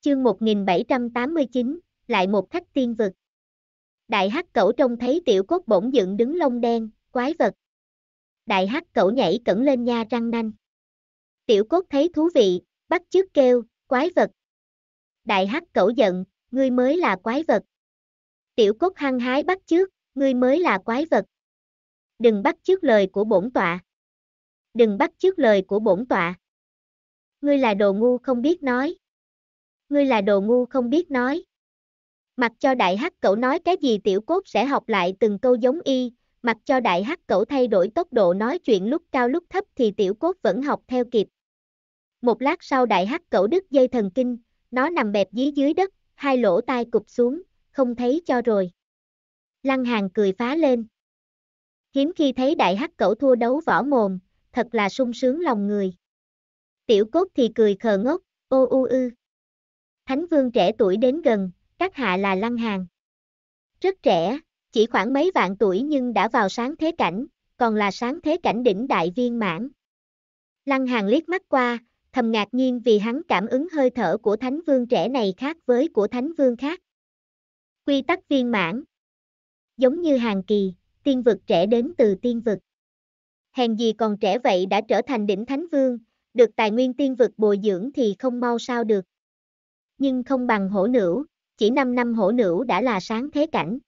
Chương 1789, lại một khách tiên vực. Đại hắc cẩu trông thấy tiểu cốt bổn dựng đứng lông đen, quái vật. Đại hắc cẩu nhảy cẩn lên nha răng nanh. Tiểu cốt thấy thú vị, bắt chước kêu, quái vật. Đại hắc cẩu giận, ngươi mới là quái vật. Tiểu cốt hăng hái bắt chước, ngươi mới là quái vật. Đừng bắt chước lời của bổn tọa. Đừng bắt chước lời của bổn tọa. Ngươi là đồ ngu không biết nói. Ngươi là đồ ngu không biết nói. Mặc cho đại hắc cẩu nói cái gì tiểu cốt sẽ học lại từng câu giống y, mặc cho đại hắc cẩu thay đổi tốc độ nói chuyện lúc cao lúc thấp thì tiểu cốt vẫn học theo kịp. Một lát sau đại hắc cẩu đứt dây thần kinh, nó nằm bẹp dưới dưới đất, hai lỗ tai cụp xuống, không thấy cho rồi. Lăng Hàn cười phá lên. Hiếm khi thấy đại hắc cẩu thua đấu võ mồm, thật là sung sướng lòng người. Tiểu cốt thì cười khờ ngốc, ô u ư. Thánh vương trẻ tuổi đến gần, các hạ là lăng hàng. Rất trẻ, chỉ khoảng mấy vạn tuổi nhưng đã vào sáng thế cảnh, còn là sáng thế cảnh đỉnh đại viên mãn. Lăng hàng liếc mắt qua, thầm ngạc nhiên vì hắn cảm ứng hơi thở của thánh vương trẻ này khác với của thánh vương khác. Quy tắc viên mãn Giống như hàng kỳ, tiên vực trẻ đến từ tiên vực. Hèn gì còn trẻ vậy đã trở thành đỉnh thánh vương, được tài nguyên tiên vực bồi dưỡng thì không mau sao được. Nhưng không bằng hổ nữ, chỉ 5 năm hổ nữ đã là sáng thế cảnh.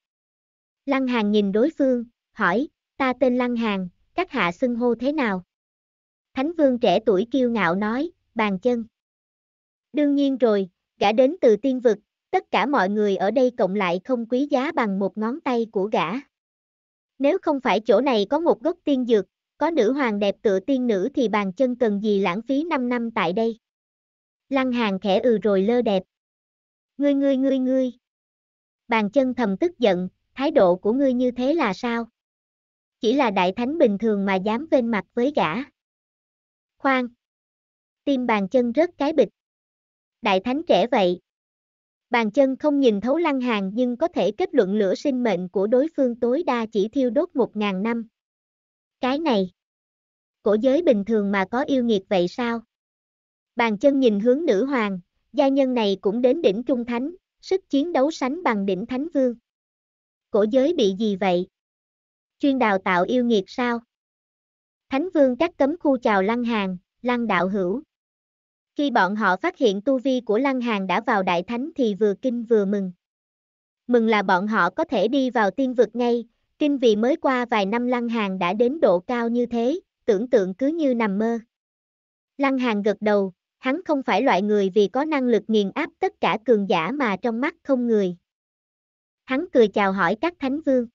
Lăng Hàn nhìn đối phương, hỏi, ta tên Lăng Hàn, các hạ xưng hô thế nào? Thánh vương trẻ tuổi kiêu ngạo nói, bàn chân. Đương nhiên rồi, gã đến từ tiên vực, tất cả mọi người ở đây cộng lại không quý giá bằng một ngón tay của gã. Nếu không phải chỗ này có một gốc tiên dược, có nữ hoàng đẹp tựa tiên nữ thì bàn chân cần gì lãng phí 5 năm tại đây. Lăng hàng khẽ ừ rồi lơ đẹp. Ngươi ngươi ngươi ngươi. Bàn chân thầm tức giận, thái độ của ngươi như thế là sao? Chỉ là đại thánh bình thường mà dám vênh mặt với gã. Khoan. Tim bàn chân rớt cái bịch. Đại thánh trẻ vậy, Bàn chân không nhìn thấu lăng hàng nhưng có thể kết luận lửa sinh mệnh của đối phương tối đa chỉ thiêu đốt 1.000 năm. Cái này, cổ giới bình thường mà có yêu nghiệt vậy sao? Bàn chân nhìn hướng nữ hoàng, gia nhân này cũng đến đỉnh trung thánh, sức chiến đấu sánh bằng đỉnh thánh vương. Cổ giới bị gì vậy? Chuyên đào tạo yêu nghiệt sao? Thánh vương các cấm khu chào lăng hàng, lăng đạo hữu. Khi bọn họ phát hiện tu vi của Lăng Hàng đã vào Đại Thánh thì vừa kinh vừa mừng. Mừng là bọn họ có thể đi vào tiên vực ngay, kinh vì mới qua vài năm Lăng Hàng đã đến độ cao như thế, tưởng tượng cứ như nằm mơ. Lăng Hàng gật đầu, hắn không phải loại người vì có năng lực nghiền áp tất cả cường giả mà trong mắt không người. Hắn cười chào hỏi các thánh vương.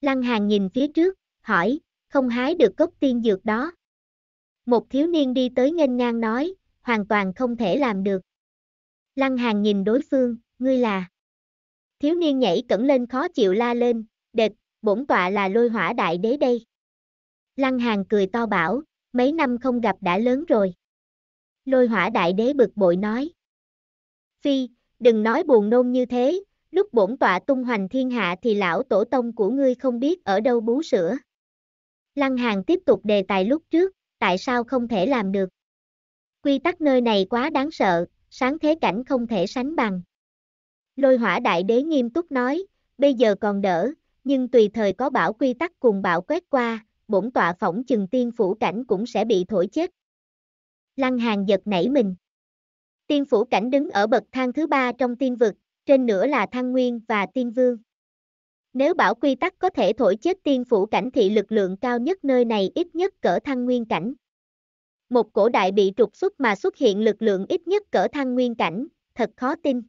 Lăng Hàng nhìn phía trước, hỏi, không hái được cốc tiên dược đó. Một thiếu niên đi tới nghênh ngang nói, hoàn toàn không thể làm được. Lăng Hàng nhìn đối phương, ngươi là. Thiếu niên nhảy cẩn lên khó chịu la lên, đệt, bổn tọa là lôi hỏa đại đế đây. Lăng Hàng cười to bảo, mấy năm không gặp đã lớn rồi. Lôi hỏa đại đế bực bội nói. Phi, đừng nói buồn nôn như thế, lúc bổn tọa tung hoành thiên hạ thì lão tổ tông của ngươi không biết ở đâu bú sữa. Lăng Hàng tiếp tục đề tài lúc trước, tại sao không thể làm được. Quy tắc nơi này quá đáng sợ, sáng thế cảnh không thể sánh bằng. Lôi hỏa đại đế nghiêm túc nói, bây giờ còn đỡ, nhưng tùy thời có bảo quy tắc cùng bảo quét qua, bổn tọa phỏng chừng tiên phủ cảnh cũng sẽ bị thổi chết. Lăng hàng giật nảy mình. Tiên phủ cảnh đứng ở bậc thang thứ ba trong tiên vực, trên nữa là thăng nguyên và tiên vương. Nếu bảo quy tắc có thể thổi chết tiên phủ cảnh thì lực lượng cao nhất nơi này ít nhất cỡ thăng nguyên cảnh một cổ đại bị trục xuất mà xuất hiện lực lượng ít nhất cỡ thăng nguyên cảnh, thật khó tin.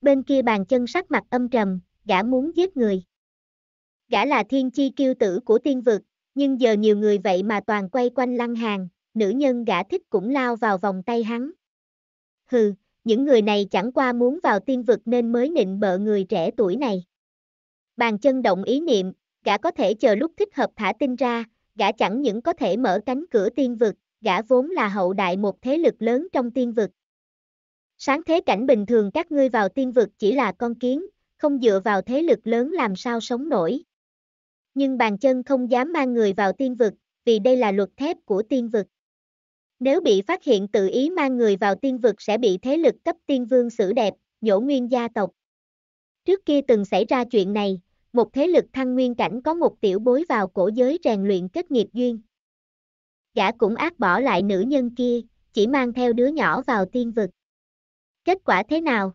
Bên kia bàn chân sắc mặt âm trầm, gã muốn giết người. Gã là thiên chi kiêu tử của tiên vực, nhưng giờ nhiều người vậy mà toàn quay quanh lăng hàng, nữ nhân gã thích cũng lao vào vòng tay hắn. Hừ, những người này chẳng qua muốn vào tiên vực nên mới nịnh bợ người trẻ tuổi này. Bàn chân động ý niệm, gã có thể chờ lúc thích hợp thả tin ra, gã chẳng những có thể mở cánh cửa tiên vực, gã vốn là hậu đại một thế lực lớn trong tiên vực. Sáng thế cảnh bình thường các ngươi vào tiên vực chỉ là con kiến, không dựa vào thế lực lớn làm sao sống nổi. Nhưng bàn chân không dám mang người vào tiên vực, vì đây là luật thép của tiên vực. Nếu bị phát hiện tự ý mang người vào tiên vực sẽ bị thế lực cấp tiên vương xử đẹp, nhổ nguyên gia tộc. Trước kia từng xảy ra chuyện này, một thế lực thăng nguyên cảnh có một tiểu bối vào cổ giới rèn luyện kết nghiệp duyên gã cũng ác bỏ lại nữ nhân kia, chỉ mang theo đứa nhỏ vào tiên vực. Kết quả thế nào?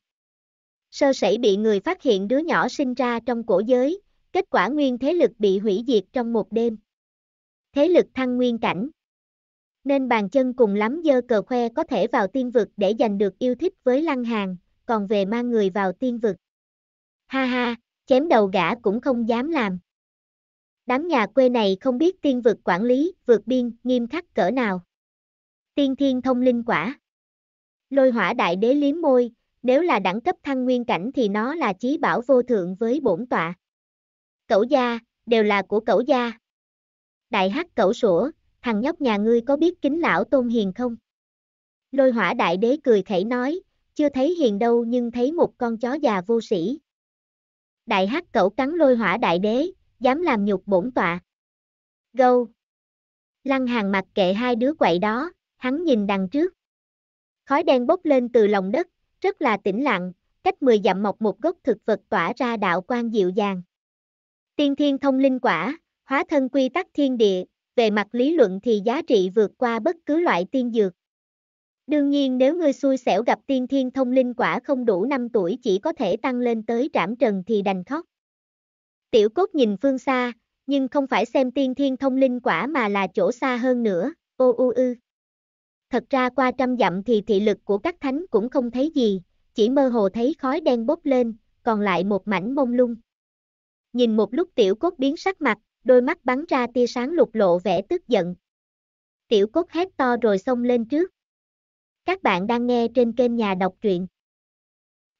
Sơ sẩy bị người phát hiện đứa nhỏ sinh ra trong cổ giới, kết quả nguyên thế lực bị hủy diệt trong một đêm. Thế lực thăng nguyên cảnh. Nên bàn chân cùng lắm dơ cờ khoe có thể vào tiên vực để giành được yêu thích với lăng hàng, còn về mang người vào tiên vực. Ha ha, chém đầu gã cũng không dám làm đám nhà quê này không biết tiên vực quản lý, vượt biên, nghiêm khắc cỡ nào. Tiên thiên thông linh quả. Lôi hỏa đại đế liếm môi, nếu là đẳng cấp thăng nguyên cảnh thì nó là chí bảo vô thượng với bổn tọa. Cẩu gia, đều là của cẩu gia. Đại hắc cẩu sủa, thằng nhóc nhà ngươi có biết kính lão tôn hiền không? Lôi hỏa đại đế cười khẩy nói, chưa thấy hiền đâu nhưng thấy một con chó già vô sĩ. Đại hắc cẩu cắn lôi hỏa đại đế, dám làm nhục bổn tọa. Gâu! Lăng hàng mặt kệ hai đứa quậy đó, hắn nhìn đằng trước. Khói đen bốc lên từ lòng đất, rất là tĩnh lặng, cách 10 dặm mọc một gốc thực vật tỏa ra đạo quan dịu dàng. Tiên thiên thông linh quả, hóa thân quy tắc thiên địa, về mặt lý luận thì giá trị vượt qua bất cứ loại tiên dược. Đương nhiên nếu ngươi xui xẻo gặp tiên thiên thông linh quả không đủ 5 tuổi chỉ có thể tăng lên tới trảm trần thì đành khóc. Tiểu cốt nhìn phương xa, nhưng không phải xem tiên thiên thông linh quả mà là chỗ xa hơn nữa, ô u ư. Thật ra qua trăm dặm thì thị lực của các thánh cũng không thấy gì, chỉ mơ hồ thấy khói đen bốc lên, còn lại một mảnh mông lung. Nhìn một lúc tiểu cốt biến sắc mặt, đôi mắt bắn ra tia sáng lục lộ vẻ tức giận. Tiểu cốt hét to rồi xông lên trước. Các bạn đang nghe trên kênh nhà đọc truyện.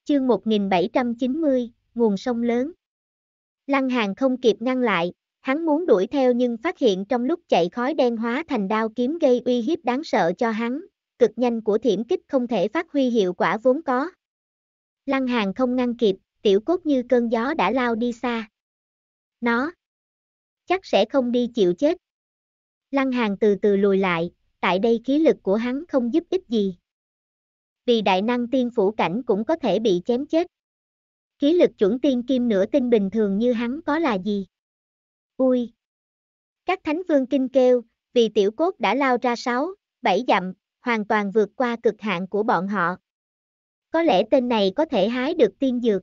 Chương 1790, nguồn sông lớn. Lăng Hàng không kịp ngăn lại, hắn muốn đuổi theo nhưng phát hiện trong lúc chạy khói đen hóa thành đao kiếm gây uy hiếp đáng sợ cho hắn, cực nhanh của thiểm kích không thể phát huy hiệu quả vốn có. Lăng Hàng không ngăn kịp, tiểu cốt như cơn gió đã lao đi xa. Nó chắc sẽ không đi chịu chết. Lăng Hàng từ từ lùi lại, tại đây khí lực của hắn không giúp ích gì. Vì đại năng tiên phủ cảnh cũng có thể bị chém chết khí lực chuẩn tiên kim nửa tinh bình thường như hắn có là gì. Ui! Các thánh vương kinh kêu, vì tiểu cốt đã lao ra sáu, bảy dặm, hoàn toàn vượt qua cực hạn của bọn họ. Có lẽ tên này có thể hái được tiên dược.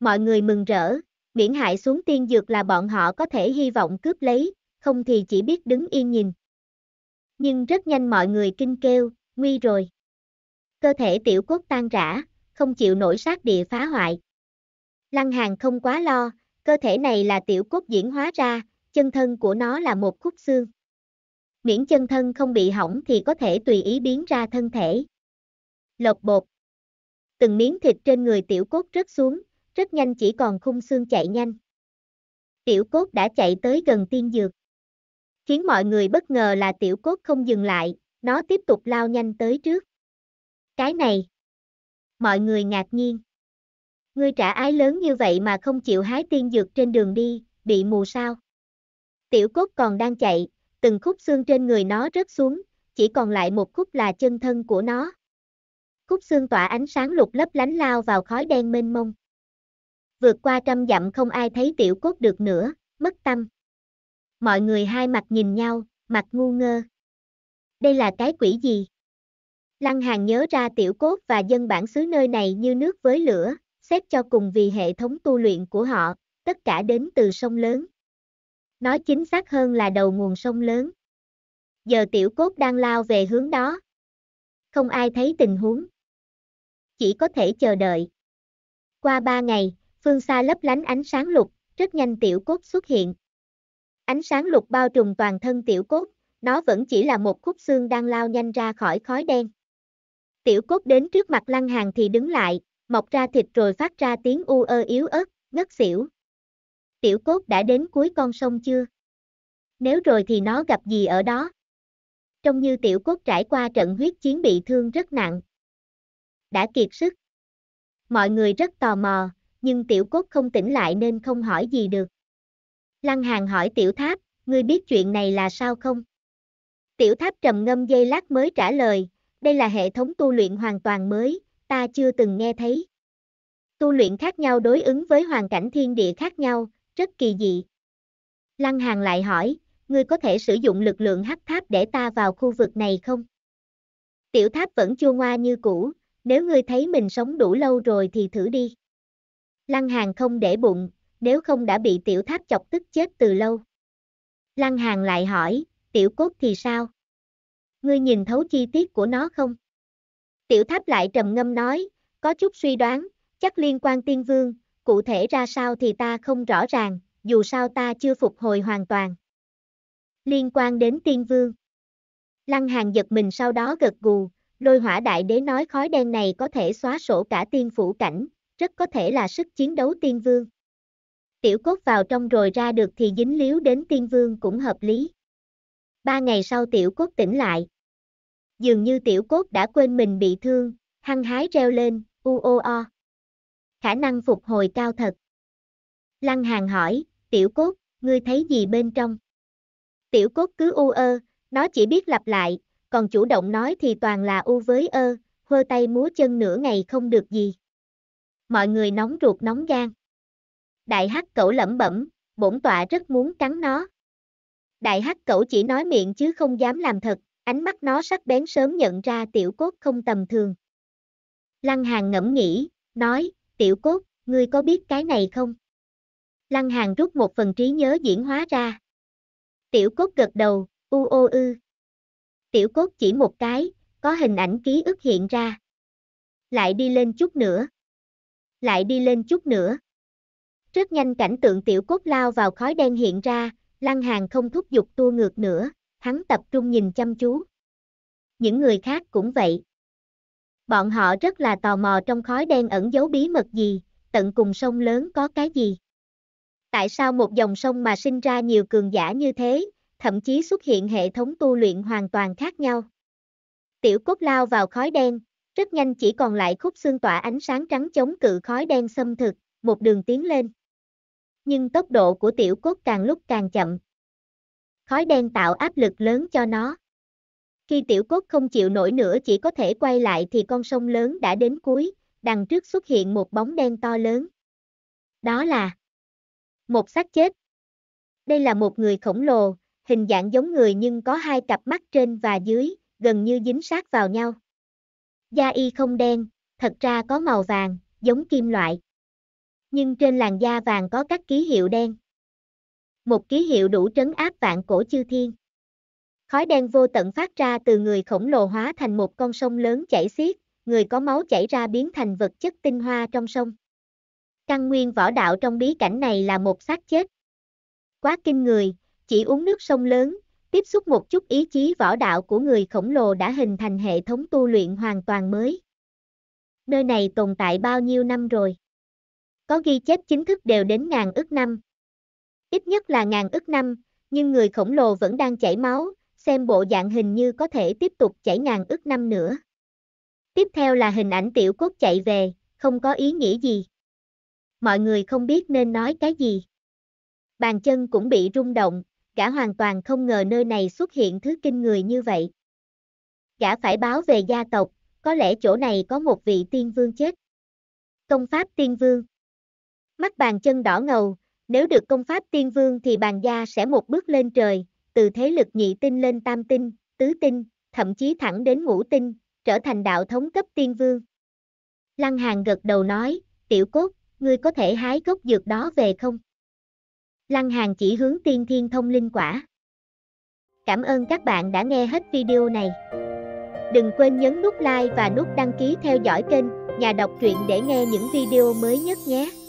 Mọi người mừng rỡ, miễn hại xuống tiên dược là bọn họ có thể hy vọng cướp lấy, không thì chỉ biết đứng yên nhìn. Nhưng rất nhanh mọi người kinh kêu, nguy rồi. Cơ thể tiểu cốt tan rã, không chịu nổi sát địa phá hoại, Lăng Hàng không quá lo, cơ thể này là tiểu cốt diễn hóa ra, chân thân của nó là một khúc xương. Miễn chân thân không bị hỏng thì có thể tùy ý biến ra thân thể. Lột bột. Từng miếng thịt trên người tiểu cốt rớt xuống, rất nhanh chỉ còn khung xương chạy nhanh. Tiểu cốt đã chạy tới gần tiên dược. Khiến mọi người bất ngờ là tiểu cốt không dừng lại, nó tiếp tục lao nhanh tới trước. Cái này. Mọi người ngạc nhiên. Ngươi trả ái lớn như vậy mà không chịu hái tiên dược trên đường đi, bị mù sao. Tiểu cốt còn đang chạy, từng khúc xương trên người nó rớt xuống, chỉ còn lại một khúc là chân thân của nó. Khúc xương tỏa ánh sáng lục lấp lánh lao vào khói đen mênh mông. Vượt qua trăm dặm không ai thấy tiểu cốt được nữa, mất tâm. Mọi người hai mặt nhìn nhau, mặt ngu ngơ. Đây là cái quỷ gì? Lăng Hàng nhớ ra tiểu cốt và dân bản xứ nơi này như nước với lửa, xét cho cùng vì hệ thống tu luyện của họ, tất cả đến từ sông lớn. Nói chính xác hơn là đầu nguồn sông lớn. Giờ tiểu cốt đang lao về hướng đó. Không ai thấy tình huống. Chỉ có thể chờ đợi. Qua ba ngày, phương xa lấp lánh ánh sáng lục, rất nhanh tiểu cốt xuất hiện. Ánh sáng lục bao trùm toàn thân tiểu cốt, nó vẫn chỉ là một khúc xương đang lao nhanh ra khỏi khói đen. Tiểu cốt đến trước mặt lăng hàng thì đứng lại, mọc ra thịt rồi phát ra tiếng u ơ yếu ớt, ngất xỉu. Tiểu cốt đã đến cuối con sông chưa? Nếu rồi thì nó gặp gì ở đó? Trông như tiểu cốt trải qua trận huyết chiến bị thương rất nặng. Đã kiệt sức. Mọi người rất tò mò, nhưng tiểu cốt không tỉnh lại nên không hỏi gì được. Lăng hàng hỏi tiểu tháp, ngươi biết chuyện này là sao không? Tiểu tháp trầm ngâm dây lát mới trả lời, đây là hệ thống tu luyện hoàn toàn mới, ta chưa từng nghe thấy. Tu luyện khác nhau đối ứng với hoàn cảnh thiên địa khác nhau, rất kỳ dị. Lăng Hàng lại hỏi, ngươi có thể sử dụng lực lượng hắc tháp để ta vào khu vực này không? Tiểu tháp vẫn chua ngoa như cũ, nếu ngươi thấy mình sống đủ lâu rồi thì thử đi. Lăng Hàng không để bụng, nếu không đã bị tiểu tháp chọc tức chết từ lâu. Lăng Hàng lại hỏi, tiểu cốt thì sao? Ngươi nhìn thấu chi tiết của nó không? Tiểu tháp lại trầm ngâm nói, có chút suy đoán, chắc liên quan tiên vương, cụ thể ra sao thì ta không rõ ràng, dù sao ta chưa phục hồi hoàn toàn. Liên quan đến tiên vương. Lăng hàng giật mình sau đó gật gù, lôi hỏa đại đế nói khói đen này có thể xóa sổ cả tiên phủ cảnh, rất có thể là sức chiến đấu tiên vương. Tiểu cốt vào trong rồi ra được thì dính líu đến tiên vương cũng hợp lý. Ba ngày sau tiểu cốt tỉnh lại, dường như tiểu cốt đã quên mình bị thương, hăng hái reo lên, u o o. Khả năng phục hồi cao thật. Lăng hàng hỏi, tiểu cốt, ngươi thấy gì bên trong? Tiểu cốt cứ u ơ, nó chỉ biết lặp lại, còn chủ động nói thì toàn là u với ơ, hơ tay múa chân nửa ngày không được gì. Mọi người nóng ruột nóng gan. Đại hắc cẩu lẩm bẩm, bổn tọa rất muốn cắn nó. Đại hắc cẩu chỉ nói miệng chứ không dám làm thật, Ánh mắt nó sắc bén sớm nhận ra tiểu cốt không tầm thường. Lăng hàng ngẫm nghĩ, nói, tiểu cốt, ngươi có biết cái này không? Lăng hàng rút một phần trí nhớ diễn hóa ra. Tiểu cốt gật đầu, u ô ư. Tiểu cốt chỉ một cái, có hình ảnh ký ức hiện ra. Lại đi lên chút nữa. Lại đi lên chút nữa. Rất nhanh cảnh tượng tiểu cốt lao vào khói đen hiện ra, lăng hàng không thúc giục tua ngược nữa hắn tập trung nhìn chăm chú. Những người khác cũng vậy. Bọn họ rất là tò mò trong khói đen ẩn giấu bí mật gì, tận cùng sông lớn có cái gì. Tại sao một dòng sông mà sinh ra nhiều cường giả như thế, thậm chí xuất hiện hệ thống tu luyện hoàn toàn khác nhau. Tiểu cốt lao vào khói đen, rất nhanh chỉ còn lại khúc xương tỏa ánh sáng trắng chống cự khói đen xâm thực, một đường tiến lên. Nhưng tốc độ của tiểu cốt càng lúc càng chậm, khói đen tạo áp lực lớn cho nó. Khi tiểu cốt không chịu nổi nữa chỉ có thể quay lại thì con sông lớn đã đến cuối, đằng trước xuất hiện một bóng đen to lớn. Đó là một xác chết. Đây là một người khổng lồ, hình dạng giống người nhưng có hai cặp mắt trên và dưới, gần như dính sát vào nhau. Da y không đen, thật ra có màu vàng, giống kim loại. Nhưng trên làn da vàng có các ký hiệu đen một ký hiệu đủ trấn áp vạn cổ chư thiên. Khói đen vô tận phát ra từ người khổng lồ hóa thành một con sông lớn chảy xiết, người có máu chảy ra biến thành vật chất tinh hoa trong sông. Căn nguyên võ đạo trong bí cảnh này là một xác chết. Quá kinh người, chỉ uống nước sông lớn, tiếp xúc một chút ý chí võ đạo của người khổng lồ đã hình thành hệ thống tu luyện hoàn toàn mới. Nơi này tồn tại bao nhiêu năm rồi? Có ghi chép chính thức đều đến ngàn ức năm, ít nhất là ngàn ức năm, nhưng người khổng lồ vẫn đang chảy máu, xem bộ dạng hình như có thể tiếp tục chảy ngàn ức năm nữa. Tiếp theo là hình ảnh tiểu cốt chạy về, không có ý nghĩa gì. Mọi người không biết nên nói cái gì. Bàn chân cũng bị rung động, gã hoàn toàn không ngờ nơi này xuất hiện thứ kinh người như vậy. Gã phải báo về gia tộc, có lẽ chỗ này có một vị tiên vương chết. Công pháp tiên vương. Mắt bàn chân đỏ ngầu, nếu được công pháp tiên vương thì bàn gia sẽ một bước lên trời, từ thế lực nhị tinh lên tam tinh, tứ tinh, thậm chí thẳng đến ngũ tinh, trở thành đạo thống cấp tiên vương. Lăng Hàn gật đầu nói, tiểu cốt, ngươi có thể hái gốc dược đó về không? Lăng Hàn chỉ hướng tiên thiên thông linh quả. Cảm ơn các bạn đã nghe hết video này. Đừng quên nhấn nút like và nút đăng ký theo dõi kênh Nhà đọc truyện để nghe những video mới nhất nhé.